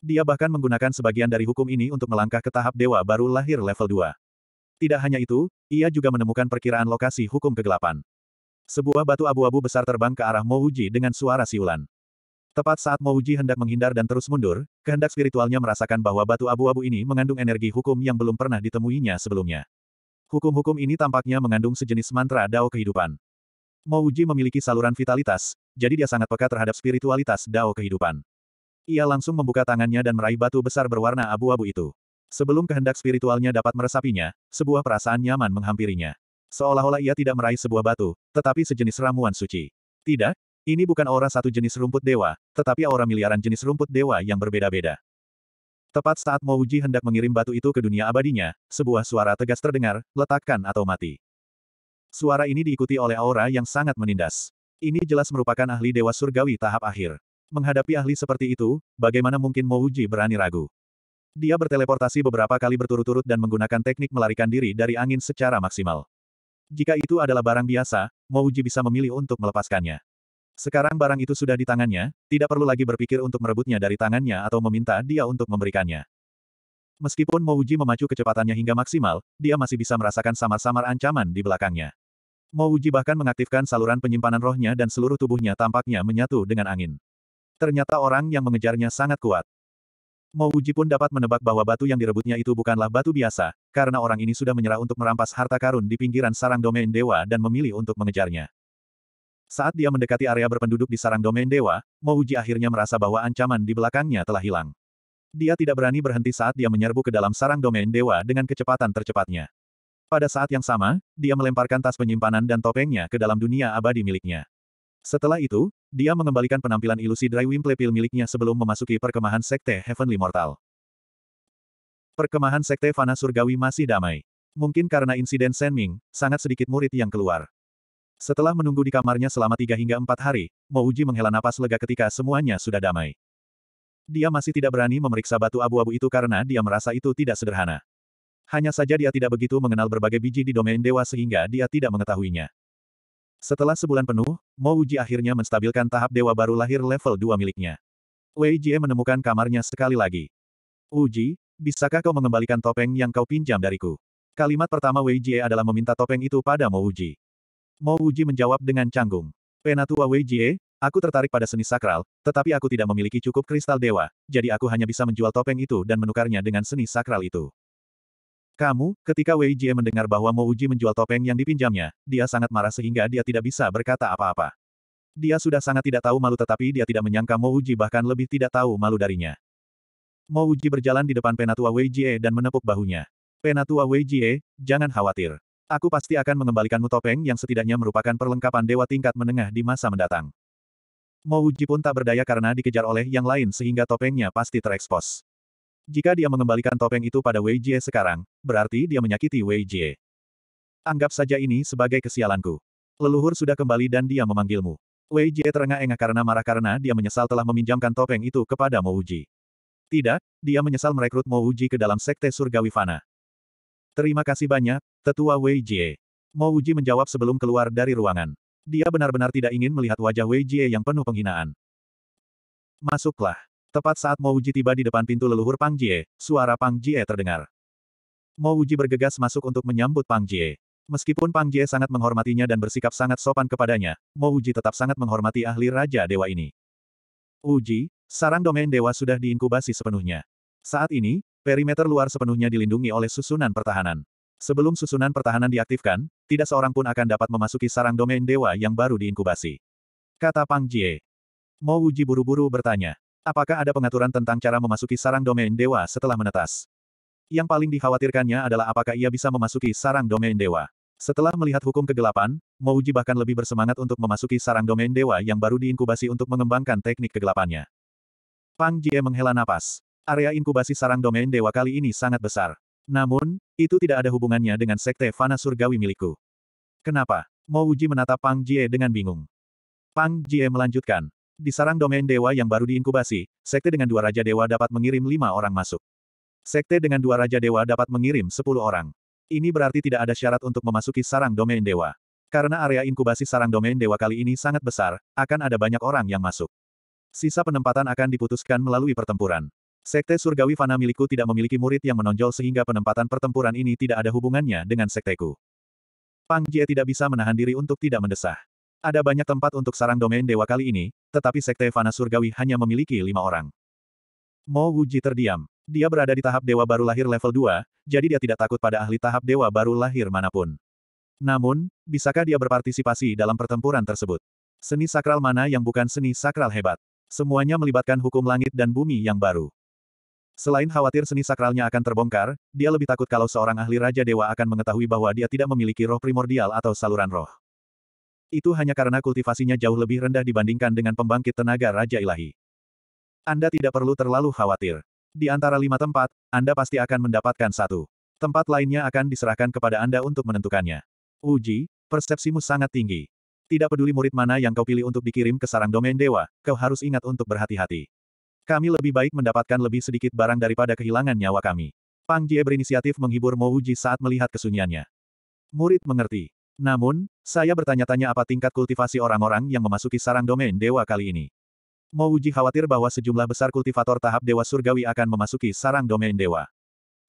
Dia bahkan menggunakan sebagian dari hukum ini untuk melangkah ke tahap dewa baru lahir level 2. Tidak hanya itu, ia juga menemukan perkiraan lokasi hukum kegelapan. Sebuah batu abu-abu besar terbang ke arah Mouji dengan suara siulan. Tepat saat Mouji hendak menghindar dan terus mundur, kehendak spiritualnya merasakan bahwa batu abu-abu ini mengandung energi hukum yang belum pernah ditemuinya sebelumnya. Hukum-hukum ini tampaknya mengandung sejenis mantra dao kehidupan. Mouji memiliki saluran vitalitas, jadi dia sangat peka terhadap spiritualitas dao kehidupan. Ia langsung membuka tangannya dan meraih batu besar berwarna abu-abu itu. Sebelum kehendak spiritualnya dapat meresapinya, sebuah perasaan nyaman menghampirinya. Seolah-olah ia tidak meraih sebuah batu, tetapi sejenis ramuan suci. Tidak, ini bukan aura satu jenis rumput dewa, tetapi aura miliaran jenis rumput dewa yang berbeda-beda. Tepat saat Mouji hendak mengirim batu itu ke dunia abadinya, sebuah suara tegas terdengar, letakkan atau mati. Suara ini diikuti oleh aura yang sangat menindas. Ini jelas merupakan ahli dewa surgawi tahap akhir. Menghadapi ahli seperti itu, bagaimana mungkin Mouji berani ragu? Dia berteleportasi beberapa kali berturut-turut dan menggunakan teknik melarikan diri dari angin secara maksimal. Jika itu adalah barang biasa, Mouji bisa memilih untuk melepaskannya. Sekarang barang itu sudah di tangannya, tidak perlu lagi berpikir untuk merebutnya dari tangannya atau meminta dia untuk memberikannya. Meskipun Mouji memacu kecepatannya hingga maksimal, dia masih bisa merasakan samar-samar ancaman di belakangnya. Mouji bahkan mengaktifkan saluran penyimpanan rohnya dan seluruh tubuhnya tampaknya menyatu dengan angin. Ternyata orang yang mengejarnya sangat kuat. uji pun dapat menebak bahwa batu yang direbutnya itu bukanlah batu biasa, karena orang ini sudah menyerah untuk merampas harta karun di pinggiran sarang domain dewa dan memilih untuk mengejarnya. Saat dia mendekati area berpenduduk di sarang domain dewa, Mouji akhirnya merasa bahwa ancaman di belakangnya telah hilang. Dia tidak berani berhenti saat dia menyerbu ke dalam sarang domain dewa dengan kecepatan tercepatnya. Pada saat yang sama, dia melemparkan tas penyimpanan dan topengnya ke dalam dunia abadi miliknya. Setelah itu, dia mengembalikan penampilan ilusi Dry Wimple Pil miliknya sebelum memasuki perkemahan Sekte Heavenly Mortal. Perkemahan Sekte Fana Surgawi masih damai. Mungkin karena insiden Ming, sangat sedikit murid yang keluar. Setelah menunggu di kamarnya selama tiga hingga empat hari, Mouji menghela napas lega ketika semuanya sudah damai. Dia masih tidak berani memeriksa batu abu-abu itu karena dia merasa itu tidak sederhana. Hanya saja dia tidak begitu mengenal berbagai biji di domain dewa sehingga dia tidak mengetahuinya. Setelah sebulan penuh, Mo Uji akhirnya menstabilkan tahap dewa baru lahir level 2 miliknya. Wei Jie menemukan kamarnya sekali lagi. Uji, bisakah kau mengembalikan topeng yang kau pinjam dariku? Kalimat pertama Wei Jie adalah meminta topeng itu pada Mo Uji. Mo Uji menjawab dengan canggung. Penatua Wei Jie, aku tertarik pada seni sakral, tetapi aku tidak memiliki cukup kristal dewa, jadi aku hanya bisa menjual topeng itu dan menukarnya dengan seni sakral itu. Kamu, ketika Wei Jie mendengar bahwa Mo Uji menjual topeng yang dipinjamnya, dia sangat marah sehingga dia tidak bisa berkata apa-apa. Dia sudah sangat tidak tahu malu tetapi dia tidak menyangka Mo Uji bahkan lebih tidak tahu malu darinya. Mo Uji berjalan di depan Penatua Wei Jie dan menepuk bahunya. Penatua Wei Jie, jangan khawatir. Aku pasti akan mengembalikanmu topeng yang setidaknya merupakan perlengkapan dewa tingkat menengah di masa mendatang. Mo Uji pun tak berdaya karena dikejar oleh yang lain sehingga topengnya pasti terekspos. Jika dia mengembalikan topeng itu pada Wei Jie sekarang, berarti dia menyakiti Wei Jie. Anggap saja ini sebagai kesialanku. Leluhur sudah kembali dan dia memanggilmu. Wei Jie terengah-engah karena marah karena dia menyesal telah meminjamkan topeng itu kepada Mo Uji. Tidak, dia menyesal merekrut Mo Uji ke dalam sekte surgawi fana. Terima kasih banyak, tetua Wei Jie. Mo Uji menjawab sebelum keluar dari ruangan. Dia benar-benar tidak ingin melihat wajah Wei Jie yang penuh penghinaan. Masuklah. Tepat saat Mo Uji tiba di depan pintu leluhur Pang Jie, suara Pang Jie terdengar. Mo Uji bergegas masuk untuk menyambut Pang Jie. Meskipun Pang Jie sangat menghormatinya dan bersikap sangat sopan kepadanya, Mo Uji tetap sangat menghormati ahli Raja Dewa ini. Uji, sarang domain dewa sudah diinkubasi sepenuhnya. Saat ini, perimeter luar sepenuhnya dilindungi oleh susunan pertahanan. Sebelum susunan pertahanan diaktifkan, tidak seorang pun akan dapat memasuki sarang domain dewa yang baru diinkubasi. Kata Pang Jie. Mo Uji buru-buru bertanya, Apakah ada pengaturan tentang cara memasuki sarang domain dewa setelah menetas? Yang paling dikhawatirkannya adalah apakah ia bisa memasuki sarang domain dewa. Setelah melihat hukum kegelapan, Mouji bahkan lebih bersemangat untuk memasuki sarang domain dewa yang baru diinkubasi untuk mengembangkan teknik kegelapannya. Pang Jie menghela napas. Area inkubasi sarang domain dewa kali ini sangat besar. Namun, itu tidak ada hubungannya dengan sekte fana surgawi milikku. Kenapa? Mouji menatap Pang Jie dengan bingung. Pang Jie melanjutkan, di sarang domain dewa yang baru diinkubasi, sekte dengan dua raja dewa dapat mengirim lima orang masuk. Sekte dengan dua raja dewa dapat mengirim sepuluh orang. Ini berarti tidak ada syarat untuk memasuki sarang domain dewa. Karena area inkubasi sarang domain dewa kali ini sangat besar, akan ada banyak orang yang masuk. Sisa penempatan akan diputuskan melalui pertempuran. Sekte surgawi fana milikku tidak memiliki murid yang menonjol sehingga penempatan pertempuran ini tidak ada hubungannya dengan sekteku. Pang Jie tidak bisa menahan diri untuk tidak mendesah. Ada banyak tempat untuk sarang domain dewa kali ini, tetapi Sekte Fana Surgawi hanya memiliki lima orang. Mo Wuji terdiam. Dia berada di tahap dewa baru lahir level 2, jadi dia tidak takut pada ahli tahap dewa baru lahir manapun. Namun, bisakah dia berpartisipasi dalam pertempuran tersebut? Seni sakral mana yang bukan seni sakral hebat? Semuanya melibatkan hukum langit dan bumi yang baru. Selain khawatir seni sakralnya akan terbongkar, dia lebih takut kalau seorang ahli Raja Dewa akan mengetahui bahwa dia tidak memiliki roh primordial atau saluran roh. Itu hanya karena kultivasinya jauh lebih rendah dibandingkan dengan pembangkit tenaga Raja Ilahi. Anda tidak perlu terlalu khawatir. Di antara lima tempat, Anda pasti akan mendapatkan satu. Tempat lainnya akan diserahkan kepada Anda untuk menentukannya. Uji, persepsimu sangat tinggi. Tidak peduli murid mana yang kau pilih untuk dikirim ke sarang domain dewa, kau harus ingat untuk berhati-hati. Kami lebih baik mendapatkan lebih sedikit barang daripada kehilangan nyawa kami. Pang Jie berinisiatif menghibur Mo Uji saat melihat kesunyiannya. Murid mengerti. Namun, saya bertanya-tanya apa tingkat kultivasi orang-orang yang memasuki sarang domain dewa kali ini. uji khawatir bahwa sejumlah besar kultivator tahap dewa surgawi akan memasuki sarang domain dewa.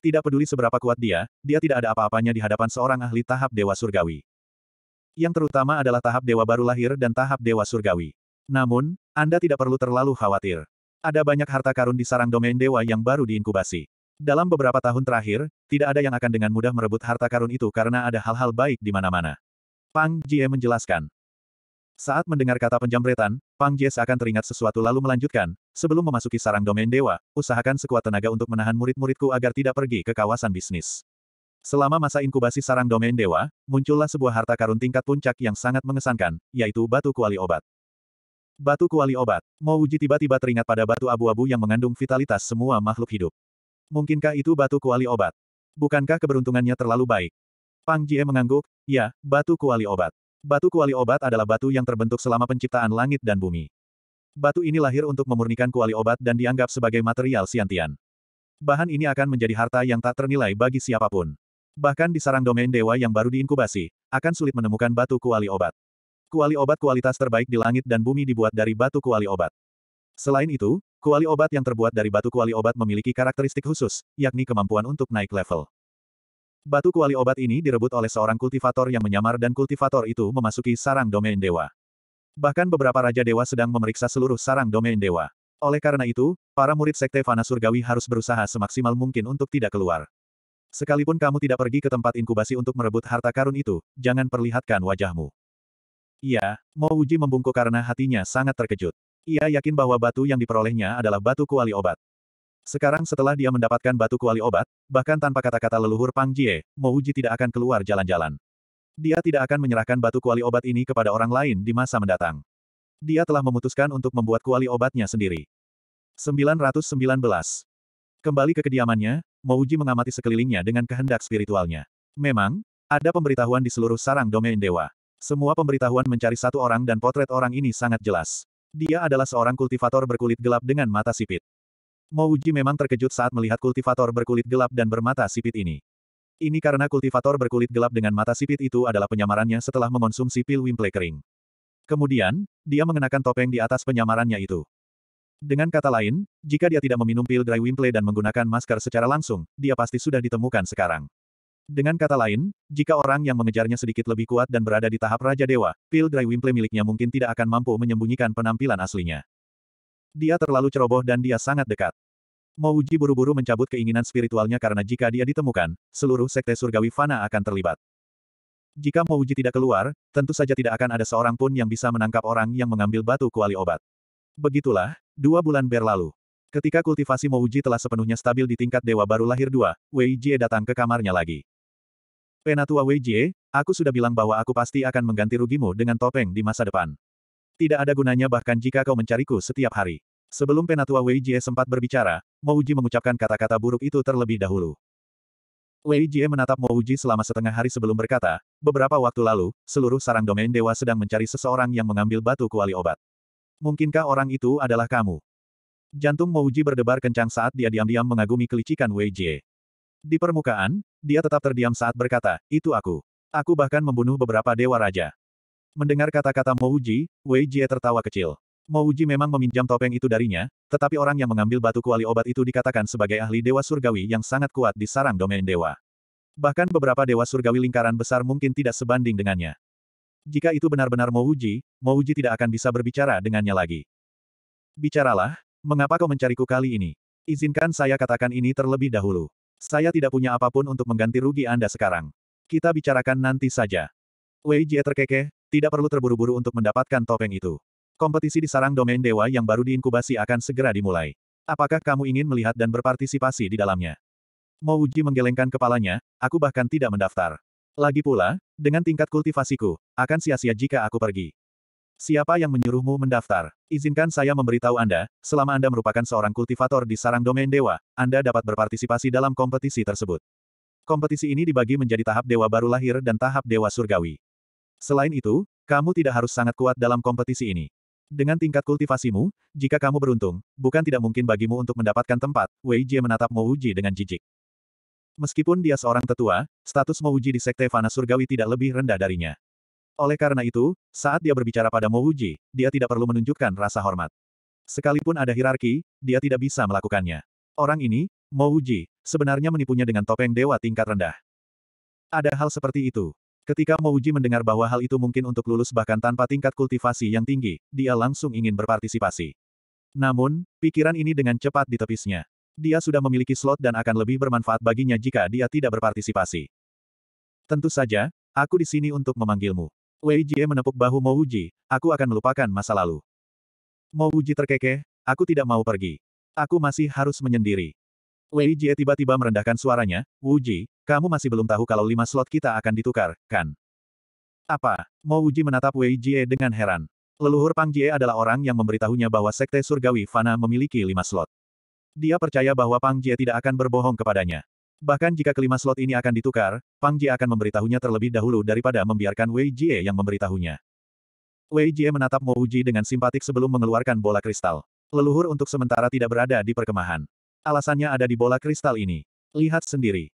Tidak peduli seberapa kuat dia, dia tidak ada apa-apanya di hadapan seorang ahli tahap dewa surgawi. Yang terutama adalah tahap dewa baru lahir dan tahap dewa surgawi. Namun, Anda tidak perlu terlalu khawatir. Ada banyak harta karun di sarang domain dewa yang baru diinkubasi. Dalam beberapa tahun terakhir, tidak ada yang akan dengan mudah merebut harta karun itu karena ada hal-hal baik di mana-mana. Pang Jie menjelaskan. Saat mendengar kata penjamretan, Pang Jie seakan teringat sesuatu lalu melanjutkan, sebelum memasuki sarang domain dewa, usahakan sekuat tenaga untuk menahan murid-muridku agar tidak pergi ke kawasan bisnis. Selama masa inkubasi sarang domain dewa, muncullah sebuah harta karun tingkat puncak yang sangat mengesankan, yaitu batu kuali obat. Batu kuali obat, Mouji tiba-tiba teringat pada batu abu-abu yang mengandung vitalitas semua makhluk hidup. Mungkinkah itu batu kuali obat? Bukankah keberuntungannya terlalu baik? Pang Jie mengangguk, ya, batu kuali obat. Batu kuali obat adalah batu yang terbentuk selama penciptaan langit dan bumi. Batu ini lahir untuk memurnikan kuali obat dan dianggap sebagai material siantian. Bahan ini akan menjadi harta yang tak ternilai bagi siapapun. Bahkan di sarang domain dewa yang baru diinkubasi, akan sulit menemukan batu kuali obat. Kuali obat kualitas terbaik di langit dan bumi dibuat dari batu kuali obat. Selain itu, Kuali obat yang terbuat dari batu kuali obat memiliki karakteristik khusus, yakni kemampuan untuk naik level. Batu kuali obat ini direbut oleh seorang kultivator yang menyamar dan kultivator itu memasuki sarang domain dewa. Bahkan beberapa raja dewa sedang memeriksa seluruh sarang domain dewa. Oleh karena itu, para murid sekte Fana Surgawi harus berusaha semaksimal mungkin untuk tidak keluar. Sekalipun kamu tidak pergi ke tempat inkubasi untuk merebut harta karun itu, jangan perlihatkan wajahmu. Iya, Mo Uji membungkuk karena hatinya sangat terkejut. Ia yakin bahwa batu yang diperolehnya adalah batu kuali obat. Sekarang setelah dia mendapatkan batu kuali obat, bahkan tanpa kata-kata leluhur Pang Jie, Mouji tidak akan keluar jalan-jalan. Dia tidak akan menyerahkan batu kuali obat ini kepada orang lain di masa mendatang. Dia telah memutuskan untuk membuat kuali obatnya sendiri. 919. Kembali ke kediamannya, Mouji mengamati sekelilingnya dengan kehendak spiritualnya. Memang, ada pemberitahuan di seluruh sarang domain dewa. Semua pemberitahuan mencari satu orang dan potret orang ini sangat jelas. Dia adalah seorang kultivator berkulit gelap dengan mata sipit. Mouji memang terkejut saat melihat kultivator berkulit gelap dan bermata sipit ini. Ini karena kultivator berkulit gelap dengan mata sipit itu adalah penyamarannya setelah mengonsumsi pil wimple kering. Kemudian, dia mengenakan topeng di atas penyamarannya itu. Dengan kata lain, jika dia tidak meminum pil dry wimple dan menggunakan masker secara langsung, dia pasti sudah ditemukan sekarang. Dengan kata lain, jika orang yang mengejarnya sedikit lebih kuat dan berada di tahap Raja Dewa, pil Dry Wimple miliknya mungkin tidak akan mampu menyembunyikan penampilan aslinya. Dia terlalu ceroboh dan dia sangat dekat. Mouji buru-buru mencabut keinginan spiritualnya karena jika dia ditemukan, seluruh sekte surgawi fana akan terlibat. Jika Mouji tidak keluar, tentu saja tidak akan ada seorang pun yang bisa menangkap orang yang mengambil batu kuali obat. Begitulah, dua bulan berlalu. Ketika kultivasi Mouji telah sepenuhnya stabil di tingkat dewa baru lahir dua, Wei Jie datang ke kamarnya lagi. Penatua Wei Jie, aku sudah bilang bahwa aku pasti akan mengganti rugimu dengan topeng di masa depan. Tidak ada gunanya bahkan jika kau mencariku setiap hari. Sebelum Penatua Wei Jie sempat berbicara, Mouji mengucapkan kata-kata buruk itu terlebih dahulu. Wei Jie menatap Mouji selama setengah hari sebelum berkata, beberapa waktu lalu, seluruh sarang domain dewa sedang mencari seseorang yang mengambil batu kuali obat. Mungkinkah orang itu adalah kamu? Jantung Mouji berdebar kencang saat dia diam-diam mengagumi kelicikan Wei Jie. Di permukaan, dia tetap terdiam saat berkata, itu aku. Aku bahkan membunuh beberapa dewa raja. Mendengar kata-kata Mouji, Wei Jie tertawa kecil. Mouji memang meminjam topeng itu darinya, tetapi orang yang mengambil batu kuali obat itu dikatakan sebagai ahli dewa surgawi yang sangat kuat di sarang domain dewa. Bahkan beberapa dewa surgawi lingkaran besar mungkin tidak sebanding dengannya. Jika itu benar-benar Mouji, Mouji tidak akan bisa berbicara dengannya lagi. Bicaralah, mengapa kau mencariku kali ini? Izinkan saya katakan ini terlebih dahulu. Saya tidak punya apapun untuk mengganti rugi Anda sekarang. Kita bicarakan nanti saja. Wei Jie terkekeh, tidak perlu terburu-buru untuk mendapatkan topeng itu. Kompetisi di sarang domain dewa yang baru diinkubasi akan segera dimulai. Apakah kamu ingin melihat dan berpartisipasi di dalamnya? Mo Uji menggelengkan kepalanya, aku bahkan tidak mendaftar. Lagi pula, dengan tingkat kultivasiku, akan sia-sia jika aku pergi. Siapa yang menyuruhmu mendaftar? Izinkan saya memberitahu Anda, selama Anda merupakan seorang kultivator di sarang domain dewa, Anda dapat berpartisipasi dalam kompetisi tersebut. Kompetisi ini dibagi menjadi tahap dewa baru lahir dan tahap dewa surgawi. Selain itu, kamu tidak harus sangat kuat dalam kompetisi ini. Dengan tingkat kultivasimu, jika kamu beruntung, bukan tidak mungkin bagimu untuk mendapatkan tempat, Wei Jie menatap Mouji dengan jijik. Meskipun dia seorang tetua, status Mouji di Sekte Fana Surgawi tidak lebih rendah darinya. Oleh karena itu, saat dia berbicara pada Mo Wuji, dia tidak perlu menunjukkan rasa hormat. Sekalipun ada hierarki, dia tidak bisa melakukannya. Orang ini, Mo Wuji, sebenarnya menipunya dengan topeng dewa tingkat rendah. Ada hal seperti itu. Ketika Mo Wuji mendengar bahwa hal itu mungkin untuk lulus bahkan tanpa tingkat kultivasi yang tinggi, dia langsung ingin berpartisipasi. Namun, pikiran ini dengan cepat ditepisnya dia sudah memiliki slot dan akan lebih bermanfaat baginya jika dia tidak berpartisipasi. Tentu saja, aku di sini untuk memanggilmu. Wei Jie menepuk bahu Mo Wuji, aku akan melupakan masa lalu. Mo Wuji terkekeh, aku tidak mau pergi. Aku masih harus menyendiri. Wei Jie tiba-tiba merendahkan suaranya, Wuji, kamu masih belum tahu kalau lima slot kita akan ditukar, kan? Apa? Mo Wuji menatap Wei Jie dengan heran. Leluhur Pang Jie adalah orang yang memberitahunya bahwa Sekte Surgawi Fana memiliki lima slot. Dia percaya bahwa Pang Jie tidak akan berbohong kepadanya. Bahkan jika kelima slot ini akan ditukar, Pang Jie akan memberitahunya terlebih dahulu daripada membiarkan Wei Jie yang memberitahunya. Wei Jie menatap Mo Uji dengan simpatik sebelum mengeluarkan bola kristal. Leluhur untuk sementara tidak berada di perkemahan. Alasannya ada di bola kristal ini. Lihat sendiri.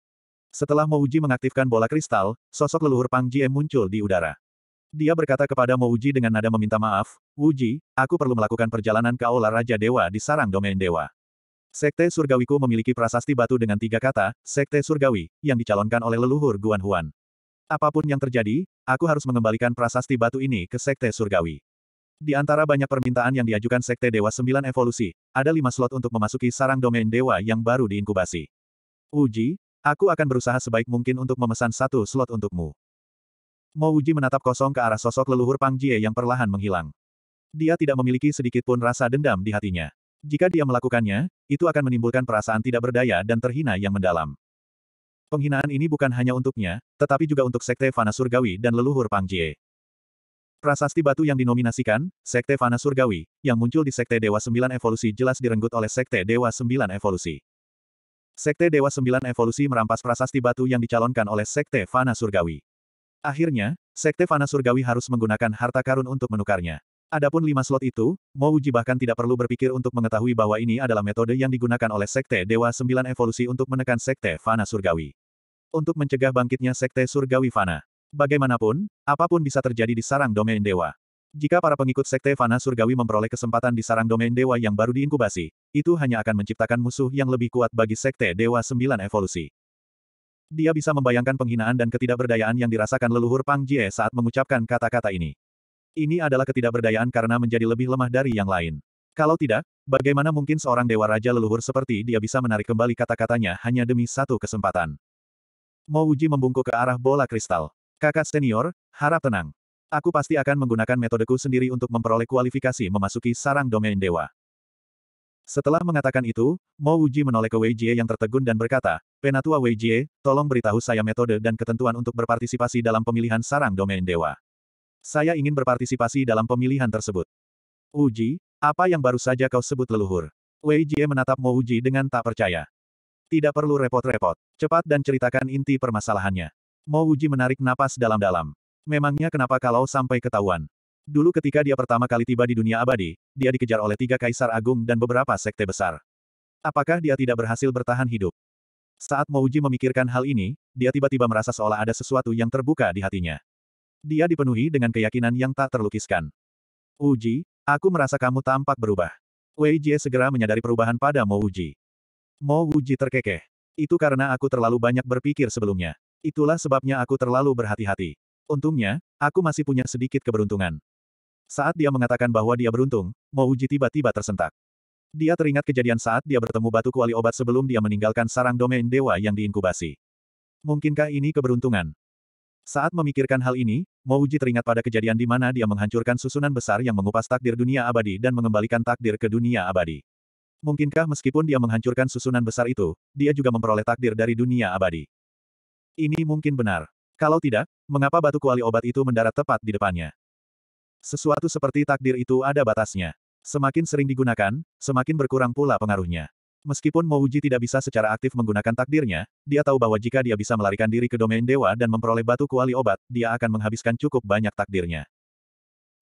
Setelah Mo Uji mengaktifkan bola kristal, sosok leluhur Pang Jie muncul di udara. Dia berkata kepada Mo Uji dengan nada meminta maaf, Uji, aku perlu melakukan perjalanan ke Aula Raja Dewa di Sarang Domain Dewa. Sekte Surgawiku memiliki prasasti batu dengan tiga kata, Sekte Surgawi, yang dicalonkan oleh leluhur Guan Huan. Apapun yang terjadi, aku harus mengembalikan prasasti batu ini ke Sekte Surgawi. Di antara banyak permintaan yang diajukan Sekte Dewa Sembilan Evolusi, ada lima slot untuk memasuki sarang domain dewa yang baru diinkubasi. Uji, aku akan berusaha sebaik mungkin untuk memesan satu slot untukmu. Mo Uji menatap kosong ke arah sosok leluhur Pang Jie yang perlahan menghilang. Dia tidak memiliki sedikit pun rasa dendam di hatinya. Jika dia melakukannya, itu akan menimbulkan perasaan tidak berdaya dan terhina yang mendalam. Penghinaan ini bukan hanya untuknya, tetapi juga untuk Sekte Fana Surgawi dan leluhur Pang Jie. Prasasti batu yang dinominasikan, Sekte Fana Surgawi, yang muncul di Sekte Dewa Sembilan Evolusi jelas direnggut oleh Sekte Dewa Sembilan Evolusi. Sekte Dewa Sembilan Evolusi merampas prasasti batu yang dicalonkan oleh Sekte Fana Surgawi. Akhirnya, Sekte Fana Surgawi harus menggunakan harta karun untuk menukarnya. Adapun lima slot itu, Mo Uji bahkan tidak perlu berpikir untuk mengetahui bahwa ini adalah metode yang digunakan oleh Sekte Dewa Sembilan Evolusi untuk menekan Sekte Fana Surgawi. Untuk mencegah bangkitnya Sekte Surgawi Fana. Bagaimanapun, apapun bisa terjadi di sarang domain dewa. Jika para pengikut Sekte Fana Surgawi memperoleh kesempatan di sarang domain dewa yang baru diinkubasi, itu hanya akan menciptakan musuh yang lebih kuat bagi Sekte Dewa Sembilan Evolusi. Dia bisa membayangkan penghinaan dan ketidakberdayaan yang dirasakan leluhur Pang Jie saat mengucapkan kata-kata ini. Ini adalah ketidakberdayaan karena menjadi lebih lemah dari yang lain. Kalau tidak, bagaimana mungkin seorang dewa raja leluhur seperti dia bisa menarik kembali kata-katanya hanya demi satu kesempatan? uji membungkuk ke arah bola kristal. Kakak senior, harap tenang. Aku pasti akan menggunakan metodeku sendiri untuk memperoleh kualifikasi memasuki sarang domain dewa. Setelah mengatakan itu, Mo Wuji menoleh ke Wei Jie yang tertegun dan berkata, Penatua Wei Jie, tolong beritahu saya metode dan ketentuan untuk berpartisipasi dalam pemilihan sarang domain dewa. Saya ingin berpartisipasi dalam pemilihan tersebut. Uji, apa yang baru saja kau sebut leluhur? Wei Jie menatap Mo Uji dengan tak percaya. Tidak perlu repot-repot. Cepat dan ceritakan inti permasalahannya. Mo Uji menarik napas dalam-dalam. Memangnya kenapa kalau sampai ketahuan? Dulu ketika dia pertama kali tiba di dunia abadi, dia dikejar oleh tiga kaisar agung dan beberapa sekte besar. Apakah dia tidak berhasil bertahan hidup? Saat Mo Uji memikirkan hal ini, dia tiba-tiba merasa seolah ada sesuatu yang terbuka di hatinya. Dia dipenuhi dengan keyakinan yang tak terlukiskan. Uji, aku merasa kamu tampak berubah. Wei Jie segera menyadari perubahan pada Mo Uji. Mo Uji terkekeh. Itu karena aku terlalu banyak berpikir sebelumnya. Itulah sebabnya aku terlalu berhati-hati. Untungnya, aku masih punya sedikit keberuntungan. Saat dia mengatakan bahwa dia beruntung, Mo Uji tiba-tiba tersentak. Dia teringat kejadian saat dia bertemu batu kuali obat sebelum dia meninggalkan sarang domain dewa yang diinkubasi. Mungkinkah ini keberuntungan? Saat memikirkan hal ini, Mouji teringat pada kejadian di mana dia menghancurkan susunan besar yang mengupas takdir dunia abadi dan mengembalikan takdir ke dunia abadi. Mungkinkah meskipun dia menghancurkan susunan besar itu, dia juga memperoleh takdir dari dunia abadi? Ini mungkin benar. Kalau tidak, mengapa batu kuali obat itu mendarat tepat di depannya? Sesuatu seperti takdir itu ada batasnya. Semakin sering digunakan, semakin berkurang pula pengaruhnya. Meskipun Mouji tidak bisa secara aktif menggunakan takdirnya, dia tahu bahwa jika dia bisa melarikan diri ke domain dewa dan memperoleh batu kuali obat, dia akan menghabiskan cukup banyak takdirnya.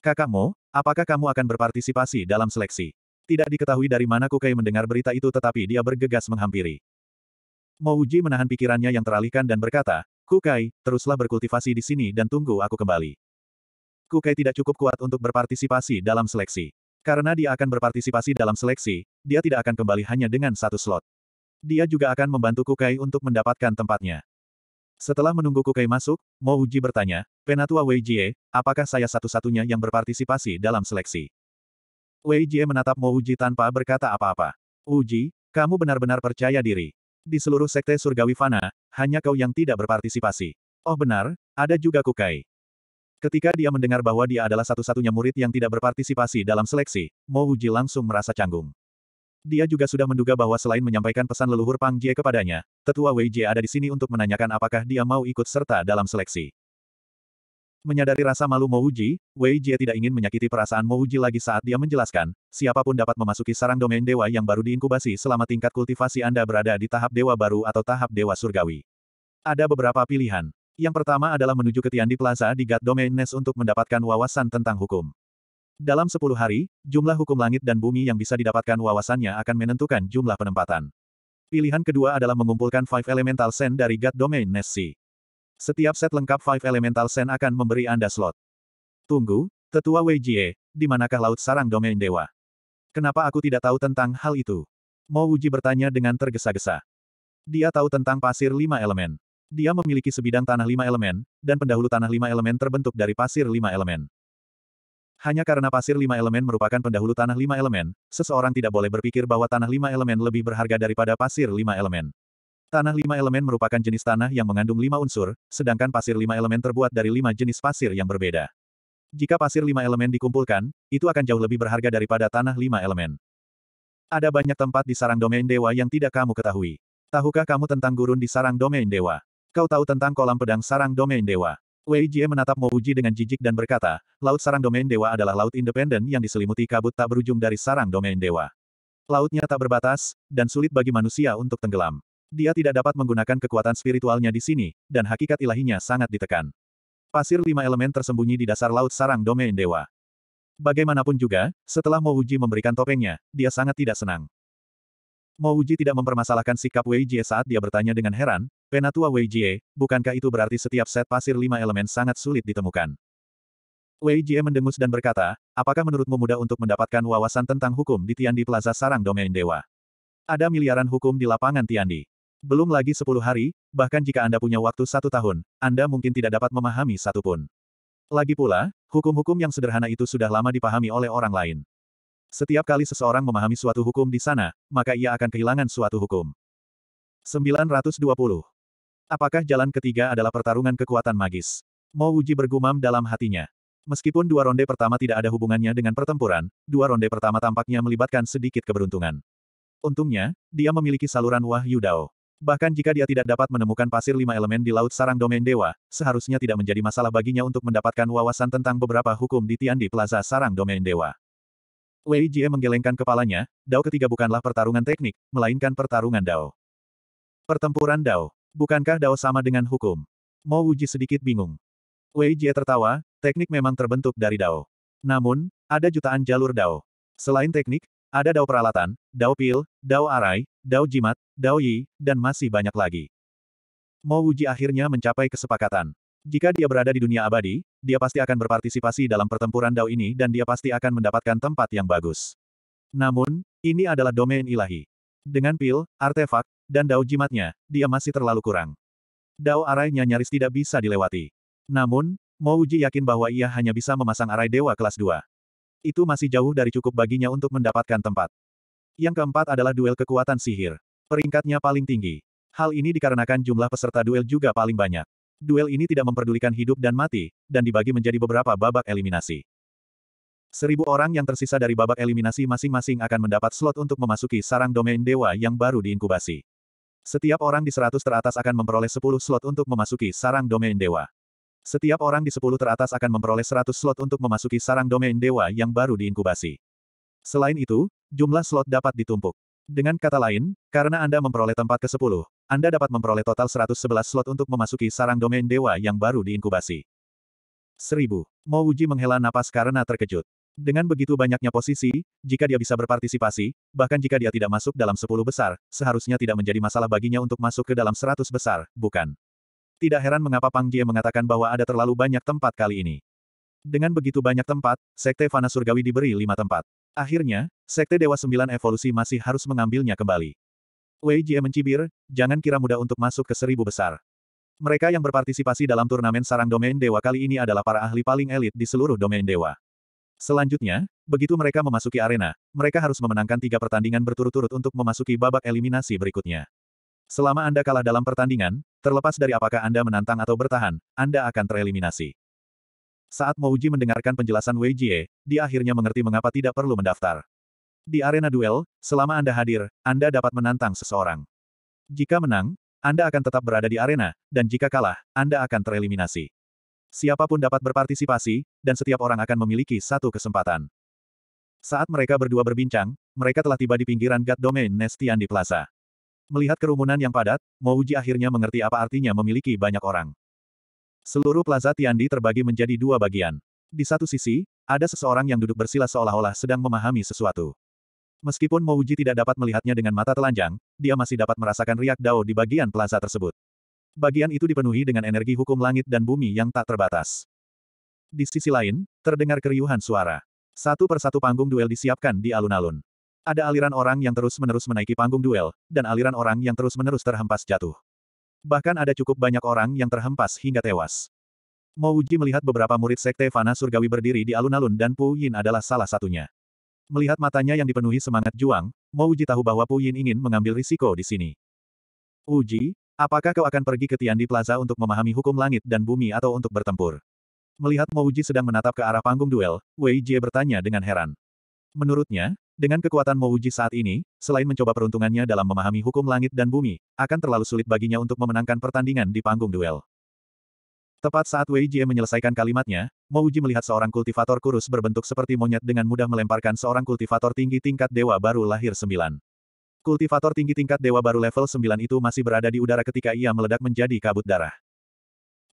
Kakakmu, apakah kamu akan berpartisipasi dalam seleksi? Tidak diketahui dari mana Kukai mendengar berita itu tetapi dia bergegas menghampiri. Mouji menahan pikirannya yang teralihkan dan berkata, Kukai, teruslah berkultivasi di sini dan tunggu aku kembali. Kukai tidak cukup kuat untuk berpartisipasi dalam seleksi. Karena dia akan berpartisipasi dalam seleksi, dia tidak akan kembali hanya dengan satu slot. Dia juga akan membantu Kukai untuk mendapatkan tempatnya. Setelah menunggu Kukai masuk, Mo Uji bertanya, Penatua Wei Jie, apakah saya satu-satunya yang berpartisipasi dalam seleksi? Wei Jie menatap Mo Uji tanpa berkata apa-apa. Uji, kamu benar-benar percaya diri. Di seluruh sekte surgawi fana, hanya kau yang tidak berpartisipasi. Oh benar, ada juga Kukai. Ketika dia mendengar bahwa dia adalah satu-satunya murid yang tidak berpartisipasi dalam seleksi, Mo Wuji langsung merasa canggung. Dia juga sudah menduga bahwa selain menyampaikan pesan leluhur Pang Jie kepadanya, tetua Wei Jie ada di sini untuk menanyakan apakah dia mau ikut serta dalam seleksi. Menyadari rasa malu Mo Wuji, Wei Jie tidak ingin menyakiti perasaan Mo Wuji lagi saat dia menjelaskan, siapapun dapat memasuki sarang domain dewa yang baru diinkubasi selama tingkat kultivasi Anda berada di tahap dewa baru atau tahap dewa surgawi. Ada beberapa pilihan. Yang pertama adalah menuju ke Tiandi Plaza di God Domain Nest untuk mendapatkan wawasan tentang hukum. Dalam 10 hari, jumlah hukum langit dan bumi yang bisa didapatkan wawasannya akan menentukan jumlah penempatan. Pilihan kedua adalah mengumpulkan Five Elemental Sen dari God Domain Nest C. Setiap set lengkap Five Elemental Sen akan memberi Anda slot. Tunggu, Tetua Wei Jie, di manakah Laut Sarang Domain Dewa? Kenapa aku tidak tahu tentang hal itu? Mo Wuji bertanya dengan tergesa-gesa. Dia tahu tentang pasir lima elemen. Dia memiliki sebidang tanah lima elemen, dan pendahulu tanah lima elemen terbentuk dari pasir lima elemen. Hanya karena pasir lima elemen merupakan pendahulu tanah lima elemen, seseorang tidak boleh berpikir bahwa tanah lima elemen lebih berharga daripada pasir lima elemen. Tanah lima elemen merupakan jenis tanah yang mengandung lima unsur, sedangkan pasir lima elemen terbuat dari lima jenis pasir yang berbeda. Jika pasir lima elemen dikumpulkan, itu akan jauh lebih berharga daripada tanah lima elemen. Ada banyak tempat di sarang domain dewa yang tidak kamu ketahui. Tahukah kamu tentang gurun di sarang domain dewa? Kau tahu tentang kolam pedang sarang domain dewa. Wei Jie menatap Mo Uji dengan jijik dan berkata, Laut sarang domain dewa adalah laut independen yang diselimuti kabut tak berujung dari sarang domain dewa. Lautnya tak berbatas, dan sulit bagi manusia untuk tenggelam. Dia tidak dapat menggunakan kekuatan spiritualnya di sini, dan hakikat ilahinya sangat ditekan. Pasir lima elemen tersembunyi di dasar laut sarang domain dewa. Bagaimanapun juga, setelah Mo Uji memberikan topengnya, dia sangat tidak senang. Mo Uji tidak mempermasalahkan sikap Wei Jie saat dia bertanya dengan heran, Penatua Wei Jie, bukankah itu berarti setiap set pasir lima elemen sangat sulit ditemukan? Wei Jie mendengus dan berkata, apakah menurutmu mudah untuk mendapatkan wawasan tentang hukum di Tiandi Plaza Sarang Domain Dewa? Ada miliaran hukum di lapangan Tiandi. Belum lagi sepuluh hari, bahkan jika Anda punya waktu satu tahun, Anda mungkin tidak dapat memahami satupun. Lagi pula, hukum-hukum yang sederhana itu sudah lama dipahami oleh orang lain. Setiap kali seseorang memahami suatu hukum di sana, maka ia akan kehilangan suatu hukum. 920. Apakah jalan ketiga adalah pertarungan kekuatan magis? Mo Wuji bergumam dalam hatinya. Meskipun dua ronde pertama tidak ada hubungannya dengan pertempuran, dua ronde pertama tampaknya melibatkan sedikit keberuntungan. Untungnya, dia memiliki saluran Wahyu Dao. Bahkan jika dia tidak dapat menemukan pasir lima elemen di Laut Sarang Domain Dewa, seharusnya tidak menjadi masalah baginya untuk mendapatkan wawasan tentang beberapa hukum di Tiandi Plaza Sarang Domain Dewa. Wei Jie menggelengkan kepalanya, Dao ketiga bukanlah pertarungan teknik, melainkan pertarungan Dao. Pertempuran Dao. Bukankah Dao sama dengan hukum? Mo Wuji sedikit bingung. Wei Jie tertawa, teknik memang terbentuk dari Dao. Namun, ada jutaan jalur Dao. Selain teknik, ada Dao peralatan, Dao pil, Dao arai, Dao jimat, Dao yi, dan masih banyak lagi. Mo Wuji akhirnya mencapai kesepakatan. Jika dia berada di dunia abadi, dia pasti akan berpartisipasi dalam pertempuran Dao ini dan dia pasti akan mendapatkan tempat yang bagus. Namun, ini adalah domain ilahi. Dengan pil, artefak, dan Dao jimatnya, dia masih terlalu kurang. Dao arainya nyaris tidak bisa dilewati. Namun, Uji yakin bahwa ia hanya bisa memasang arai dewa kelas 2. Itu masih jauh dari cukup baginya untuk mendapatkan tempat. Yang keempat adalah duel kekuatan sihir. Peringkatnya paling tinggi. Hal ini dikarenakan jumlah peserta duel juga paling banyak. Duel ini tidak memperdulikan hidup dan mati, dan dibagi menjadi beberapa babak eliminasi. Seribu orang yang tersisa dari babak eliminasi masing-masing akan mendapat slot untuk memasuki sarang domain dewa yang baru diinkubasi. Setiap orang di seratus teratas akan memperoleh sepuluh slot untuk memasuki sarang domain dewa. Setiap orang di sepuluh teratas akan memperoleh seratus slot untuk memasuki sarang domain dewa yang baru diinkubasi. Selain itu, jumlah slot dapat ditumpuk. Dengan kata lain, karena Anda memperoleh tempat ke-10, anda dapat memperoleh total 111 slot untuk memasuki sarang domain dewa yang baru diinkubasi. 1000. Mouji menghela napas karena terkejut. Dengan begitu banyaknya posisi, jika dia bisa berpartisipasi, bahkan jika dia tidak masuk dalam 10 besar, seharusnya tidak menjadi masalah baginya untuk masuk ke dalam 100 besar, bukan? Tidak heran mengapa Pang Jie mengatakan bahwa ada terlalu banyak tempat kali ini. Dengan begitu banyak tempat, Sekte Fana Surgawi diberi lima tempat. Akhirnya, Sekte Dewa Sembilan Evolusi masih harus mengambilnya kembali. Wei Jie mencibir, jangan kira mudah untuk masuk ke seribu besar. Mereka yang berpartisipasi dalam turnamen sarang domain dewa kali ini adalah para ahli paling elit di seluruh domain dewa. Selanjutnya, begitu mereka memasuki arena, mereka harus memenangkan tiga pertandingan berturut-turut untuk memasuki babak eliminasi berikutnya. Selama Anda kalah dalam pertandingan, terlepas dari apakah Anda menantang atau bertahan, Anda akan tereliminasi. Saat Mouji mendengarkan penjelasan Wei Jie, dia akhirnya mengerti mengapa tidak perlu mendaftar. Di arena duel, selama Anda hadir, Anda dapat menantang seseorang. Jika menang, Anda akan tetap berada di arena, dan jika kalah, Anda akan tereliminasi. Siapapun dapat berpartisipasi, dan setiap orang akan memiliki satu kesempatan. Saat mereka berdua berbincang, mereka telah tiba di pinggiran God Domain Nestian di Plaza. Melihat kerumunan yang padat, Mouji akhirnya mengerti apa artinya memiliki banyak orang. Seluruh Plaza Tiandi terbagi menjadi dua bagian. Di satu sisi, ada seseorang yang duduk bersila seolah-olah sedang memahami sesuatu. Meskipun Mouji tidak dapat melihatnya dengan mata telanjang, dia masih dapat merasakan riak Dao di bagian plaza tersebut. Bagian itu dipenuhi dengan energi hukum langit dan bumi yang tak terbatas. Di sisi lain, terdengar keriuhan suara. Satu persatu panggung duel disiapkan di alun-alun. Ada aliran orang yang terus-menerus menaiki panggung duel, dan aliran orang yang terus-menerus terhempas jatuh. Bahkan ada cukup banyak orang yang terhempas hingga tewas. Mouji melihat beberapa murid Sekte Fana Surgawi berdiri di alun-alun dan Pu Yin adalah salah satunya. Melihat matanya yang dipenuhi semangat juang, Mo Uji tahu bahwa Puyin ingin mengambil risiko di sini. Uji, apakah kau akan pergi ke Tiandi Plaza untuk memahami hukum langit dan bumi atau untuk bertempur? Melihat Mo Uji sedang menatap ke arah panggung duel, Wei Jie bertanya dengan heran. Menurutnya, dengan kekuatan Mo Uji saat ini, selain mencoba peruntungannya dalam memahami hukum langit dan bumi, akan terlalu sulit baginya untuk memenangkan pertandingan di panggung duel. Tepat saat Wei Jie menyelesaikan kalimatnya, Mo Uji melihat seorang kultivator kurus berbentuk seperti monyet dengan mudah melemparkan seorang kultivator tinggi tingkat dewa baru lahir sembilan. Kultivator tinggi tingkat dewa baru level sembilan itu masih berada di udara ketika ia meledak menjadi kabut darah.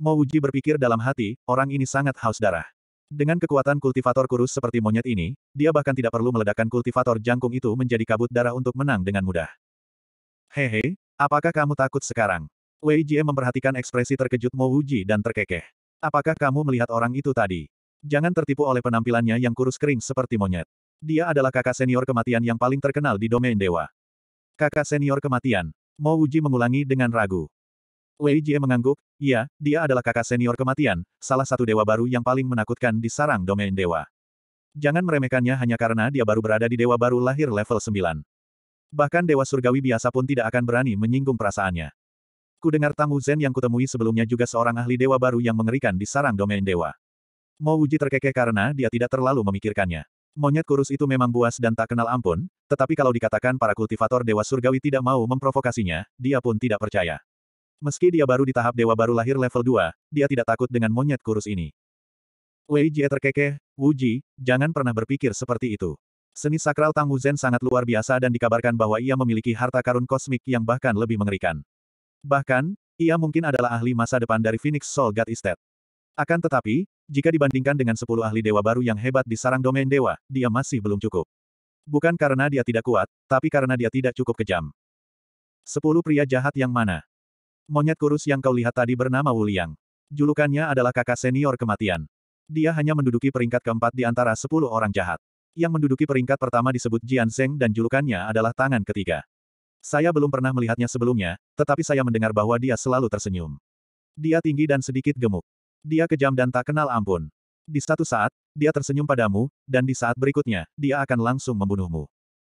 Mo Uji berpikir dalam hati, orang ini sangat haus darah. Dengan kekuatan kultivator kurus seperti monyet ini, dia bahkan tidak perlu meledakkan kultivator jangkung itu menjadi kabut darah untuk menang dengan mudah. Hehe, apakah kamu takut sekarang? Wei Jie memperhatikan ekspresi terkejut Mo Wuji dan terkekeh. Apakah kamu melihat orang itu tadi? Jangan tertipu oleh penampilannya yang kurus kering seperti monyet. Dia adalah kakak senior kematian yang paling terkenal di domain dewa. Kakak senior kematian. Mo Wuji mengulangi dengan ragu. Wei Jie mengangguk, Ya, dia adalah kakak senior kematian, salah satu dewa baru yang paling menakutkan di sarang domain dewa. Jangan meremehkannya hanya karena dia baru berada di dewa baru lahir level 9. Bahkan dewa surgawi biasa pun tidak akan berani menyinggung perasaannya. Kudengar dengar Zen yang kutemui sebelumnya juga seorang ahli dewa baru yang mengerikan di sarang domain dewa. Mo Wuji terkekeh karena dia tidak terlalu memikirkannya. Monyet kurus itu memang buas dan tak kenal ampun, tetapi kalau dikatakan para kultivator dewa surgawi tidak mau memprovokasinya, dia pun tidak percaya. Meski dia baru di tahap dewa baru lahir level 2, dia tidak takut dengan monyet kurus ini. Wei Jie terkekeh, Wuji, jangan pernah berpikir seperti itu. Seni sakral Tang Zen sangat luar biasa dan dikabarkan bahwa ia memiliki harta karun kosmik yang bahkan lebih mengerikan. Bahkan, ia mungkin adalah ahli masa depan dari Phoenix Soul God Estate. Akan tetapi, jika dibandingkan dengan 10 ahli dewa baru yang hebat di sarang domain dewa, dia masih belum cukup. Bukan karena dia tidak kuat, tapi karena dia tidak cukup kejam. Sepuluh pria jahat yang mana? Monyet kurus yang kau lihat tadi bernama Wuliang. Julukannya adalah kakak senior kematian. Dia hanya menduduki peringkat keempat di antara sepuluh orang jahat. Yang menduduki peringkat pertama disebut Jian Zeng dan julukannya adalah tangan ketiga. Saya belum pernah melihatnya sebelumnya, tetapi saya mendengar bahwa dia selalu tersenyum. Dia tinggi dan sedikit gemuk. Dia kejam dan tak kenal ampun. Di satu saat, dia tersenyum padamu, dan di saat berikutnya, dia akan langsung membunuhmu.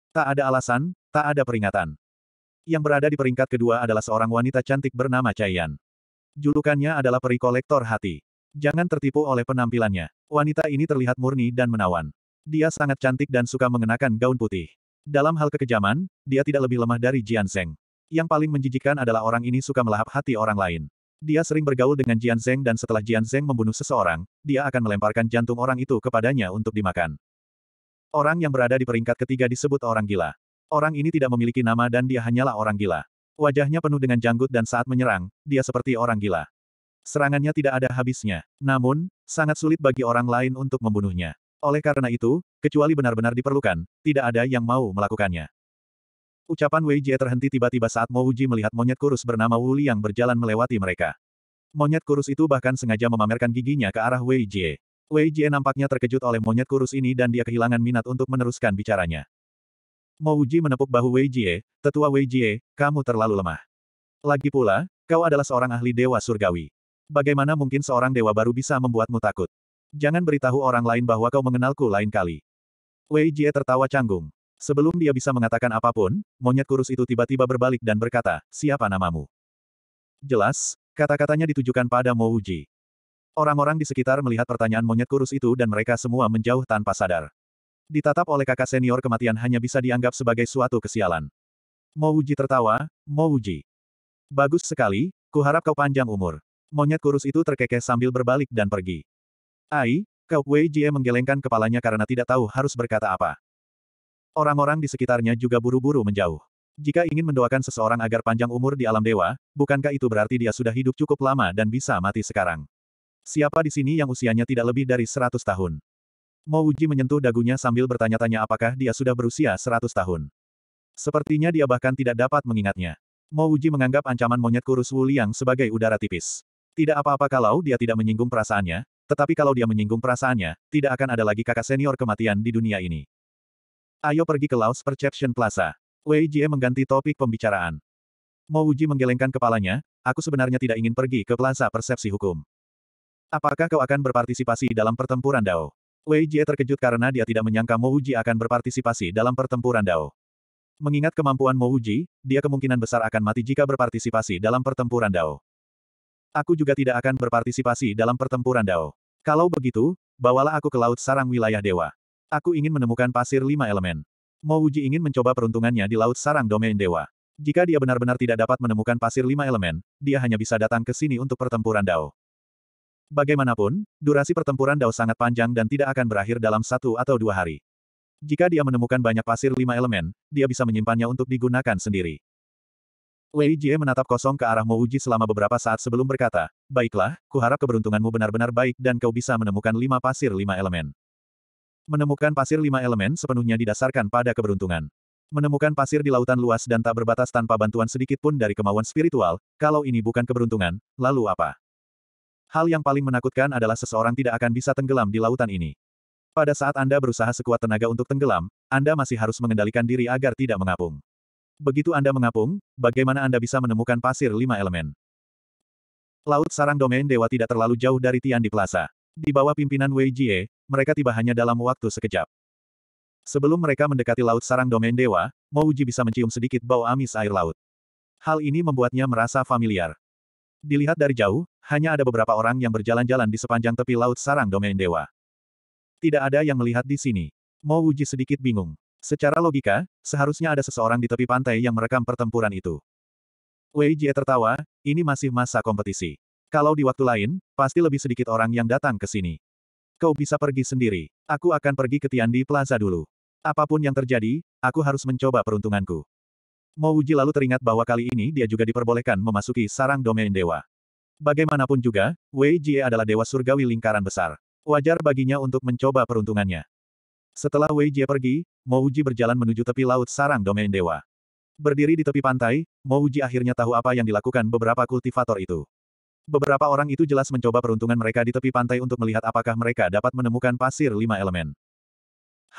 Tak ada alasan, tak ada peringatan. Yang berada di peringkat kedua adalah seorang wanita cantik bernama Chaiyan. Julukannya adalah peri kolektor hati. Jangan tertipu oleh penampilannya. Wanita ini terlihat murni dan menawan. Dia sangat cantik dan suka mengenakan gaun putih. Dalam hal kekejaman, dia tidak lebih lemah dari Jian Zeng. Yang paling menjijikan adalah orang ini suka melahap hati orang lain. Dia sering bergaul dengan Jian Zeng dan setelah Jian Zeng membunuh seseorang, dia akan melemparkan jantung orang itu kepadanya untuk dimakan. Orang yang berada di peringkat ketiga disebut orang gila. Orang ini tidak memiliki nama dan dia hanyalah orang gila. Wajahnya penuh dengan janggut dan saat menyerang, dia seperti orang gila. Serangannya tidak ada habisnya. Namun, sangat sulit bagi orang lain untuk membunuhnya. Oleh karena itu, kecuali benar-benar diperlukan, tidak ada yang mau melakukannya. Ucapan Wei Jie terhenti tiba-tiba saat Mo Uji melihat monyet kurus bernama Wu yang berjalan melewati mereka. Monyet kurus itu bahkan sengaja memamerkan giginya ke arah Wei Jie. Wei Jie nampaknya terkejut oleh monyet kurus ini dan dia kehilangan minat untuk meneruskan bicaranya. Mo Uji menepuk bahu Wei Jie, tetua Wei Jie, kamu terlalu lemah. Lagi pula, kau adalah seorang ahli dewa surgawi. Bagaimana mungkin seorang dewa baru bisa membuatmu takut? Jangan beritahu orang lain bahwa kau mengenalku lain kali. Wei Jie tertawa canggung. Sebelum dia bisa mengatakan apapun, monyet kurus itu tiba-tiba berbalik dan berkata, siapa namamu? Jelas, kata-katanya ditujukan pada Mo Uji. Orang-orang di sekitar melihat pertanyaan monyet kurus itu dan mereka semua menjauh tanpa sadar. Ditatap oleh kakak senior kematian hanya bisa dianggap sebagai suatu kesialan. Mo Uji tertawa, Mo Uji. Bagus sekali, kuharap kau panjang umur. Monyet kurus itu terkekeh sambil berbalik dan pergi. Ai, Kau Wei Jie menggelengkan kepalanya karena tidak tahu harus berkata apa. Orang-orang di sekitarnya juga buru-buru menjauh. Jika ingin mendoakan seseorang agar panjang umur di alam dewa, bukankah itu berarti dia sudah hidup cukup lama dan bisa mati sekarang? Siapa di sini yang usianya tidak lebih dari 100 tahun? Mo Uji menyentuh dagunya sambil bertanya-tanya apakah dia sudah berusia 100 tahun. Sepertinya dia bahkan tidak dapat mengingatnya. Mo Uji menganggap ancaman monyet kurus Wu Liang sebagai udara tipis. Tidak apa-apa kalau dia tidak menyinggung perasaannya, tetapi kalau dia menyinggung perasaannya, tidak akan ada lagi kakak senior kematian di dunia ini. Ayo pergi ke Laos Perception Plaza. Wei Jie mengganti topik pembicaraan. Mo Uji menggelengkan kepalanya, aku sebenarnya tidak ingin pergi ke Plaza Persepsi Hukum. Apakah kau akan berpartisipasi dalam pertempuran Dao? Wei Jie terkejut karena dia tidak menyangka Mo Uji akan berpartisipasi dalam pertempuran Dao. Mengingat kemampuan Mo Uji, dia kemungkinan besar akan mati jika berpartisipasi dalam pertempuran Dao. Aku juga tidak akan berpartisipasi dalam pertempuran Dao. Kalau begitu, bawalah aku ke Laut Sarang Wilayah Dewa. Aku ingin menemukan pasir lima elemen. Mo ingin mencoba peruntungannya di Laut Sarang Domain Dewa. Jika dia benar-benar tidak dapat menemukan pasir lima elemen, dia hanya bisa datang ke sini untuk pertempuran Dao. Bagaimanapun, durasi pertempuran Dao sangat panjang dan tidak akan berakhir dalam satu atau dua hari. Jika dia menemukan banyak pasir lima elemen, dia bisa menyimpannya untuk digunakan sendiri. Wei Jie menatap kosong ke arah Mo Uji selama beberapa saat sebelum berkata, Baiklah, kuharap keberuntunganmu benar-benar baik dan kau bisa menemukan lima pasir lima elemen. Menemukan pasir lima elemen sepenuhnya didasarkan pada keberuntungan. Menemukan pasir di lautan luas dan tak berbatas tanpa bantuan sedikit pun dari kemauan spiritual, kalau ini bukan keberuntungan, lalu apa? Hal yang paling menakutkan adalah seseorang tidak akan bisa tenggelam di lautan ini. Pada saat Anda berusaha sekuat tenaga untuk tenggelam, Anda masih harus mengendalikan diri agar tidak mengapung. Begitu Anda mengapung, bagaimana Anda bisa menemukan pasir lima elemen? Laut sarang domain dewa tidak terlalu jauh dari Tian di Plaza. Di bawah pimpinan Wei Jie, mereka tiba hanya dalam waktu sekejap. Sebelum mereka mendekati laut sarang domain dewa, Uji bisa mencium sedikit bau amis air laut. Hal ini membuatnya merasa familiar. Dilihat dari jauh, hanya ada beberapa orang yang berjalan-jalan di sepanjang tepi laut sarang domain dewa. Tidak ada yang melihat di sini. Mo Uji sedikit bingung. Secara logika, seharusnya ada seseorang di tepi pantai yang merekam pertempuran itu. Wei Jie tertawa, ini masih masa kompetisi. Kalau di waktu lain, pasti lebih sedikit orang yang datang ke sini. Kau bisa pergi sendiri. Aku akan pergi ke Tiandi Plaza dulu. Apapun yang terjadi, aku harus mencoba peruntunganku. Wuji lalu teringat bahwa kali ini dia juga diperbolehkan memasuki sarang domain dewa. Bagaimanapun juga, Wei Jie adalah dewa surgawi lingkaran besar. Wajar baginya untuk mencoba peruntungannya. Setelah Wei Jie pergi, Mo Uji berjalan menuju tepi laut sarang domain dewa. Berdiri di tepi pantai, Mo Uji akhirnya tahu apa yang dilakukan beberapa kultivator itu. Beberapa orang itu jelas mencoba peruntungan mereka di tepi pantai untuk melihat apakah mereka dapat menemukan pasir lima elemen.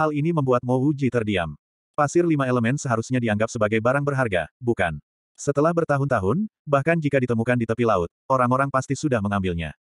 Hal ini membuat Mo Uji terdiam. Pasir lima elemen seharusnya dianggap sebagai barang berharga, bukan? Setelah bertahun-tahun, bahkan jika ditemukan di tepi laut, orang-orang pasti sudah mengambilnya.